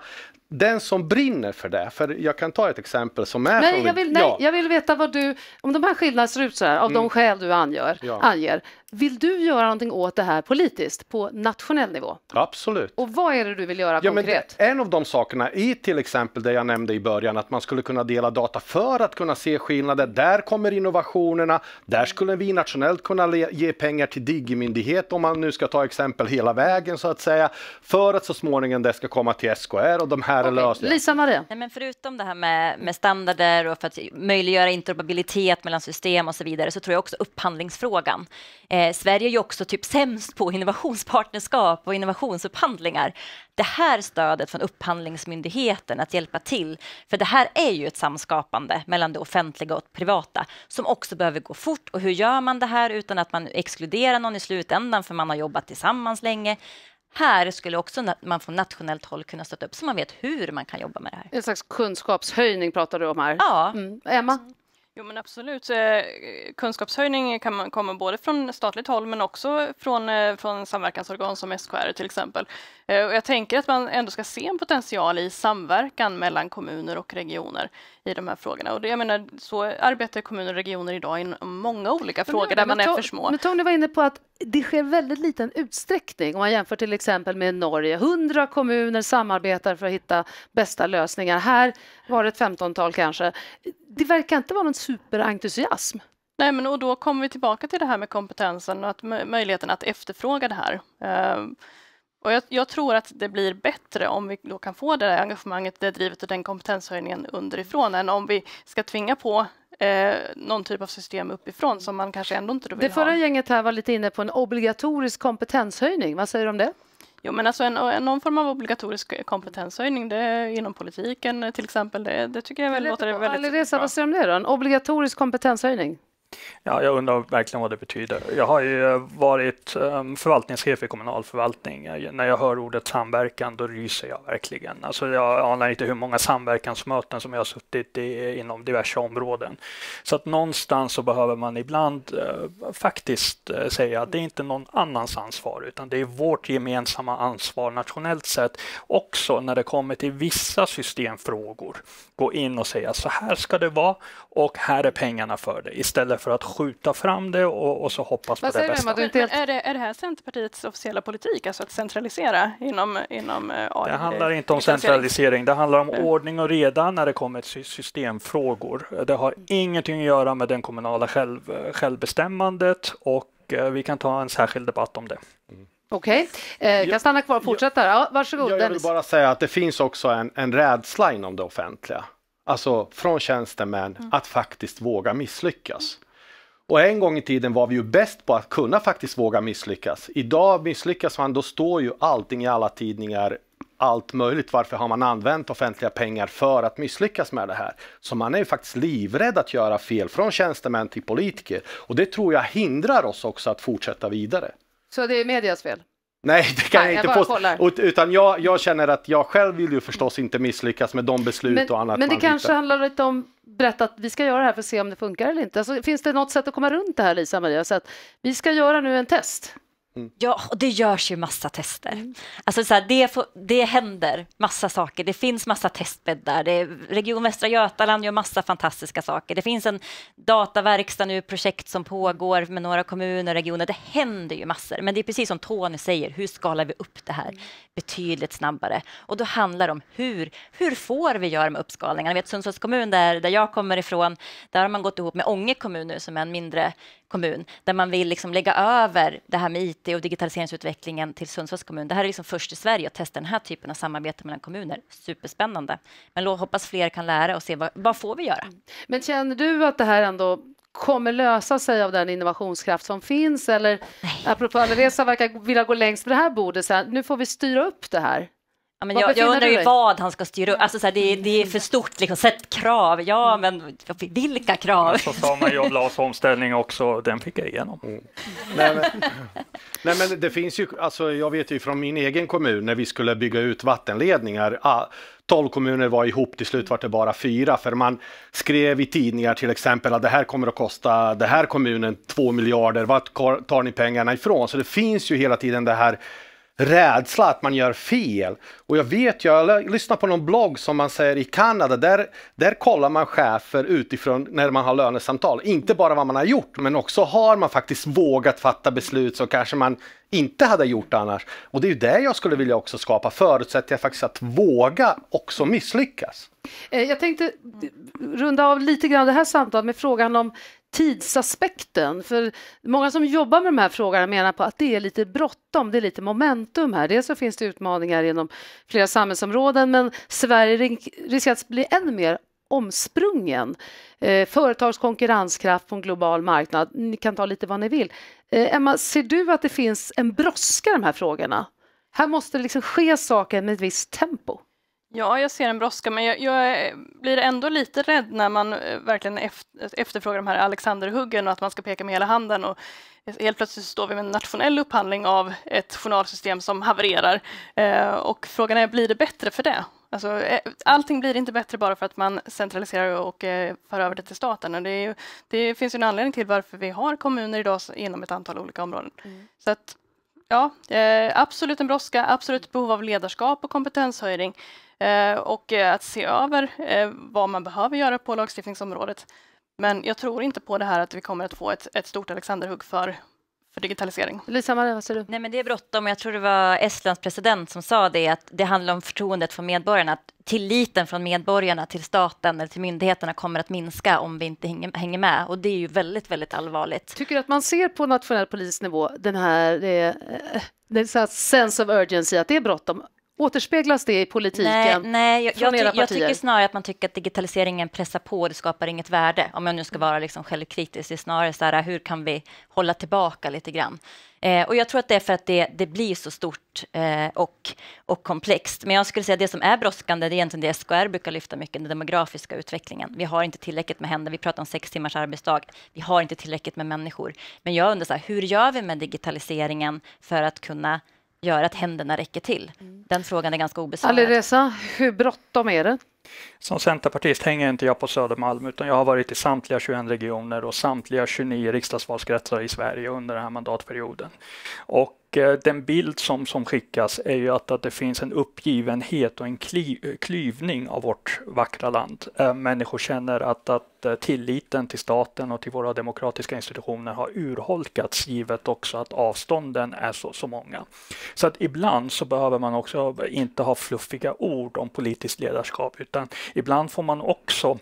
den som brinner för det, för jag kan ta ett exempel som är... Nej, från, jag vill, nej, ja. jag vill veta vad du, om de här skillnaderna ser ut så här, av mm. de skäl du anger, ja. anger, vill du göra någonting åt det här politiskt på nationell nivå? Absolut. Och vad är det du vill göra ja, konkret? en av de sakerna i till exempel det jag nämnde i början, att man skulle kunna dela data för att kunna se skillnader. Där kommer innovationerna. Där skulle vi nationellt kunna ge pengar till Digimyndighet om man nu ska ta exempel hela vägen så att säga, för att så småningom det ska komma till SKR och de här okay. lösningarna. Lisa-Maria? Nej, men förutom det här med, med standarder och för att möjliggöra interoperabilitet mellan system och så vidare så tror jag också upphandlingsfrågan eh, Eh, Sverige är ju också typ sämst på innovationspartnerskap och innovationsupphandlingar. Det här stödet från Upphandlingsmyndigheten att hjälpa till, för det här är ju ett samskapande mellan det offentliga och det privata som också behöver gå fort. Och hur gör man det här utan att man exkluderar någon i slutändan för man har jobbat tillsammans länge? Här skulle också man från nationellt håll kunna stötta upp så man vet hur man kan jobba med det här. En slags kunskapshöjning pratar du om här. Ja. Mm. Emma? Jo men absolut, eh, kunskapshöjning kan man komma både från statligt håll men också från, eh, från samverkansorgan som SKR till exempel. Eh, och jag tänker att man ändå ska se en potential i samverkan mellan kommuner och regioner i de här frågorna. Och det, jag menar, så arbetar kommuner och regioner idag inom många olika frågor nu, där man är för små. Men Tony var inne på att det sker väldigt liten utsträckning om man jämför till exempel med Norge. Hundra kommuner samarbetar för att hitta bästa lösningar. Här var det ett femtontal kanske. Det verkar inte vara någon superentusiasm. Nej, men och då kommer vi tillbaka till det här med kompetensen och att möjligheten att efterfråga det här. Ehm, och jag, jag, tror att det blir bättre om vi då kan få det där engagemanget, det drivet och den kompetenshöjningen underifrån än om vi ska tvinga på eh, någon typ av system uppifrån som man kanske ändå inte vill ha. Det förra ha. gänget här var lite inne på en obligatorisk kompetenshöjning. Vad säger du om det? Jo, men alltså en, en, någon form av obligatorisk eh, kompetenshöjning det, inom politiken eh, till exempel, det, det tycker jag väl låter väldigt Alireza, bra. vad säger du om det då? En obligatorisk kompetenshöjning? Ja, jag undrar verkligen vad det betyder. Jag har ju eh, varit ehm, förvaltningschef i kommunal förvaltning. När jag hör ordet samverkan, då ryser jag verkligen. Alltså, jag anar inte hur många samverkansmöten som jag har suttit i inom diverse områden. Så att någonstans så behöver man ibland eh, faktiskt eh, säga att det är inte någon annans ansvar, utan det är vårt gemensamma ansvar nationellt sett. Också när det kommer till vissa systemfrågor, gå in och säga så här ska det vara och här är pengarna för det istället istället för att skjuta fram det och, och så hoppas Vad på det bästa. Men, men är, det, är det här Centerpartiets officiella politik, alltså att centralisera inom, inom eh, AI? Det handlar inte om centralisering, det handlar om mm. ordning och reda när det kommer till systemfrågor. Det har ingenting att göra med den kommunala själv, eh, självbestämmandet och eh, vi kan ta en särskild debatt om det. Okej, okay. eh, kan stanna kvar och fortsätta. Ja, varsågod Jag, jag vill bara säga att det finns också en, en rädsla inom det offentliga. Alltså från tjänstemän mm. att faktiskt våga misslyckas. Och en gång i tiden var vi ju bäst på att kunna faktiskt våga misslyckas. Idag misslyckas man, då står ju allting i alla tidningar, allt möjligt. Varför har man använt offentliga pengar för att misslyckas med det här? Så man är ju faktiskt livrädd att göra fel, från tjänstemän till politiker. Och det tror jag hindrar oss också att fortsätta vidare. Så det är medias fel? Nej, det kan Nej, jag, jag inte påstå. Utan jag, jag, känner att jag själv vill ju förstås mm. inte misslyckas med de beslut men, och annat Men det kanske hittar. handlar lite om berätta att vi ska göra det här för att se om det funkar eller inte. Alltså, finns det något sätt att komma runt det här, Lisa-Maria? vi ska göra nu en test. Mm. Ja, och det görs ju massa tester. Mm. Alltså så här, det, får, det händer massa saker. Det finns massa testbäddar. Det, Region Västra Götaland gör massa fantastiska saker. Det finns en dataverkstad nu, projekt som pågår med några kommuner och regioner. Det händer ju massor. Men det är precis som Tony säger, hur skalar vi upp det här mm. betydligt snabbare? Och då handlar det om hur, hur får vi göra med uppskalningarna? Jag vet Sundsvalls kommun, där, där jag kommer ifrån, där har man gått ihop med Ånge kommun nu som är en mindre kommun där man vill liksom lägga över det här med IT och digitaliseringsutvecklingen till Sundsvalls kommun. Det här är liksom först i Sverige att testa den här typen av samarbete mellan kommuner. Superspännande. Men hoppas fler kan lära och se vad, vad får vi göra? Mm. Men känner du att det här ändå kommer lösa sig av den innovationskraft som finns eller Nej. apropå Alireza verkar vilja gå längst på det här bordet, så här, nu får vi styra upp det här? Ja, men jag, jag, undrar ju vad han ska styra upp. Alltså, så här, det, det, är mm. för stort, liksom. sätt krav. Ja, mm. men vilka krav? Så sa man ju om LAS omställning också, den fick jag igenom. Mm. Nej, men, <laughs> nej, men, det finns ju, alltså, jag vet ju från min egen kommun när vi skulle bygga ut vattenledningar, ah, tolv kommuner var ihop, till slut var det bara fyra, för man skrev i tidningar till exempel att det här kommer att kosta den här kommunen två miljarder, vart tar ni pengarna ifrån? Så det finns ju hela tiden det här rädsla att man gör fel. Och jag vet, jag lyssnar på någon blogg som man säger i Kanada, där, där kollar man chefer utifrån när man har lönesamtal. Inte bara vad man har gjort, men också har man faktiskt vågat fatta beslut som kanske man inte hade gjort annars. Och det är ju det jag skulle vilja också skapa, förutsättningar faktiskt att våga också misslyckas. Eh, jag tänkte runda av lite grann det här samtalet med frågan om tidsaspekten. För många som jobbar med de här frågorna menar på att det är lite bråttom, det är lite momentum här. Dels så finns det utmaningar inom flera samhällsområden, men Sverige riskerar att bli ännu mer omsprungen. Eh, företags konkurrenskraft på en global marknad. Ni kan ta lite vad ni vill. Eh, Emma, ser du att det finns en brådska i de här frågorna? Här måste det liksom ske saker med ett visst tempo. Ja, jag ser en brådska, men jag, jag, blir ändå lite rädd när man eh, verkligen efterfrågar de här Alexanderhuggen och att man ska peka med hela handen. Och helt plötsligt står vi med en nationell upphandling av ett journalsystem som havererar. Eh, och frågan är, blir det bättre för det? Alltså, eh, allting blir inte bättre bara för att man centraliserar och för över det till staten. Det, ju, det, finns ju en anledning till varför vi har kommuner idag inom ett antal olika områden. Mm. Så att, ja, absolut en brådska, absolut behov av ledarskap och kompetenshöjning. Eh, och eh, att se över eh, vad man behöver göra på lagstiftningsområdet. Men jag tror inte på det här att vi kommer att få ett, ett stort Alexanderhugg för för digitalisering. Lisa, vad säger du? Nej, men det är bråttom. Jag tror det var Estlands president som sa det, att det handlar om förtroendet från medborgarna. Att tilliten från medborgarna till staten eller till myndigheterna kommer att minska om vi inte hänger med. Och det är ju väldigt, väldigt allvarligt. Tycker du att man ser på nationell polisnivå den här, det, det är så sense of urgency, att det är bråttom? Återspeglas det i politiken? Nej, nej jag, jag, era jag tycker snarare att man tycker att digitaliseringen pressar på, det skapar inget värde. Om jag nu ska vara liksom självkritisk, det är snarare så här, hur kan vi hålla tillbaka lite grann? Eh, och jag tror att det är för att det, det blir så stort eh, och, och komplext. Men jag skulle säga att det som är brådskande, det är egentligen det SKR brukar lyfta mycket, den demografiska utvecklingen. Vi har inte tillräckligt med händer, vi pratar om sex timmars arbetsdag, vi har inte tillräckligt med människor. Men jag undrar, så här, hur gör vi med digitaliseringen för att kunna göra att händerna räcker till? Mm. Den frågan är ganska obesvarad. Alireza, hur bråttom är det? Som centerpartist hänger inte jag på Södermalm utan jag har varit i samtliga 21 regioner och samtliga 29 riksdagsvalskretsar i Sverige under den här mandatperioden. Och och eh, den bild som, som skickas är ju att, att det finns en uppgivenhet och en kli, eh, klyvning av vårt vackra land. Eh, människor känner att, att tilliten till staten och till våra demokratiska institutioner har urholkats givet också att avstånden är så, så många. Så att ibland så behöver man också inte ha fluffiga ord om politiskt ledarskap utan ibland får man också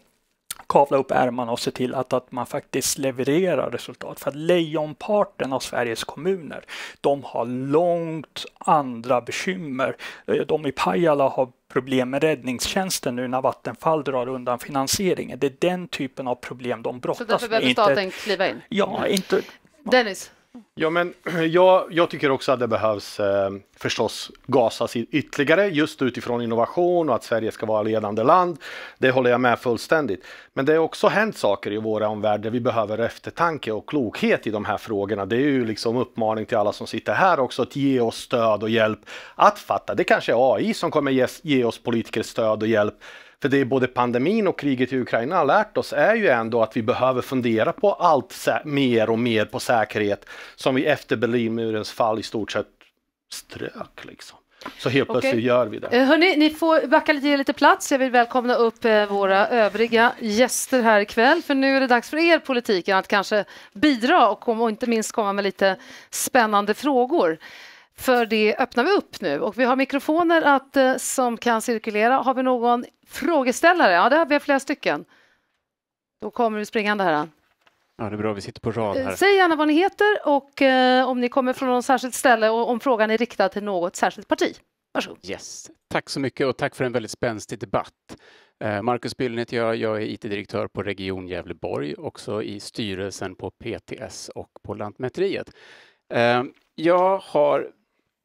kavla upp ärmarna och se till att, att man faktiskt levererar resultat. För att lejonparten av Sveriges kommuner, de har långt andra bekymmer. Eh, de i Pajala har problem med räddningstjänsten nu när Vattenfall drar undan finansieringen. Det är den typen av problem de brottas med. Så därför behöver staten kliva in? Ja, inte... Dennis, Ja, men <clears throat> jag, jag, tycker också att det behövs eh, förstås gasas ytterligare just utifrån innovation och att Sverige ska vara ledande land. Det håller jag med fullständigt. Men det har också hänt saker i våra omvärld där vi behöver eftertanke och klokhet i de här frågorna. Det är ju liksom uppmaning till alla som sitter här också att ge oss stöd och hjälp att fatta. Det kanske är AI som kommer ge, ge oss politiker stöd och hjälp för det är både pandemin och kriget i Ukraina har lärt oss är ju ändå att vi behöver fundera på allt mer och mer på säkerhet som vi efter Berlinmurens fall i stort sett strök liksom. Så helt plötsligt okay. gör vi det. Eh, Hörrni, ni får backa lite, ge lite plats. Jag vill välkomna upp eh, våra övriga gäster här ikväll. För nu är det dags för er politiker att kanske bidra och, kom, och inte minst komma med lite spännande frågor. För det öppnar vi upp nu och vi har mikrofoner att, eh, som kan cirkulera. Har vi någon frågeställare? Ja, det har vi flera stycken. Då kommer du springande här. Ja, det är bra, vi sitter på rad här. Eh, säg gärna vad ni heter och eh, om ni kommer från något särskilt ställe och om frågan är riktad till något särskilt parti. Varsågod. Yes. Tack så mycket och tack för en väldigt spänstig debatt. Eh, Marcus Byllen heter jag, jag är IT-direktör på Region Gävleborg, också i styrelsen på PTS och på Lantmäteriet. Eh, jag har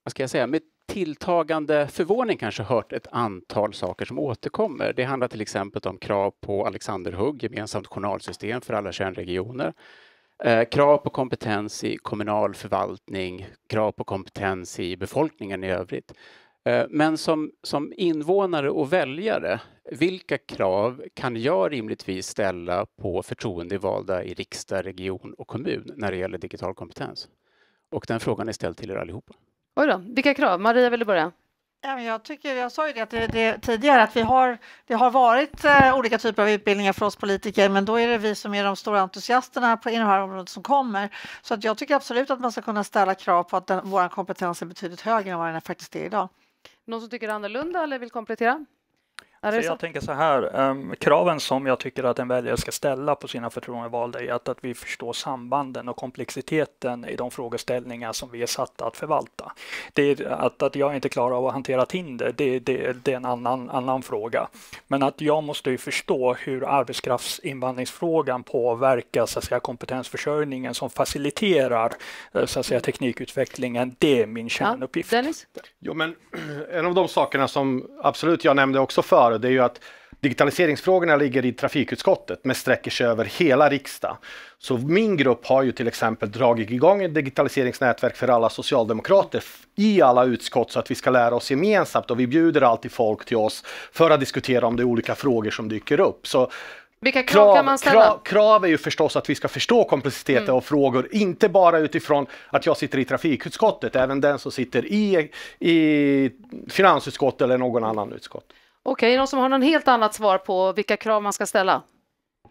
vad ska jag säga, med tilltagande förvåning kanske hört ett antal saker som återkommer. Det handlar till exempel om krav på Alexanderhugg, gemensamt journalsystem för alla kärnregioner. Eh, krav på kompetens i kommunal förvaltning, krav på kompetens i befolkningen i övrigt. Eh, men som, som invånare och väljare, vilka krav kan jag rimligtvis ställa på förtroendevalda i riksdag, region och kommun när det gäller digital kompetens? Och den frågan är ställd till er allihopa. Oj då, vilka krav? Maria, vill du börja? Jag, tycker, jag sa ju det, det, det tidigare att vi har, det har varit eh, olika typer av utbildningar för oss politiker men då är det vi som är de stora entusiasterna på, inom det här området som kommer. Så att jag tycker absolut att man ska kunna ställa krav på att den, vår kompetens är betydligt högre än vad den faktiskt är idag. Någon som tycker annorlunda eller vill komplettera? så jag tänker så här, um, kraven som jag tycker att en väljare ska ställa på sina förtroendevalda är att, att vi förstår sambanden och komplexiteten i de frågeställningar som vi är satta att förvalta. Det är, att, att jag inte klarar av att hantera Tinder, det, det, det är en annan, annan fråga. Men att jag måste ju förstå hur arbetskraftsinvandringsfrågan påverkar så att säga, kompetensförsörjningen som faciliterar eh, så att säga, teknikutvecklingen, det är min kärnuppgift. Ja, Dennis? Ja, men <clears throat> en av de sakerna som absolut jag nämnde också för förklara det är ju att digitaliseringsfrågorna ligger i trafikutskottet men sträcker sig över hela riksdagen. Så min grupp har ju till exempel dragit igång ett digitaliseringsnätverk för alla socialdemokrater i alla utskott så att vi ska lära oss gemensamt och vi bjuder alltid folk till oss för att diskutera om de olika frågor som dyker upp. Så vilka krav, krav, kan man ställa? Krav, krav, är ju förstås att vi ska förstå komplexiteten mm. av frågor, inte bara utifrån att jag sitter i trafikutskottet, även den som sitter i, i finansutskottet eller någon annan utskott. Okej, okay, någon som har något helt annat svar på vilka krav man ska ställa?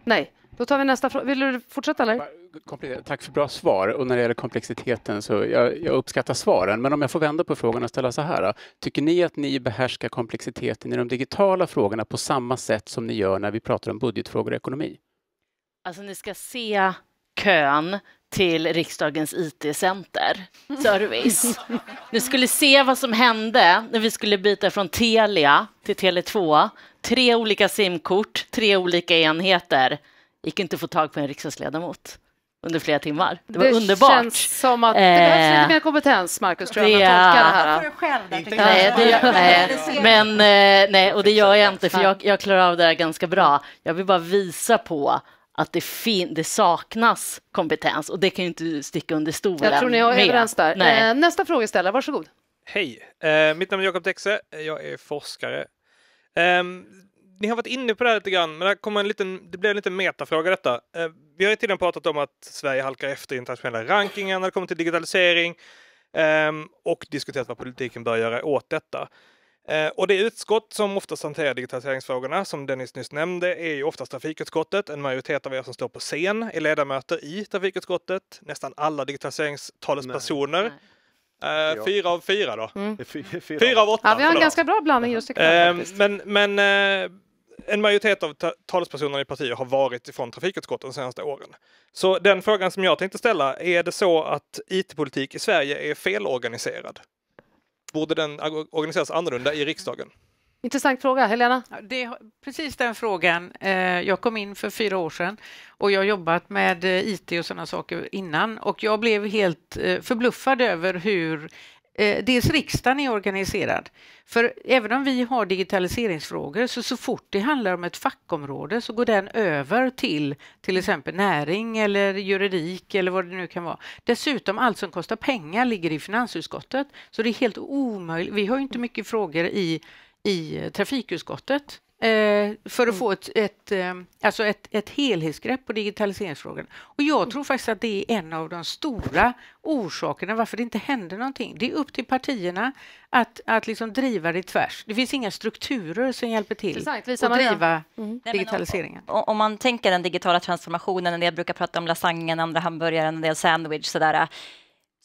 Nej, då tar vi nästa fråga. Vill du fortsätta eller? Tack för bra svar. Och när det gäller komplexiteten så jag, jag uppskattar svaren. Men om jag får vända på frågan och ställa så här. Då. Tycker ni att ni behärskar komplexiteten i de digitala frågorna på samma sätt som ni gör när vi pratar om budgetfrågor och ekonomi? Alltså, ni ska se kön till riksdagens IT-center, service. Ni skulle se vad som hände när vi skulle byta från Telia till Tele2. Tre olika simkort, tre olika enheter. Gick inte att få tag på en riksdagsledamot under flera timmar. Det var det underbart. Det känns som att det eh, behövs lite mer kompetens, Markus, tror jag, det, att tolka det här. Själv, nej, det, men eh, nej, och det gör jag inte, för jag, jag klarar av det här ganska bra. Jag vill bara visa på att det, fin det saknas kompetens och det kan ju inte sticka under stolen. Jag tror ni är överens där. Nej. Eh, nästa frågeställare, varsågod. Hej, eh, mitt namn är Jakob Dexe, eh, Jag är forskare. Ehm, ni har varit inne på det här lite grann, men det, en liten, det blev en liten metafråga detta. Vi har ju tidigare pratat om att Sverige halkar efter i internationella rankingen när det kommer till digitalisering ehm, och diskuterat vad politiken bör göra åt detta. Eh, och det utskott som oftast hanterar digitaliseringsfrågorna, som Dennis nyss nämnde, är ju oftast trafikutskottet. En majoritet av er som står på scen är ledamöter i trafikutskottet. Nästan alla digitaliseringstalespersoner. Nej. Uh, fyra av fyra då. Mm. Fyra, fyra av åtta. Ja, vi har en ganska bra blandning just ikväll. Uh, eh, men, men uh, en majoritet av talespersonerna i partier har varit ifrån trafikutskottet de senaste åren. Så den frågan som jag tänkte ställa, är det så att IT-politik i Sverige är felorganiserad? Borde den organiseras annorlunda i riksdagen? Intressant fråga. Helena? Det är precis den frågan. Eh, jag kom in för fyra år sedan och jag har jobbat med eh, IT och sådana saker innan och jag blev helt eh, förbluffad över hur eh, dels riksdagen är organiserad. För även om vi har digitaliseringsfrågor så, så fort det handlar om ett fackområde så går den över till till exempel näring eller juridik eller vad det nu kan vara. Dessutom allt som kostar pengar ligger i finansutskottet så det är helt omöjligt. Vi har ju inte mycket frågor i, i trafikutskottet Eh, för att mm. få ett, ett, eh, alltså ett, ett helhetsgrepp på digitaliseringsfrågan. Och jag mm. tror faktiskt att det är en av de stora orsakerna varför det inte händer någonting. Det är upp till partierna att, att liksom driva det tvärs. Det finns inga strukturer som hjälper till att driva mm. digitaliseringen. Nej, om, om, man tänker den digitala transformationen, en del brukar prata om lasagnen, andra hamburgaren, en del sandwich sådär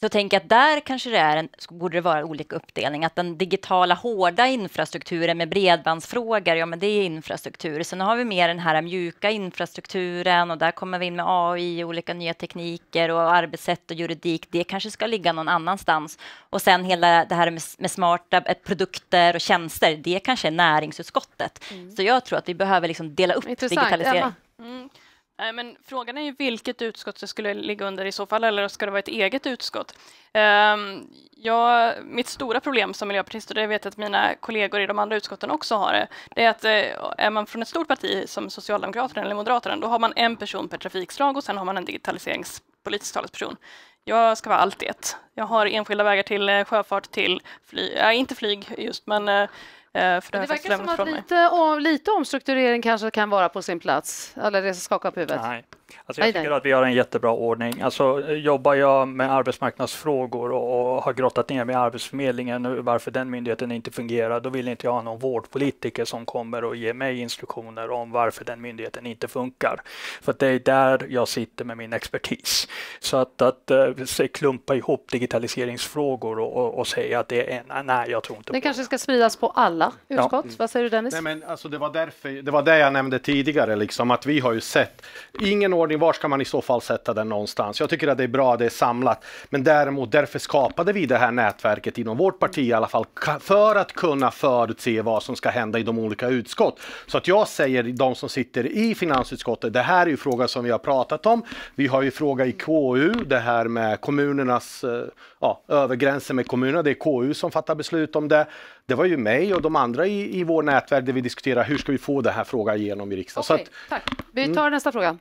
så tänk att där kanske det är en, borde det vara olika uppdelning, att den digitala hårda infrastrukturen med bredbandsfrågor, ja men det är infrastruktur. Sen har vi mer den här mjuka infrastrukturen och där kommer vi in med AI, olika nya tekniker och arbetssätt och juridik. Det kanske ska ligga någon annanstans. Och sen hela det här med, med smarta eh, produkter och tjänster, det kanske är näringsutskottet. Mm. Så jag tror att vi behöver liksom dela upp digitaliseringen. Mm. Nej, eh, men frågan är ju vilket utskott det skulle ligga under i så fall, eller ska det vara ett eget utskott? Um, ja, mitt stora problem som miljöpartist, och det vet jag att mina kollegor i de andra utskotten också har, det, är att eh, är man från ett stort parti som Socialdemokraterna eller Moderaterna, då har man en person per trafikslag och sen har man en digitaliseringspolitisk talesperson. Jag ska vara allt ett. Jag har enskilda vägar till eh, sjöfart, till flyg, äh, inte flyg just, men Eh, för det, det verkar som att lite, om, lite omstrukturering kanske kan vara på sin plats. Alla det som skakar på huvudet. Nej. Alltså jag tycker att vi har en jättebra ordning. Alltså, jobbar jag med arbetsmarknadsfrågor och, och har grottat ner med Arbetsförmedlingen och varför den myndigheten inte fungerar, då vill inte jag ha någon vårdpolitiker som kommer och ger mig instruktioner om varför den myndigheten inte funkar. För det är där jag sitter med min expertis. Så att, att eh, se, klumpa ihop digitaliseringsfrågor och, och, och, säga att det är en, nej, jag tror inte Det kanske ska spridas på alla utskott. Ja. Vad säger du Dennis? Nej, men, alltså, det, var därför, det var det jag nämnde tidigare, liksom, att vi har ju sett ingen ordning, var ska man i så fall sätta den någonstans? Jag tycker att det är bra, att det är samlat. Men däremot, därför skapade vi det här nätverket inom vårt parti i alla fall, för att kunna förutse vad som ska hända i de olika utskott. Så att jag säger, de som sitter i finansutskottet, det här är ju frågan som vi har pratat om. Vi har ju fråga i KU, det här med kommunernas, eh, ja, över med kommunerna, det är KU som fattar beslut om det. Det var ju mig och de andra i, i vår nätverk där vi diskuterar hur ska vi få den här frågan igenom i riksdagen. Okej, att, tack. Vi mm. tar nästa fråga.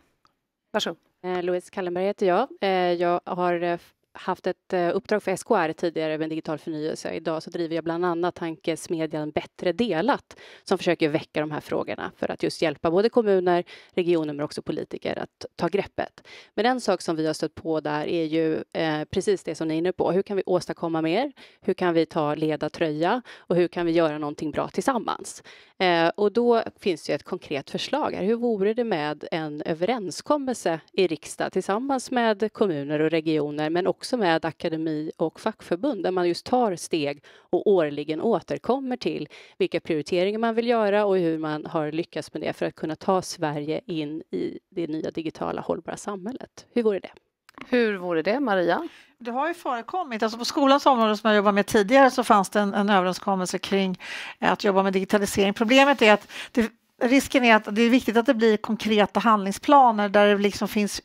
Varsågod. Eh, Louise Kallenberg heter jag. Eh, jag har eh, haft ett uppdrag för SKR tidigare med digital förnyelse. Idag så driver jag bland annat tankesmedjan Bättre delat som försöker väcka de här frågorna för att just hjälpa både kommuner, regioner men också politiker att ta greppet. Men en sak som vi har stött på där är ju eh, precis det som ni är inne på. Hur kan vi åstadkomma mer? Hur kan vi ta ledartröja och hur kan vi göra någonting bra tillsammans? Eh, och då finns det ett konkret förslag här. Hur vore det med en överenskommelse i riksdag tillsammans med kommuner och regioner men också med akademi och fackförbund där man just tar steg och årligen återkommer till vilka prioriteringar man vill göra och hur man har lyckats med det för att kunna ta Sverige in i det nya digitala hållbara samhället. Hur vore det? Hur vore det, Maria? Det har ju förekommit, alltså på skolans område som jag jobbade med tidigare så fanns det en, en överenskommelse kring eh, att jobba med digitalisering. Problemet är att det, risken är att det är viktigt att det blir konkreta handlingsplaner där det liksom finns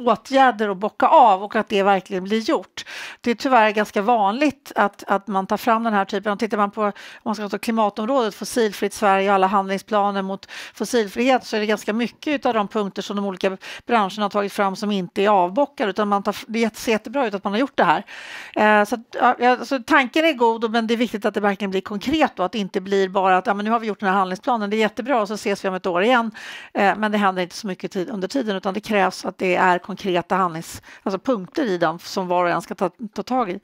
åtgärder att bocka av och att det verkligen blir gjort. Det är tyvärr ganska vanligt att, att man tar fram den här typen, om tittar man på om man ska ta klimatområdet, fossilfritt Sverige och alla handlingsplaner mot fossilfrihet så är det ganska mycket av de punkter som de olika branscherna har tagit fram som inte är avbockade utan man tar, det ser jättebra ut att man har gjort det här. Eh, så, ja, så, tanken är god men det är viktigt att det verkligen blir konkret och att det inte blir bara att ja, men nu har vi gjort den här handlingsplanen, det är jättebra och så ses vi om ett år igen. Eh, men det händer inte så mycket tid, under tiden utan det krävs att det är konkreta handlings, alltså punkter i den som var och en ska ta, ta tag i.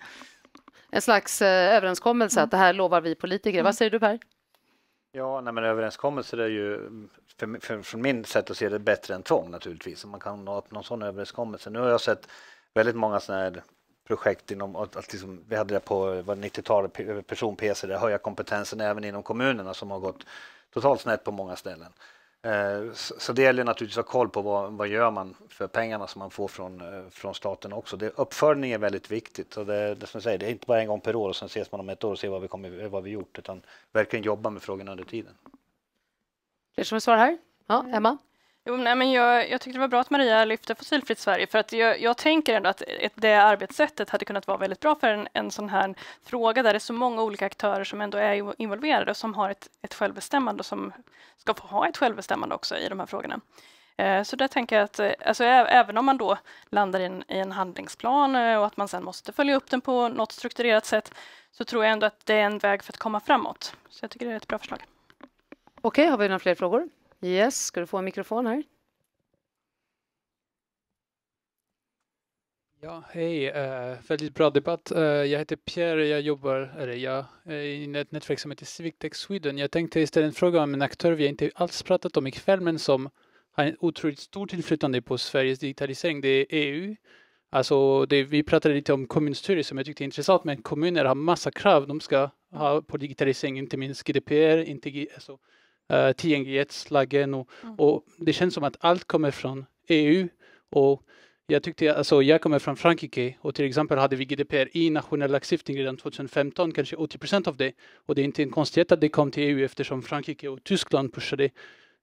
En slags eh, överenskommelse mm. att det här lovar vi politiker. Mm. Vad säger du Per? Ja, nej, men överenskommelser är ju för, för, från min sätt att se det bättre än tvång naturligtvis. om Man kan nå upp någon sån överenskommelse. Nu har jag sett väldigt många sådana här projekt inom, att, liksom, vi hade det på 90-talet, person-PC, där höja kompetensen även inom kommunerna som har gått totalt snett på många ställen. Eh, så det gäller naturligtvis att ha koll på vad, vad gör man för pengarna som man får från, eh, från staten också. Det, uppföljning är väldigt viktigt och det, det, som jag säger, det är inte bara en gång per år och sen ses man om ett år och ser vad vi, kommer, vad vi gjort utan verkligen jobba med frågan under tiden. Fler som vill svara här? Ja, Emma? Jo, nej, men jag, jag tyckte det var bra att Maria lyfte Fossilfritt Sverige för att jag, jag tänker ändå att det arbetssättet hade kunnat vara väldigt bra för en, en sån här fråga där det är så många olika aktörer som ändå är involverade och som har ett, ett självbestämmande och som ska få ha ett självbestämmande också i de här frågorna. Eh, så där tänker jag att eh, alltså, även om man då landar i en, i en, handlingsplan eh, och att man sen måste följa upp den på något strukturerat sätt så tror jag ändå att det är en väg för att komma framåt. Så jag tycker det är ett bra förslag. Okej, okay, har vi några fler frågor? Yes, ska du få en mikrofon här? Ja, hej, uh, väldigt bra debatt. Uh, jag heter Pierre, och jag jobbar, eller jag i ett nätverk som heter Civic Sweden. Jag tänkte ställa en fråga om en aktör vi inte alls pratat om ikväll, men som har ett otroligt stort inflytande på Sveriges digitalisering, det är EU. Alltså, det, vi pratade lite om kommunstyre som jag tyckte är intressant, men kommuner har massa krav de ska ha på digitalisering, inte minst GDPR, inte, alltså, uh, tillgänglighetslagen och, mm. och, det känns som att allt kommer från EU och jag tyckte, alltså jag kommer från Frankrike och till exempel hade vi GDPR i nationell lagstiftning redan 2015, kanske 80 procent av det. Och det är inte en konstighet att det kom till EU eftersom Frankrike och Tyskland pushade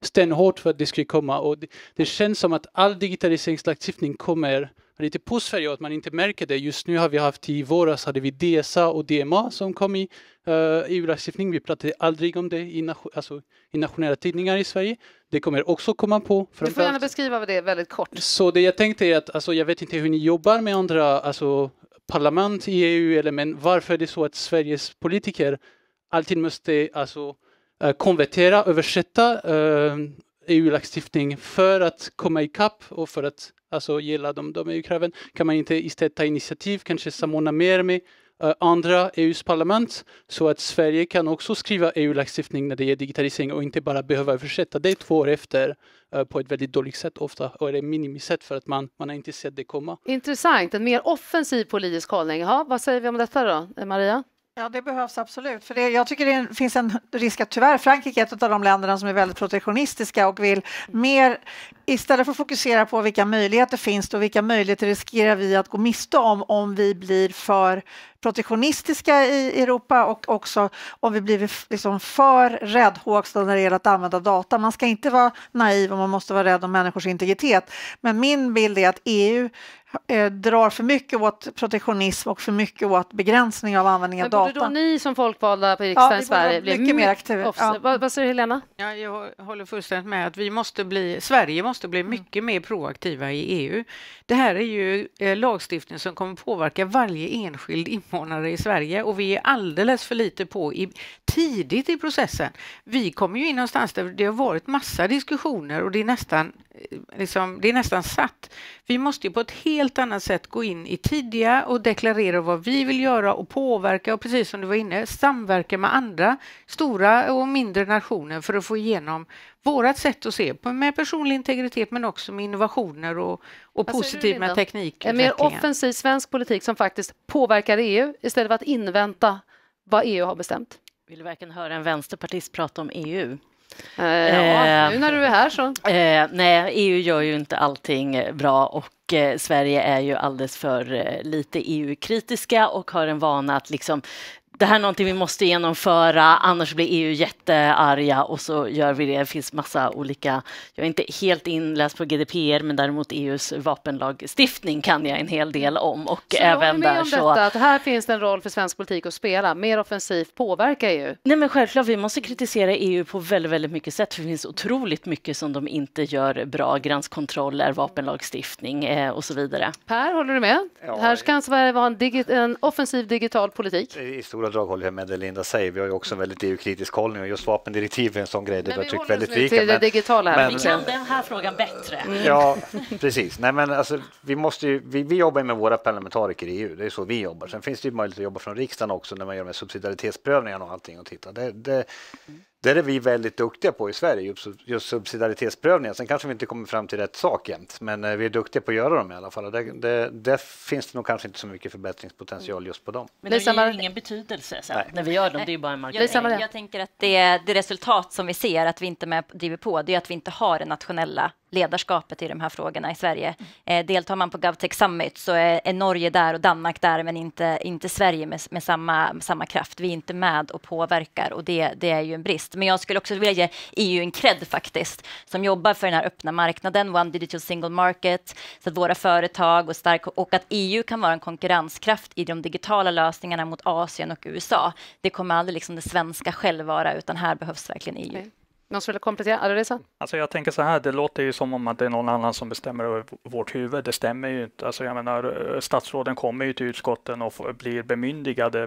stenhårt för att det skulle komma. Och det, det känns som att all digitaliseringslagstiftning kommer men lite pussfärg gör att man inte märker det. Just nu har vi haft i våras hade vi DSA och DMA som kom i uh, eh, EU-lagstiftning. Vi pratade aldrig om det i, alltså, i nationella tidningar i Sverige. Det kommer också komma på. Du får gärna beskriva det väldigt kort. Så det jag tänkte är att alltså, jag vet inte hur ni jobbar med andra alltså, parlament i EU, eller, men varför är det så att Sveriges politiker alltid måste alltså, eh, konvertera, översätta eh, EU-lagstiftning för att komma ikapp och för att alltså, gilla de, de EU-kraven? Kan man inte istället ta initiativ, kanske samordna mer med uh, andra EUs parlament så att Sverige kan också skriva EU-lagstiftning när det gäller digitalisering och inte bara behöva översätta det två år efter uh, på ett väldigt dåligt sätt ofta, och det minimisätt för att man, man har inte sett det komma. Intressant, en mer offensiv politisk hållning. Ja, vad säger vi om detta då, Maria? Ja, det behövs absolut. För det, jag tycker det finns en risk att tyvärr Frankrike är ett av de länderna som är väldigt protektionistiska och vill mm. mer, istället för att fokusera på vilka möjligheter finns det och vilka möjligheter riskerar vi att gå miste om om vi blir för protektionistiska i Europa och också om vi blivit liksom för räddhågsna när det gäller att använda data. Man ska inte vara naiv och man måste vara rädd om människors integritet. Men min bild är att EU eh, drar för mycket åt protektionism och för mycket åt begränsning av användning av data. Borde då ni som folkvalda på riksdagen ja, i Sverige bli mycket mer aktiva? Ja. Vad, vad, säger Helena? Ja, jag håller fullständigt med att vi måste bli, Sverige måste bli mm. mycket mm. mer proaktiva i EU. Det här är ju eh, lagstiftning som kommer påverka varje enskild invånare invånare i Sverige och vi är alldeles för lite på i, tidigt i processen. Vi kommer ju in någonstans där det har varit massa diskussioner och det är nästan liksom, det är nästan satt. Vi måste ju på ett helt annat sätt gå in i tidiga och deklarera vad vi vill göra och påverka och precis som du var inne, samverka med andra stora och mindre nationer för att få igenom vårt sätt att se på med personlig integritet men också med innovationer och, och positiv med teknik. En mer offensiv svensk politik som faktiskt påverkar EU istället för att invänta vad EU har bestämt. Vill du verkligen höra en vänsterpartist prata om EU? Eh, ja, eh, nu när du är här så. Eh, nej, EU gör ju inte allting bra och Sverige är ju alldeles för lite EU-kritiska och har en vana att liksom det här är någonting vi måste genomföra, annars blir EU jättearga och så gör vi det. Det finns massa olika, jag är inte helt inläst på GDPR, men däremot EUs vapenlagstiftning kan jag en hel del om och så även där så. Detta, att här finns det en roll för svensk politik att spela, mer offensivt påverka EU? Nej, men självklart, vi måste kritisera EU på väldigt, väldigt mycket sätt, för det finns otroligt mycket som de inte gör bra, gränskontroller, vapenlagstiftning eh, och så vidare. Per, håller du med? Ja, här ska Sverige alltså vara en, en, offensiv digital politik? I stora positiva håller jag med det Linda säger. Vi har ju också en väldigt EU-kritisk hållning och just vapendirektiv är en sån grej där vi har tryckt väldigt lika. Till det digitala här. Men, vi kan mm. den här frågan bättre. Mm. Ja, precis. Nej, men alltså, vi, måste ju, vi, vi jobbar med våra parlamentariker i EU, det är så vi jobbar. Sen finns det ju möjlighet att jobba från riksdagen också när man gör med subsidiaritetsprövningarna och allting och titta. Det, det, där är vi väldigt duktiga på i Sverige, just subsidiaritetsprövningen. Sen kanske vi inte kommer fram till rätt sak jämt, men eh, vi är duktiga på att göra dem i alla fall. Där, där, där finns det nog kanske inte så mycket förbättringspotential just på dem. Men det har ju ingen betydelse sen, när vi gör dem, det är bara en markering. Jag, jag tänker att det, det resultat som vi ser, att vi inte med, driver på, det är att vi inte har det nationella ledarskapet i de här frågorna i Sverige. Mm. Eh, deltar man på GovTech Summit så är, Norge där och Danmark där, men inte, inte Sverige med, med samma, med samma kraft. Vi är inte med och påverkar och det, det är ju en brist. Men jag skulle också vilja ge EU en cred faktiskt, som jobbar för den här öppna marknaden, One Digital Single Market, så att våra företag och, stark, och att EU kan vara en konkurrenskraft i de digitala lösningarna mot Asien och USA. Det kommer aldrig liksom det svenska själv vara, utan här behövs verkligen EU. Okay. Någon som vill komplettera? Alltså jag tänker så här, det låter ju som om att det är någon annan som bestämmer över vårt huvud. Det stämmer ju inte. Alltså jag menar, eh, statsråden kommer ju till utskotten och blir bemyndigade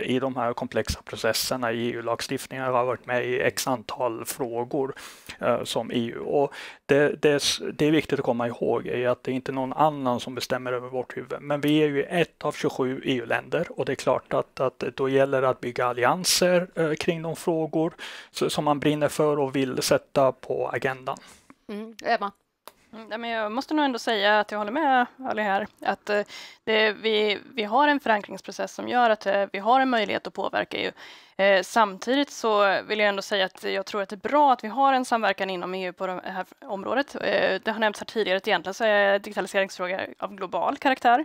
eh, i de här komplexa processerna. i EU-lagstiftningen har varit med i x antal frågor eh, som EU. Och det, det, det är viktigt att komma ihåg är att det är inte någon annan som bestämmer över vårt huvud. Men vi är ju ett av 27 EU-länder och det är klart att, att då gäller det att bygga allianser kring de frågor som man brinner för gör och vill sätta på agendan. Mm. Emma? Mm, men jag måste nog ändå säga att jag håller med Ali här. Att eh, det, vi, vi har en förankringsprocess som gör att eh, vi har en möjlighet att påverka EU. Eh, samtidigt så vill jag ändå säga att jag tror att det är bra att vi har en samverkan inom EU på det här området. det har nämnts här tidigare att egentligen så är digitaliseringsfrågor av global karaktär.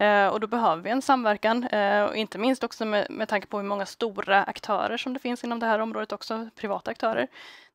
Eh, och då behöver vi en samverkan, eh, och inte minst också med, med tanke på hur många stora aktörer som det finns inom det här området också, privata aktörer,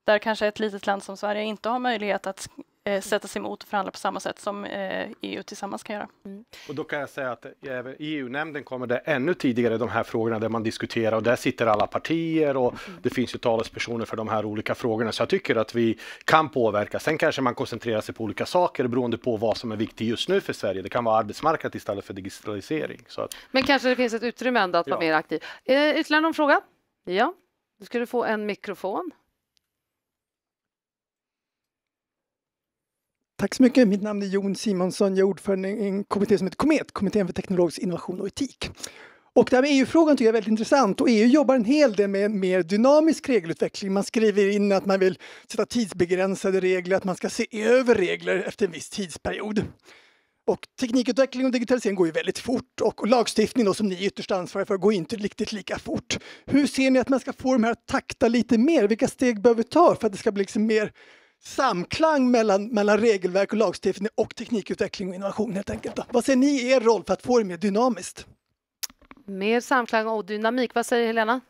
där kanske ett litet land som Sverige inte har möjlighet att eh, sätta sig emot och förhandla på samma sätt som eh, EU tillsammans kan göra. Mm. Och då kan jag säga att eh, även EU-nämnden kommer det ännu tidigare de här frågorna där man diskuterar och där sitter alla partier och mm. det finns ju talespersoner för de här olika frågorna. Så jag tycker att vi kan påverka. Sen kanske man koncentrerar sig på olika saker beroende på vad som är viktigt just nu för Sverige. Det kan vara arbetsmarknad istället för digitalisering. Så att... Men kanske det finns ett utrymme ändå att ja. vara mer aktiv. Eh, ytterligare någon fråga? Ja, du skulle få en mikrofon. Tack så mycket. Mitt namn är Jon Simonsson. Jag är ordförande i en kommitté som heter Komet, Kommittén för teknologisk innovation och etik. Och det här med EU-frågan tycker jag är väldigt intressant och EU jobbar en hel del med en mer dynamisk regelutveckling. Man skriver in att man vill sätta tidsbegränsade regler, att man ska se över regler efter en viss tidsperiod. Och teknikutveckling och digitalisering går ju väldigt fort och lagstiftning då, som ni är ytterst ansvariga för går inte riktigt lika fort. Hur ser ni att man ska få de här att takta lite mer? Vilka steg behöver vi ta för att det ska bli liksom mer samklang mellan, mellan regelverk och lagstiftning och teknikutveckling och innovation helt enkelt. Då. Vad ser ni i er roll för att få det mer dynamiskt? Mer samklang och dynamik, vad säger Helena?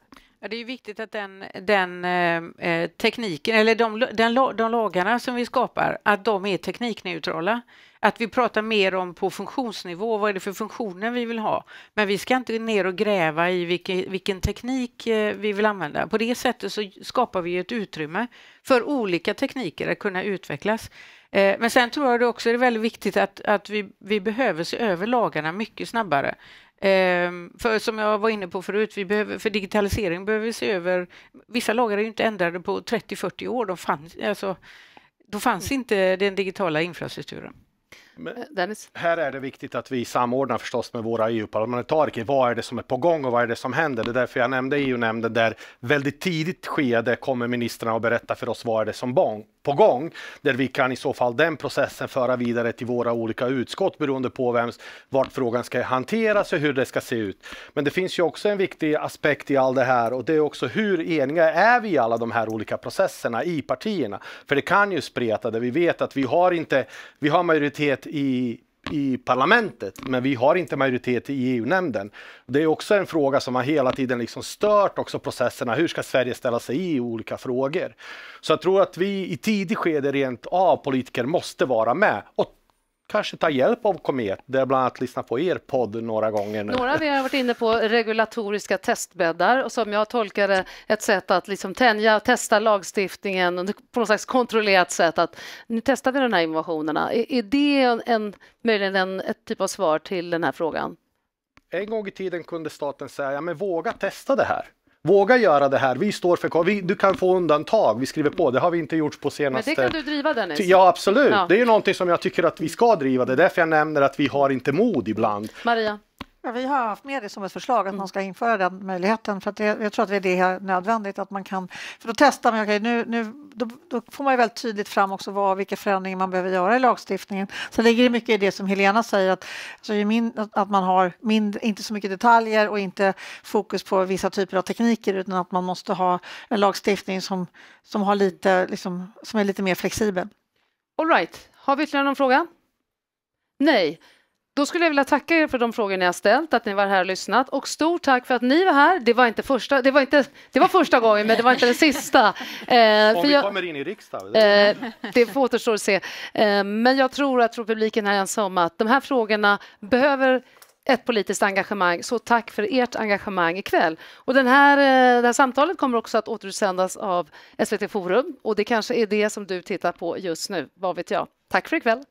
Ja, det är viktigt att den, den eh, eh tekniken, eller de, den, de lagarna som vi skapar, att de är teknikneutrala. Att vi pratar mer om på funktionsnivå, vad är det för funktioner vi vill ha? Men vi ska inte ner och gräva i vilken, vilken teknik eh, vi vill använda. På det sättet så skapar vi ett utrymme för olika tekniker att kunna utvecklas. Eh, men sen tror jag det också är väldigt viktigt att, att vi, vi behöver se över lagarna mycket snabbare. Ehm, för som jag var inne på förut, vi behöver, för digitalisering behöver vi se över, vissa lagar är ju inte ändrade på 30-40 år, de fanns, alltså, då fanns mm. inte den digitala infrastrukturen. Men eh, här är det viktigt att vi samordnar förstås med våra EU-parlamentariker. Vad är det som är på gång och vad är det som händer? Det är därför jag nämnde EU-nämnden där väldigt tidigt skede kommer ministrarna att berätta för oss vad är det som på gång där vi kan i så fall den processen föra vidare till våra olika utskott beroende på vems, vart frågan ska hanteras och hur det ska se ut. Men det finns ju också en viktig aspekt i allt det här och det är också hur eniga är vi i alla de här olika processerna i partierna? För det kan ju spreta där vi vet att vi har inte, vi har majoritet i i parlamentet, men vi har inte majoritet i EU-nämnden. Det är också en fråga som har hela tiden liksom stört också processerna. Hur ska Sverige ställa sig i olika frågor? Så jag tror att vi i tidig skede rent av politiker måste vara med och kanske ta hjälp av Komet, där jag bland annat lyssnar på er podd några gånger. Nu. Några av er har varit inne på regulatoriska testbäddar och som jag tolkar det ett sätt att liksom tänja och testa lagstiftningen på något slags kontrollerat sätt att nu testar vi de här innovationerna. Är, det en, möjligen en, ett typ av svar till den här frågan? En gång i tiden kunde staten säga, ja men våga testa det här våga göra det här, vi står för vi, du kan få undantag, vi skriver på, det har vi inte gjort på senaste... Men det kan du driva Dennis? Ja absolut, ja. det är ju någonting som jag tycker att vi ska driva, det är därför jag nämner att vi har inte mod ibland. Maria? Ja, vi har haft med det som ett förslag att mm. man ska införa den möjligheten för att det, jag tror att det är det nödvändigt att man kan, för då testar man, okay, nu, nu, då, då får man ju väldigt tydligt fram också vad, vilka förändringar man behöver göra i lagstiftningen. Så det ligger mycket i det som Helena säger att, alltså, min, att man har mindre, inte så mycket detaljer och inte fokus på vissa typer av tekniker utan att man måste ha en lagstiftning som, som, har lite, liksom, som är lite mer flexibel. All right. har vi ytterligare någon fråga? Nej. Då skulle jag vilja tacka er för de frågor ni har ställt, att ni var här och lyssnat och stort tack för att ni var här. Det var inte första, det var inte, det var första gången men det var inte den sista. <laughs> Eh, Om vi jag, kommer in i riksdagen. Eh, det får återstår att se. Eh, men jag tror att tror publiken här är ensam att de här frågorna behöver ett politiskt engagemang, så tack för ert engagemang ikväll. Och den här, eh, det här samtalet kommer också att återutsändas av SVT Forum och det kanske är det som du tittar på just nu, vad vet jag. Tack för ikväll.